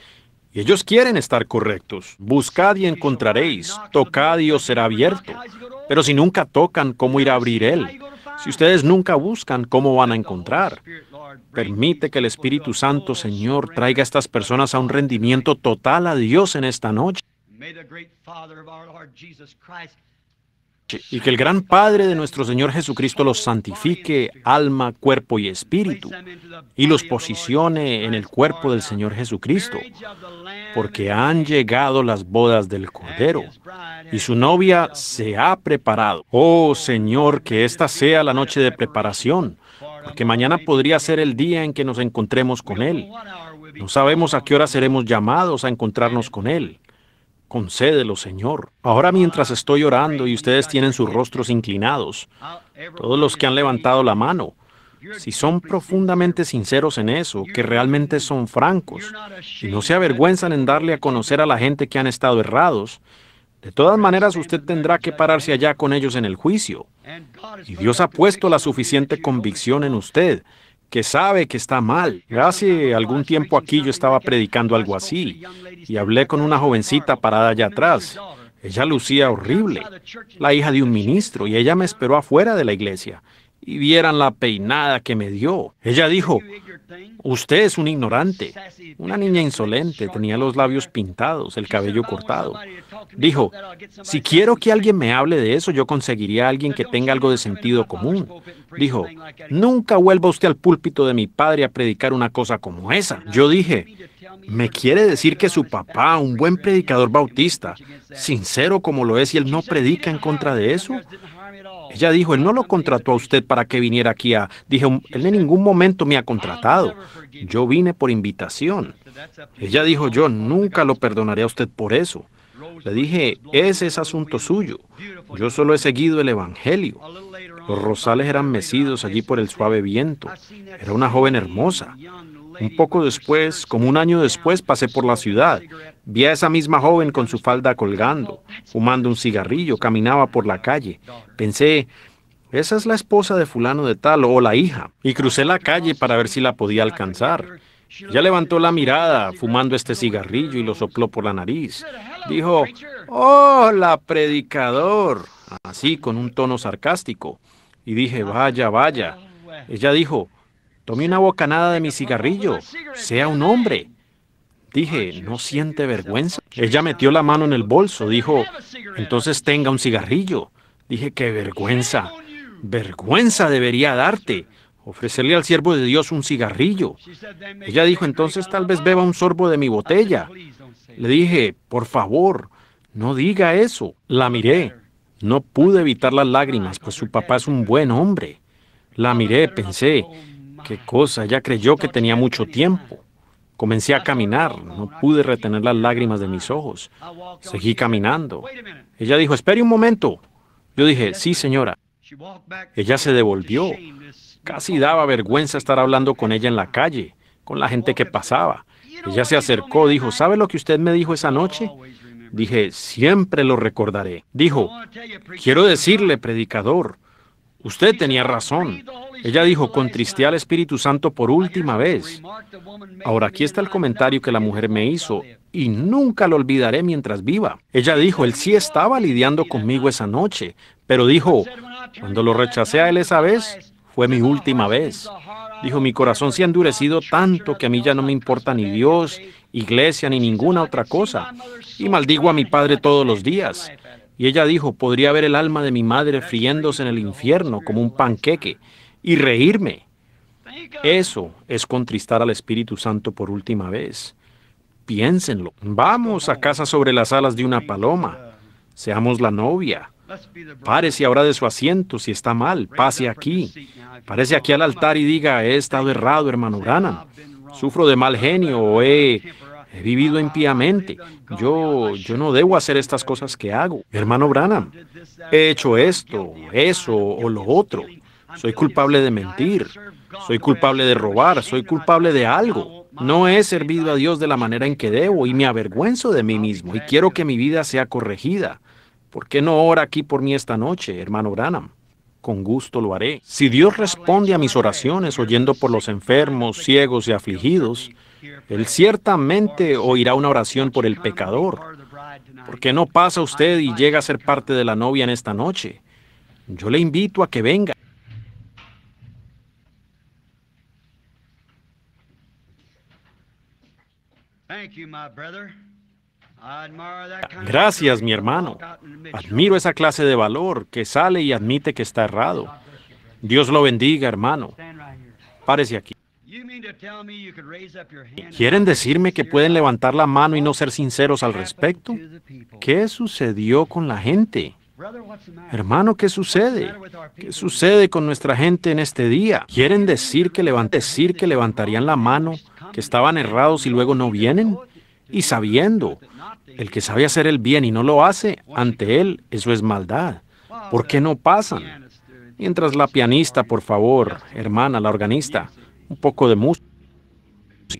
ellos quieren estar correctos. Buscad y encontraréis. Tocad y os será abierto. Pero si nunca tocan, ¿cómo irá a abrir Él? Si ustedes nunca buscan, ¿cómo van a encontrar? Permite que el Espíritu Santo, Señor, traiga a estas personas a un rendimiento total a Dios en esta noche y que el gran Padre de nuestro Señor Jesucristo los santifique, alma, cuerpo y espíritu, y los posicione en el cuerpo del Señor Jesucristo, porque han llegado las bodas del Cordero, y su novia se ha preparado. Oh Señor, que esta sea la noche de preparación, porque mañana podría ser el día en que nos encontremos con Él. No sabemos a qué hora seremos llamados a encontrarnos con Él. Concédelo, Señor. Ahora mientras estoy orando y ustedes tienen sus rostros inclinados, todos los que han levantado la mano, si son profundamente sinceros en eso, que realmente son francos, y no se avergüenzan en darle a conocer a la gente que han estado errados, de todas maneras usted tendrá que pararse allá con ellos en el juicio. Y Dios ha puesto la suficiente convicción en usted que sabe que está mal. Hace algún tiempo aquí yo estaba predicando algo así y hablé con una jovencita parada allá atrás. Ella lucía horrible, la hija de un ministro, y ella me esperó afuera de la iglesia. Y vieran la peinada que me dio. Ella dijo, Usted es un ignorante. Una niña insolente, tenía los labios pintados, el cabello cortado. Dijo, si quiero que alguien me hable de eso, yo conseguiría a alguien que tenga algo de sentido común. Dijo, nunca vuelva usted al púlpito de mi padre a predicar una cosa como esa. Yo dije, ¿Me quiere decir que su papá, un buen predicador bautista, sincero como lo es, y él no predica en contra de eso? Ella dijo, él no lo contrató a usted para que viniera aquí a... Dije, él en ningún momento me ha contratado. Yo vine por invitación. Ella dijo, yo nunca lo perdonaré a usted por eso. Le dije, ese es asunto suyo. Yo solo he seguido el Evangelio. Los rosales eran mecidos allí por el suave viento. Era una joven hermosa. Un poco después, como un año después, pasé por la ciudad. Vi a esa misma joven con su falda colgando, fumando un cigarrillo, caminaba por la calle. Pensé, esa es la esposa de fulano de tal o la hija. Y crucé la calle para ver si la podía alcanzar. Ya levantó la mirada, fumando este cigarrillo y lo sopló por la nariz. Dijo, hola, predicador, así con un tono sarcástico. Y dije, vaya, vaya. Ella dijo, Tomé una bocanada de mi cigarrillo. Sea un hombre. Dije, ¿no siente vergüenza? Ella metió la mano en el bolso. Dijo, entonces tenga un cigarrillo. Dije, qué vergüenza. Vergüenza debería darte. Ofrecerle al siervo de Dios un cigarrillo. Ella dijo, entonces tal vez beba un sorbo de mi botella. Le dije, por favor, no diga eso. La miré. No pude evitar las lágrimas, pues su papá es un buen hombre. La miré, pensé, Qué cosa, ella creyó que tenía mucho tiempo. Comencé a caminar, no pude retener las lágrimas de mis ojos. Seguí caminando. Ella dijo, espere un momento. Yo dije, sí, señora. Ella se devolvió. Casi daba vergüenza estar hablando con ella en la calle, con la gente que pasaba. Ella se acercó, dijo, ¿sabe lo que usted me dijo esa noche? Dije, siempre lo recordaré. Dijo, quiero decirle, predicador, Usted tenía razón. Ella dijo, contristé al Espíritu Santo por última vez. Ahora aquí está el comentario que la mujer me hizo y nunca lo olvidaré mientras viva. Ella dijo, él sí estaba lidiando conmigo esa noche, pero dijo, cuando lo rechacé a él esa vez, fue mi última vez. Dijo, mi corazón se ha endurecido tanto que a mí ya no me importa ni Dios, iglesia, ni ninguna otra cosa. Y maldigo a mi padre todos los días. Y ella dijo, podría ver el alma de mi madre friéndose en el infierno como un panqueque y reírme. Eso es contristar al Espíritu Santo por última vez. Piénsenlo. Vamos a casa sobre las alas de una paloma. Seamos la novia. Párese ahora de su asiento si está mal. Pase aquí. Párese aquí al altar y diga, he estado errado, hermano Branham. Sufro de mal genio o he He vivido impíamente. Yo, yo no debo hacer estas cosas que hago. Hermano Branham, he hecho esto, eso o lo otro. Soy culpable de mentir. Soy culpable de robar. Soy culpable de algo. No he servido a Dios de la manera en que debo y me avergüenzo de mí mismo y quiero que mi vida sea corregida. ¿Por qué no ora aquí por mí esta noche, hermano Branham? con gusto lo haré. Si Dios responde a mis oraciones oyendo por los enfermos, ciegos y afligidos, él ciertamente oirá una oración por el pecador. ¿Por qué no pasa usted y llega a ser parte de la novia en esta noche? Yo le invito a que venga. Gracias, mi hermano. Admiro esa clase de valor que sale y admite que está errado. Dios lo bendiga, hermano. Párese aquí. ¿Quieren decirme que pueden levantar la mano y no ser sinceros al respecto? ¿Qué sucedió con la gente? Hermano, ¿qué sucede? ¿Qué sucede con nuestra gente en este día? ¿Quieren decir que, decir que levantarían la mano, que estaban errados y luego no vienen? Y sabiendo, el que sabe hacer el bien y no lo hace, ante él, eso es maldad. ¿Por qué no pasan? Mientras la pianista, por favor, hermana, la organista, un poco de música.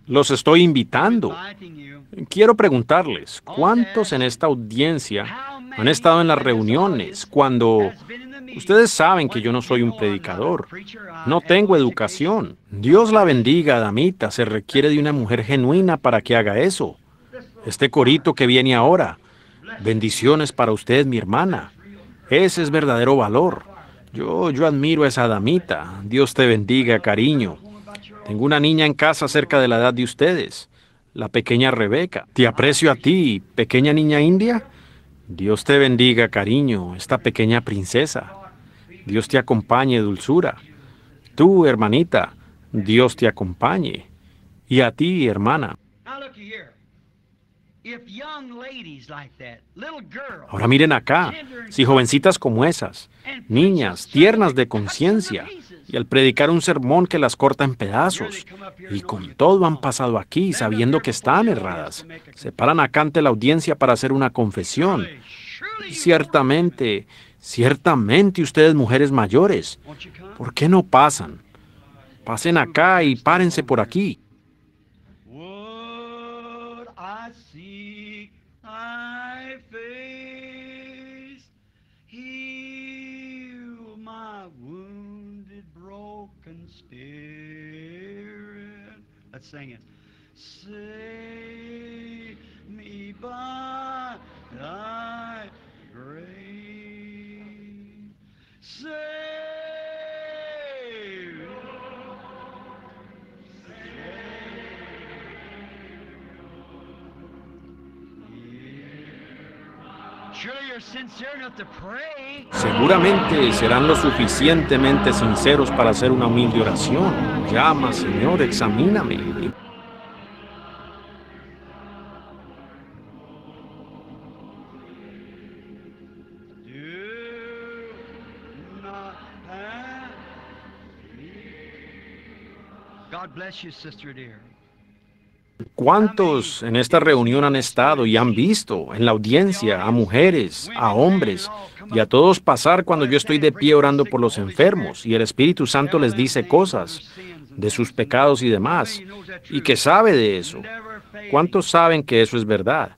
Los estoy invitando. Quiero preguntarles, ¿cuántos en esta audiencia han estado en las reuniones cuando ustedes saben que yo no soy un predicador? No tengo educación. Dios la bendiga, damita. Se requiere de una mujer genuina para que haga eso. Este corito que viene ahora. Bendiciones para usted, mi hermana. Ese es verdadero valor. Yo, yo admiro a esa damita. Dios te bendiga, cariño. Tengo una niña en casa cerca de la edad de ustedes, la pequeña Rebeca. Te aprecio a ti, pequeña niña india. Dios te bendiga, cariño, esta pequeña princesa. Dios te acompañe, dulzura. Tú, hermanita, Dios te acompañe. Y a ti, hermana. Ahora miren acá, si jovencitas como esas, niñas tiernas de conciencia, y al predicar un sermón que las corta en pedazos. Y con todo han pasado aquí sabiendo que están erradas. Se paran acá ante la audiencia para hacer una confesión. ciertamente, ciertamente ustedes mujeres mayores, ¿por qué no pasan? Pasen acá y párense por aquí. sing it. Save me by thy grace. Save Seguramente serán lo suficientemente sinceros para hacer una humilde oración. Llama, Señor, examíname. God bless you, sister ¿Cuántos en esta reunión han estado y han visto en la audiencia a mujeres, a hombres y a todos pasar cuando yo estoy de pie orando por los enfermos y el Espíritu Santo les dice cosas de sus pecados y demás y que sabe de eso? ¿Cuántos saben que eso es verdad?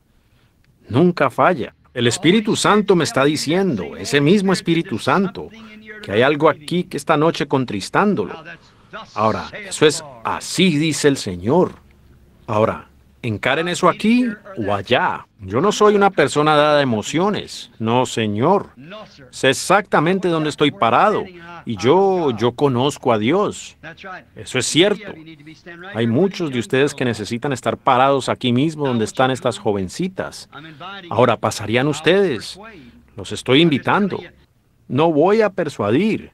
Nunca falla. El Espíritu Santo me está diciendo, ese mismo Espíritu Santo, que hay algo aquí que esta noche contristándolo. Ahora, eso es así dice el Señor. Ahora, encaren eso aquí o allá. Yo no soy una persona dada de emociones. No, señor. Sé exactamente dónde estoy parado. Y yo, yo conozco a Dios. Eso es cierto. Hay muchos de ustedes que necesitan estar parados aquí mismo donde están estas jovencitas. Ahora, pasarían ustedes. Los estoy invitando. No voy a persuadir.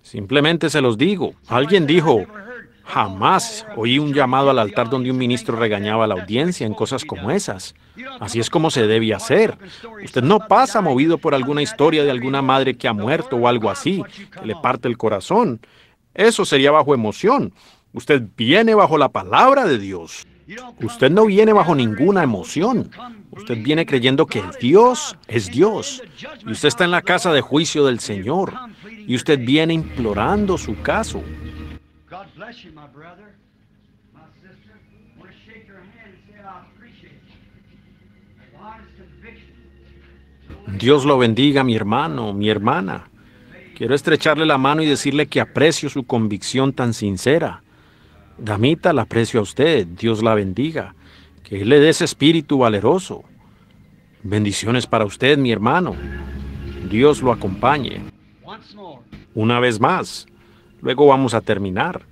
Simplemente se los digo. Alguien dijo, Jamás oí un llamado al altar donde un ministro regañaba a la audiencia en cosas como esas. Así es como se debe hacer. Usted no pasa movido por alguna historia de alguna madre que ha muerto o algo así, que le parte el corazón. Eso sería bajo emoción. Usted viene bajo la palabra de Dios. Usted no viene bajo ninguna emoción. Usted viene creyendo que Dios es Dios. Y usted está en la casa de juicio del Señor. Y usted viene implorando su caso. Dios lo bendiga, mi hermano, mi hermana. Quiero estrecharle la mano y decirle que aprecio su convicción tan sincera. Damita, la aprecio a usted. Dios la bendiga. Que Él le dé ese espíritu valeroso. Bendiciones para usted, mi hermano. Dios lo acompañe. Una vez más. Luego vamos a terminar.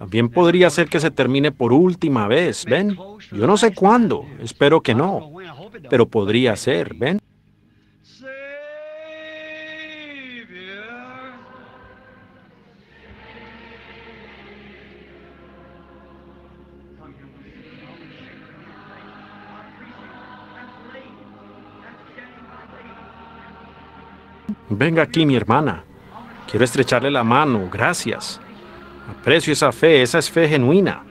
También podría ser que se termine por última vez, ¿ven? Yo no sé cuándo, espero que no, pero podría ser, ¿ven? Venga aquí, mi hermana. Quiero estrecharle la mano, gracias. Aprecio esa fe, esa es fe genuina.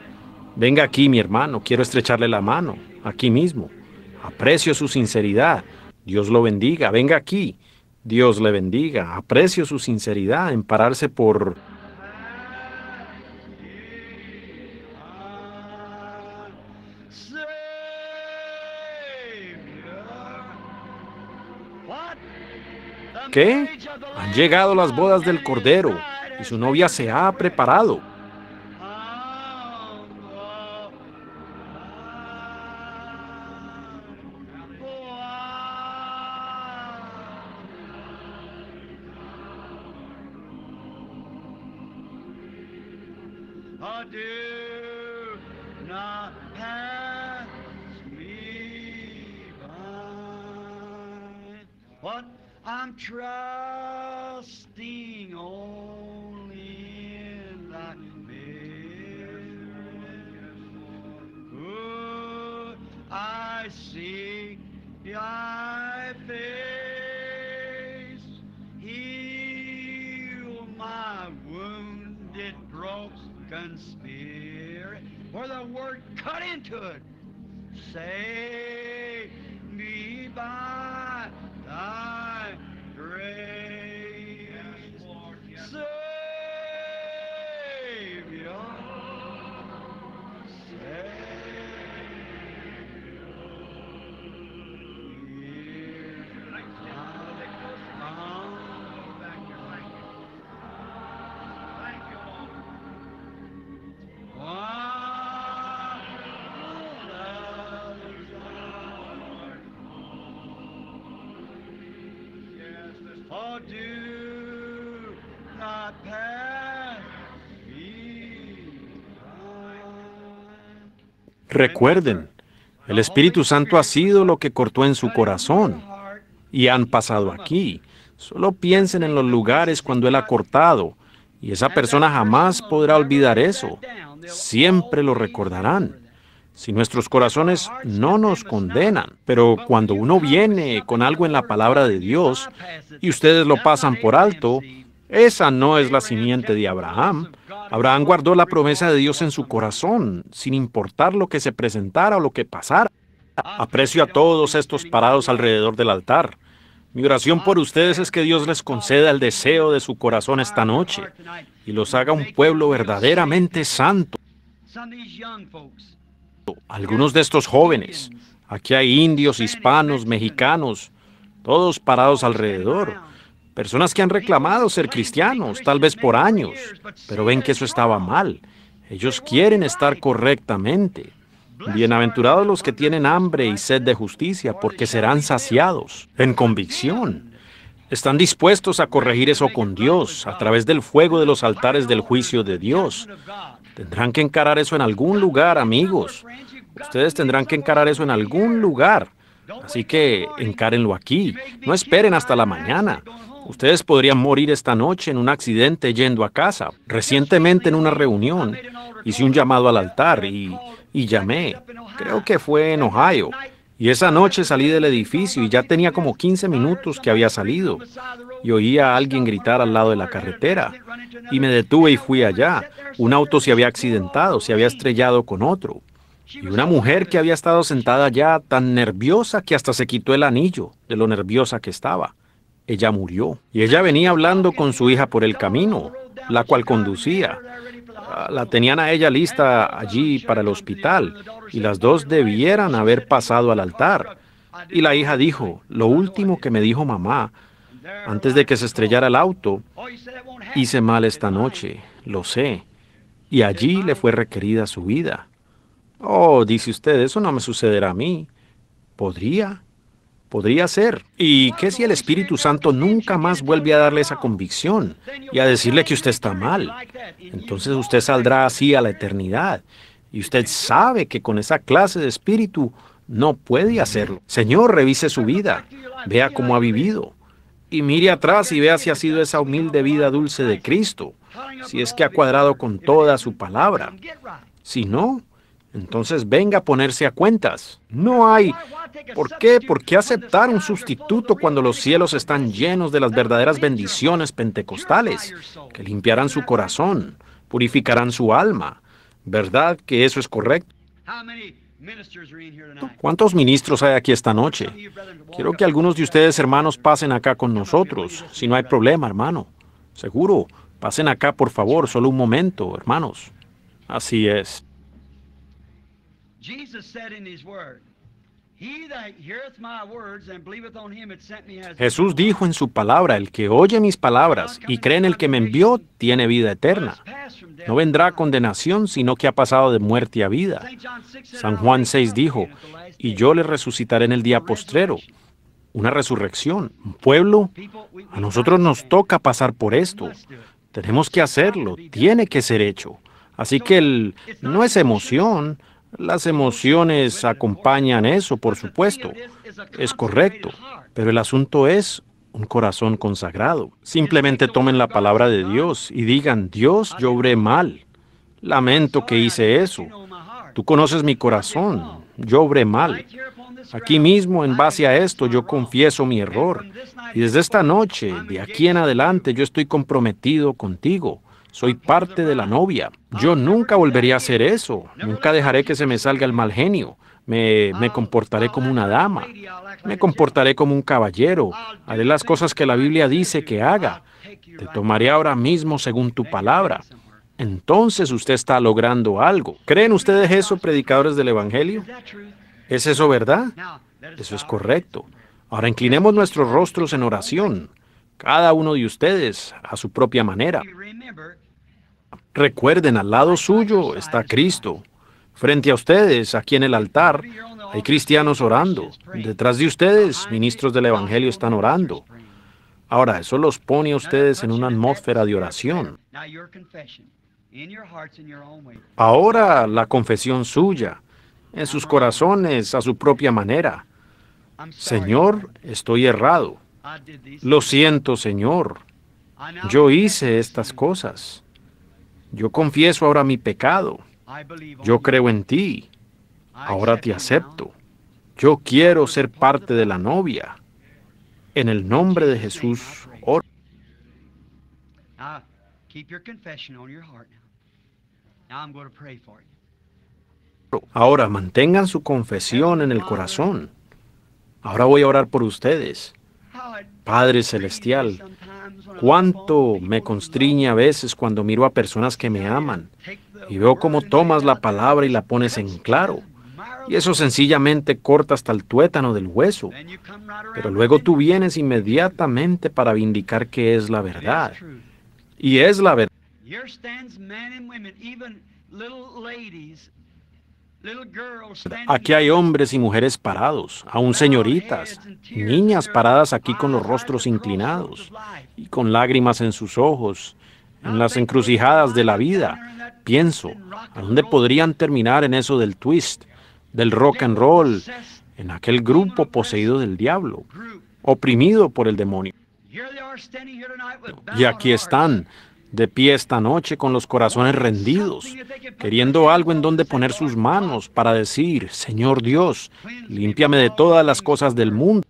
Venga aquí, mi hermano, quiero estrecharle la mano, aquí mismo. Aprecio su sinceridad. Dios lo bendiga, venga aquí. Dios le bendiga. Aprecio su sinceridad en pararse por... ¿Qué? Han llegado las bodas del Cordero y su novia se ha preparado. I'm trusting all. I see thy face. Heal my wounded, broken spirit. Or the word cut into it. Save me by thy grace. Yes, Lord, yes. Recuerden, el Espíritu Santo ha sido lo que cortó en su corazón y han pasado aquí. Solo piensen en los lugares cuando Él ha cortado y esa persona jamás podrá olvidar eso. Siempre lo recordarán. Si nuestros corazones no nos condenan, pero cuando uno viene con algo en la palabra de Dios y ustedes lo pasan por alto, esa no es la simiente de Abraham. Abraham guardó la promesa de Dios en su corazón, sin importar lo que se presentara o lo que pasara. Aprecio a todos estos parados alrededor del altar. Mi oración por ustedes es que Dios les conceda el deseo de su corazón esta noche y los haga un pueblo verdaderamente santo. Algunos de estos jóvenes, aquí hay indios, hispanos, mexicanos, todos parados alrededor. Personas que han reclamado ser cristianos, tal vez por años, pero ven que eso estaba mal. Ellos quieren estar correctamente. Bienaventurados los que tienen hambre y sed de justicia, porque serán saciados en convicción. Están dispuestos a corregir eso con Dios, a través del fuego de los altares del juicio de Dios. Tendrán que encarar eso en algún lugar, amigos. Ustedes tendrán que encarar eso en algún lugar. Así que encárenlo aquí. No esperen hasta la mañana. Ustedes podrían morir esta noche en un accidente yendo a casa. Recientemente en una reunión hice un llamado al altar y, llamé. Creo que fue en Ohio. Y esa noche salí del edificio y ya tenía como 15 minutos que había salido. Y oía a alguien gritar al lado de la carretera. Y me detuve y fui allá. Un auto se había accidentado, se había estrellado con otro. Y una mujer que había estado sentada allá tan nerviosa que hasta se quitó el anillo de lo nerviosa que estaba ella murió. Y ella venía hablando con su hija por el camino, la cual conducía. Ah, la tenían a ella lista allí para el hospital y las dos debieran haber pasado al altar. Y la hija dijo, lo último que me dijo mamá antes de que se estrellara el auto, hice mal esta noche, lo sé. Y allí le fue requerida su vida. Oh, dice usted, eso no me sucederá a mí. ¿Podría? Podría ser. ¿Y qué si el Espíritu Santo nunca más vuelve a darle esa convicción y a decirle que usted está mal? Entonces usted saldrá así a la eternidad. Y usted sabe que con esa clase de espíritu no puede hacerlo. Señor, revise su vida, vea cómo ha vivido. Y mire atrás y vea si ha sido esa humilde vida dulce de Cristo, si es que ha cuadrado con toda su palabra. Si no, entonces venga a ponerse a cuentas. No hay. ¿Por qué? ¿Por qué aceptar un sustituto cuando los cielos están llenos de las verdaderas bendiciones pentecostales que limpiarán su corazón, purificarán su alma? ¿Verdad que eso es correcto? ¿Cuántos ministros hay aquí esta noche? Quiero que algunos de ustedes, hermanos, pasen acá con nosotros, si no hay problema, hermano. Seguro, pasen acá, por favor, solo un momento, hermanos. Así es. Jesús dijo en su palabra, el que oye mis palabras y cree en el que me envió, tiene vida eterna. No vendrá condenación, sino que ha pasado de muerte a vida. San Juan 6 dijo, y yo le resucitaré en el día postrero. Una resurrección, un pueblo. A nosotros nos toca pasar por esto. Tenemos que hacerlo, tiene que ser hecho. Así que el, no es emoción, las emociones acompañan eso, por supuesto. Es correcto. Pero el asunto es un corazón consagrado. Simplemente tomen la palabra de Dios y digan, Dios, yo obré mal. Lamento que hice eso. Tú conoces mi corazón. Yo obré mal. Aquí mismo, en base a esto, yo confieso mi error. Y desde esta noche, de aquí en adelante, yo estoy comprometido contigo. Soy parte de la novia. Yo nunca volvería a hacer eso. Nunca dejaré que se me salga el mal genio. Me, me, comportaré como una dama, me comportaré como un caballero, haré las cosas que la Biblia dice que haga, te tomaré ahora mismo según tu palabra. Entonces usted está logrando algo. ¿Creen ustedes eso, predicadores del Evangelio? ¿Es eso verdad? Eso es correcto. Ahora inclinemos nuestros rostros en oración, cada uno de ustedes a su propia manera. Recuerden, al lado suyo está Cristo. Frente a ustedes, aquí en el altar, hay cristianos orando. Detrás de ustedes, ministros del Evangelio están orando. Ahora, eso los pone a ustedes en una atmósfera de oración. Ahora la confesión suya, en sus corazones, a su propia manera. Señor, estoy errado. Lo siento, Señor. Yo hice estas cosas. Yo confieso ahora mi pecado. Yo creo en ti. Ahora te acepto. Yo quiero ser parte de la novia. En el nombre de Jesús, oro. Ahora mantengan su confesión en el corazón. Ahora voy a orar por ustedes. Padre Celestial, cuánto me constriñe a veces cuando miro a personas que me aman y veo cómo tomas la palabra y la pones en claro. Y eso sencillamente corta hasta el tuétano del hueso. Pero luego tú vienes inmediatamente para vindicar que es la verdad. Y es la verdad. Aquí hay hombres y mujeres parados, aún señoritas, niñas paradas aquí con los rostros inclinados y con lágrimas en sus ojos, en las encrucijadas de la vida. Pienso, ¿a dónde podrían terminar en eso del twist, del rock and roll, en aquel grupo poseído del diablo, oprimido por el demonio? Y aquí están, de pie esta noche con los corazones rendidos, queriendo algo en donde poner sus manos para decir, Señor Dios, límpiame de todas las cosas del mundo.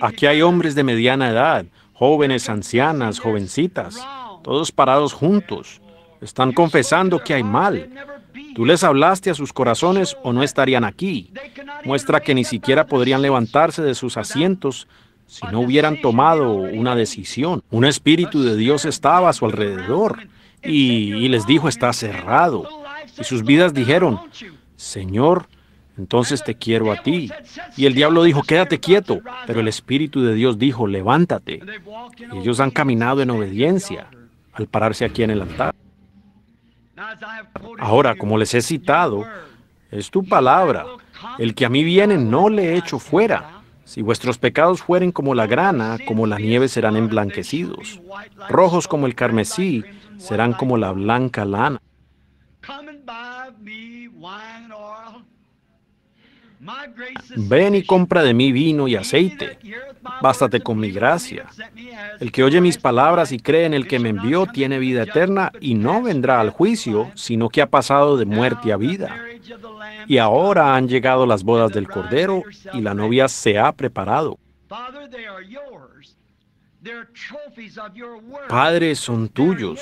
Aquí hay hombres de mediana edad, jóvenes, ancianas, jovencitas, todos parados juntos. Están confesando que hay mal. Tú les hablaste a sus corazones o no estarían aquí. Muestra que ni siquiera podrían levantarse de sus asientos si no hubieran tomado una decisión. Un espíritu de Dios estaba a su alrededor y, les dijo, está cerrado. Y sus vidas dijeron, Señor, entonces te quiero a ti. Y el diablo dijo, quédate quieto. Pero el Espíritu de Dios dijo, levántate. Y ellos han caminado en obediencia al pararse aquí en el altar. Ahora, como les he citado, es tu palabra. El que a mí viene no le echo fuera. Si vuestros pecados fueren como la grana, como la nieve serán emblanquecidos. Rojos como el carmesí, serán como la blanca lana. Ven y compra de mí vino y aceite. Bástate con mi gracia. El que oye mis palabras y cree en el que me envió tiene vida eterna y no vendrá al juicio, sino que ha pasado de muerte a vida. Y ahora han llegado las bodas del Cordero y la novia se ha preparado. Padres son tuyos.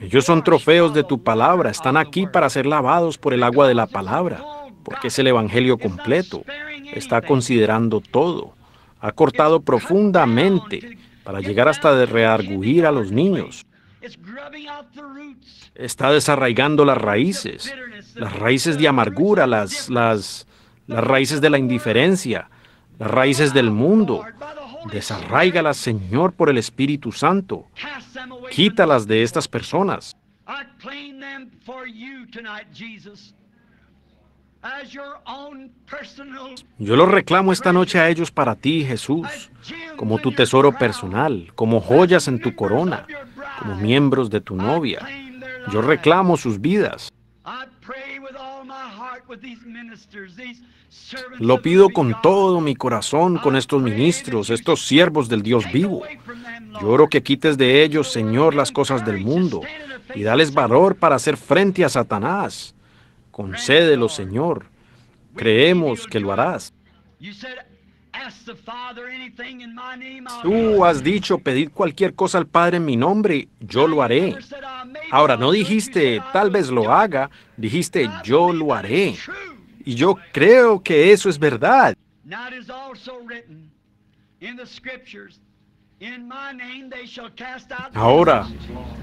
Ellos son trofeos de tu palabra. Están aquí para ser lavados por el agua de la palabra, porque es el Evangelio completo. Está considerando todo ha cortado profundamente para llegar hasta rearguir a los niños. Está desarraigando las raíces, las raíces de amargura, las, las, las raíces de la indiferencia, las raíces del mundo. Desarraigalas, Señor, por el Espíritu Santo. Quítalas de estas personas. Yo los reclamo esta noche a ellos para ti, Jesús, como tu tesoro personal, como joyas en tu corona, como miembros de tu novia. Yo reclamo sus vidas. Lo pido con todo mi corazón con estos ministros, estos siervos del Dios vivo. Lloro que quites de ellos, Señor, las cosas del mundo y dales valor para hacer frente a Satanás. Concédelo, Señor. Creemos que lo harás. Tú has dicho, pedir cualquier cosa al Padre en mi nombre, yo lo haré. Ahora, no dijiste, tal vez lo haga, dijiste, yo lo haré. Y yo creo que eso es verdad. Ahora,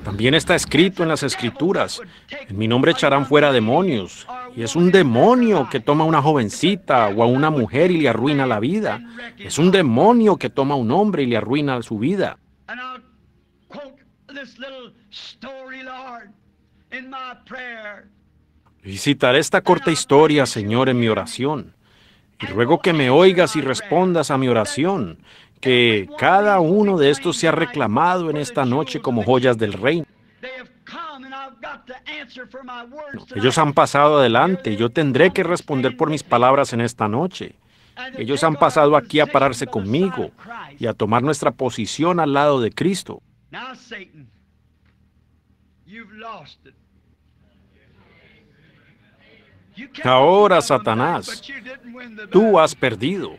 también está escrito en las escrituras, en mi nombre echarán fuera demonios. Y es un demonio que toma a una jovencita o a una mujer y le arruina la vida. Es un demonio que toma a un hombre y le arruina su vida. Visitaré esta corta historia, Señor, en mi oración. Y ruego que me oigas y respondas a mi oración que cada uno de estos se ha reclamado en esta noche como joyas del reino. Ellos han pasado adelante, yo tendré que responder por mis palabras en esta noche. Ellos han pasado aquí a pararse conmigo y a tomar nuestra posición al lado de Cristo. Ahora, Satanás, tú has perdido.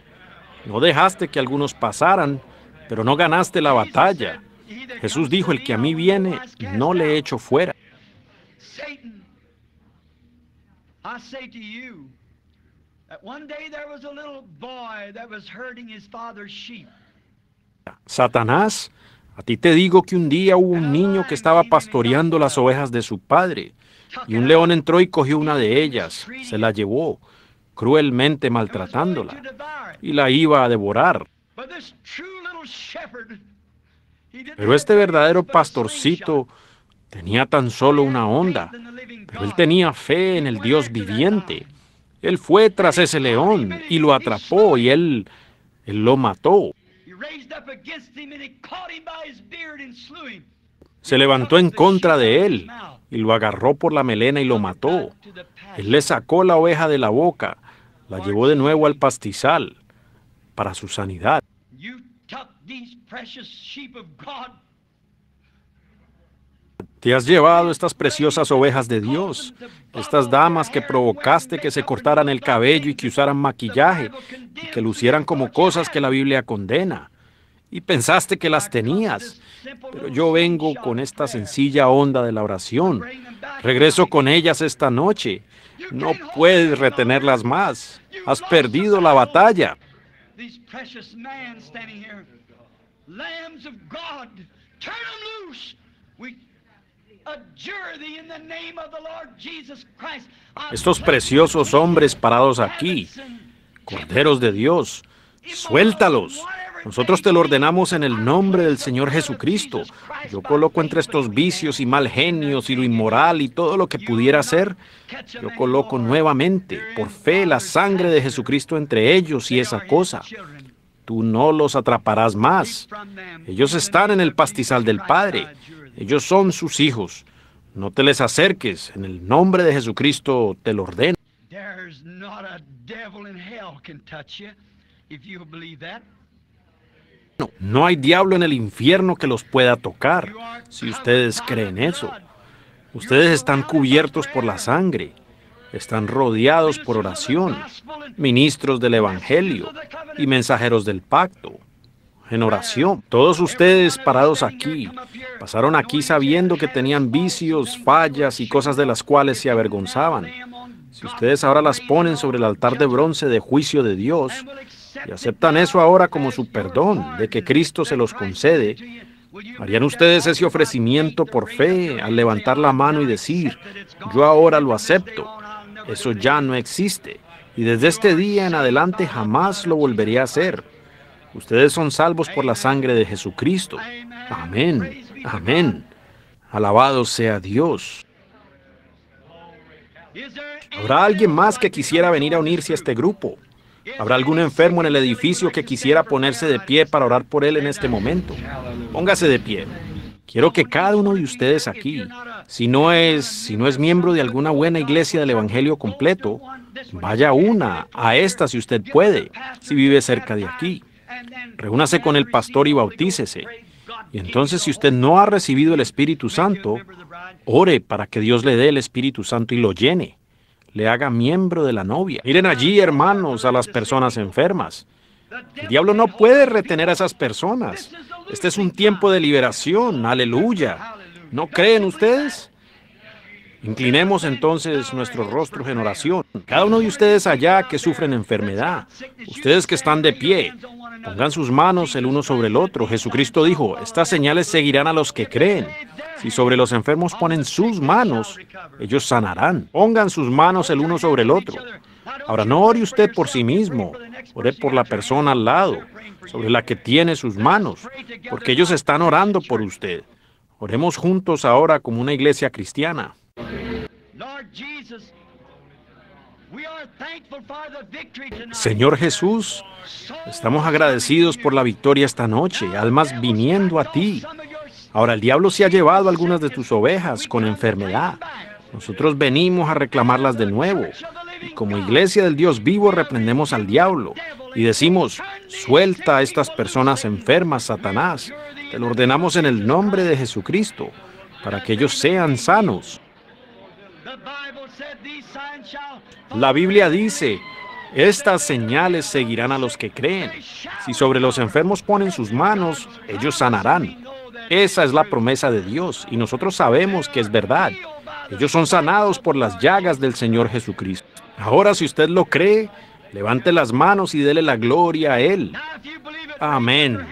No dejaste que algunos pasaran, pero no ganaste la batalla. Jesús dijo, el que a mí viene, no le echo fuera. Satanás, a ti te digo que un día hubo un niño que estaba pastoreando las ovejas de su padre, y un león entró y cogió una de ellas, se la llevó cruelmente maltratándola y la iba a devorar. Pero este verdadero pastorcito tenía tan solo una onda, pero él tenía fe en el Dios viviente. Él fue tras ese león y lo atrapó y él, él lo mató. Se levantó en contra de él y lo agarró por la melena y lo mató. Él le sacó la oveja de la boca la llevó de nuevo al pastizal para su sanidad. Te has llevado estas preciosas ovejas de Dios, estas damas que provocaste que se cortaran el cabello y que usaran maquillaje y que lucieran como cosas que la Biblia condena. Y pensaste que las tenías, pero yo vengo con esta sencilla onda de la oración. Regreso con ellas esta noche no puedes retenerlas más. Has perdido la batalla. Em Estos preciosos hombres parados aquí, corderos de Dios, suéltalos nosotros te lo ordenamos en el nombre del Señor Jesucristo. Yo coloco entre estos vicios y mal genios y lo inmoral y todo lo que pudiera ser, yo coloco nuevamente, por fe, la sangre de Jesucristo entre ellos y esa cosa. Tú no los atraparás más. Ellos están en el pastizal del Padre. Ellos son sus hijos. No te les acerques. En el nombre de Jesucristo te lo ordeno. There's not a devil in hell can touch you if you believe that. No hay diablo en el infierno que los pueda tocar, si ustedes creen eso. Ustedes están cubiertos por la sangre, están rodeados por oración, ministros del Evangelio y mensajeros del pacto, en oración. Todos ustedes parados aquí, pasaron aquí sabiendo que tenían vicios, fallas y cosas de las cuales se avergonzaban. Si ustedes ahora las ponen sobre el altar de bronce de juicio de Dios, y aceptan eso ahora como su perdón, de que Cristo se los concede, ¿harían ustedes ese ofrecimiento por fe al levantar la mano y decir, yo ahora lo acepto? Eso ya no existe, y desde este día en adelante jamás lo volveré a hacer. Ustedes son salvos por la sangre de Jesucristo. Amén, amén. Alabado sea Dios. ¿Habrá alguien más que quisiera venir a unirse a este grupo? ¿Habrá algún enfermo en el edificio que quisiera ponerse de pie para orar por él en este momento? Póngase de pie. Quiero que cada uno de ustedes aquí, si no es, si no es miembro de alguna buena iglesia del Evangelio completo, vaya una, a esta si usted puede, si vive cerca de aquí. Reúnase con el pastor y bautícese. Y entonces si usted no ha recibido el Espíritu Santo, ore para que Dios le dé el Espíritu Santo y lo llene le haga miembro de la novia. Miren allí, hermanos, a las personas enfermas. El diablo no puede retener a esas personas. Este es un tiempo de liberación, aleluya. ¿No creen ustedes? Inclinemos entonces nuestro rostro en oración. Cada uno de ustedes allá que sufren enfermedad, ustedes que están de pie, pongan sus manos el uno sobre el otro. Jesucristo dijo, estas señales seguirán a los que creen. Si sobre los enfermos ponen sus manos, ellos sanarán. Pongan sus manos el uno sobre el otro. Ahora no ore usted por sí mismo, ore por la persona al lado, sobre la que tiene sus manos, porque ellos están orando por usted. Oremos juntos ahora como una iglesia cristiana. Señor Jesús, estamos agradecidos por la victoria esta noche, almas viniendo a ti. Ahora el diablo se ha llevado algunas de tus ovejas con enfermedad. Nosotros venimos a reclamarlas de nuevo. Y como iglesia del Dios vivo reprendemos al diablo y decimos, suelta a estas personas enfermas, Satanás. Te lo ordenamos en el nombre de Jesucristo, para que ellos sean sanos. La Biblia dice, estas señales seguirán a los que creen. Si sobre los enfermos ponen sus manos, ellos sanarán. Esa es la promesa de Dios y nosotros sabemos que es verdad. Ellos son sanados por las llagas del Señor Jesucristo. Ahora si usted lo cree, levante las manos y dele la gloria a Él. Amén.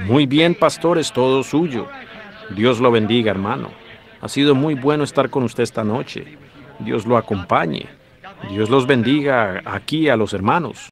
Muy bien, pastor, es todo suyo. Dios lo bendiga, hermano. Ha sido muy bueno estar con usted esta noche. Dios lo acompañe. Dios los bendiga aquí a los hermanos.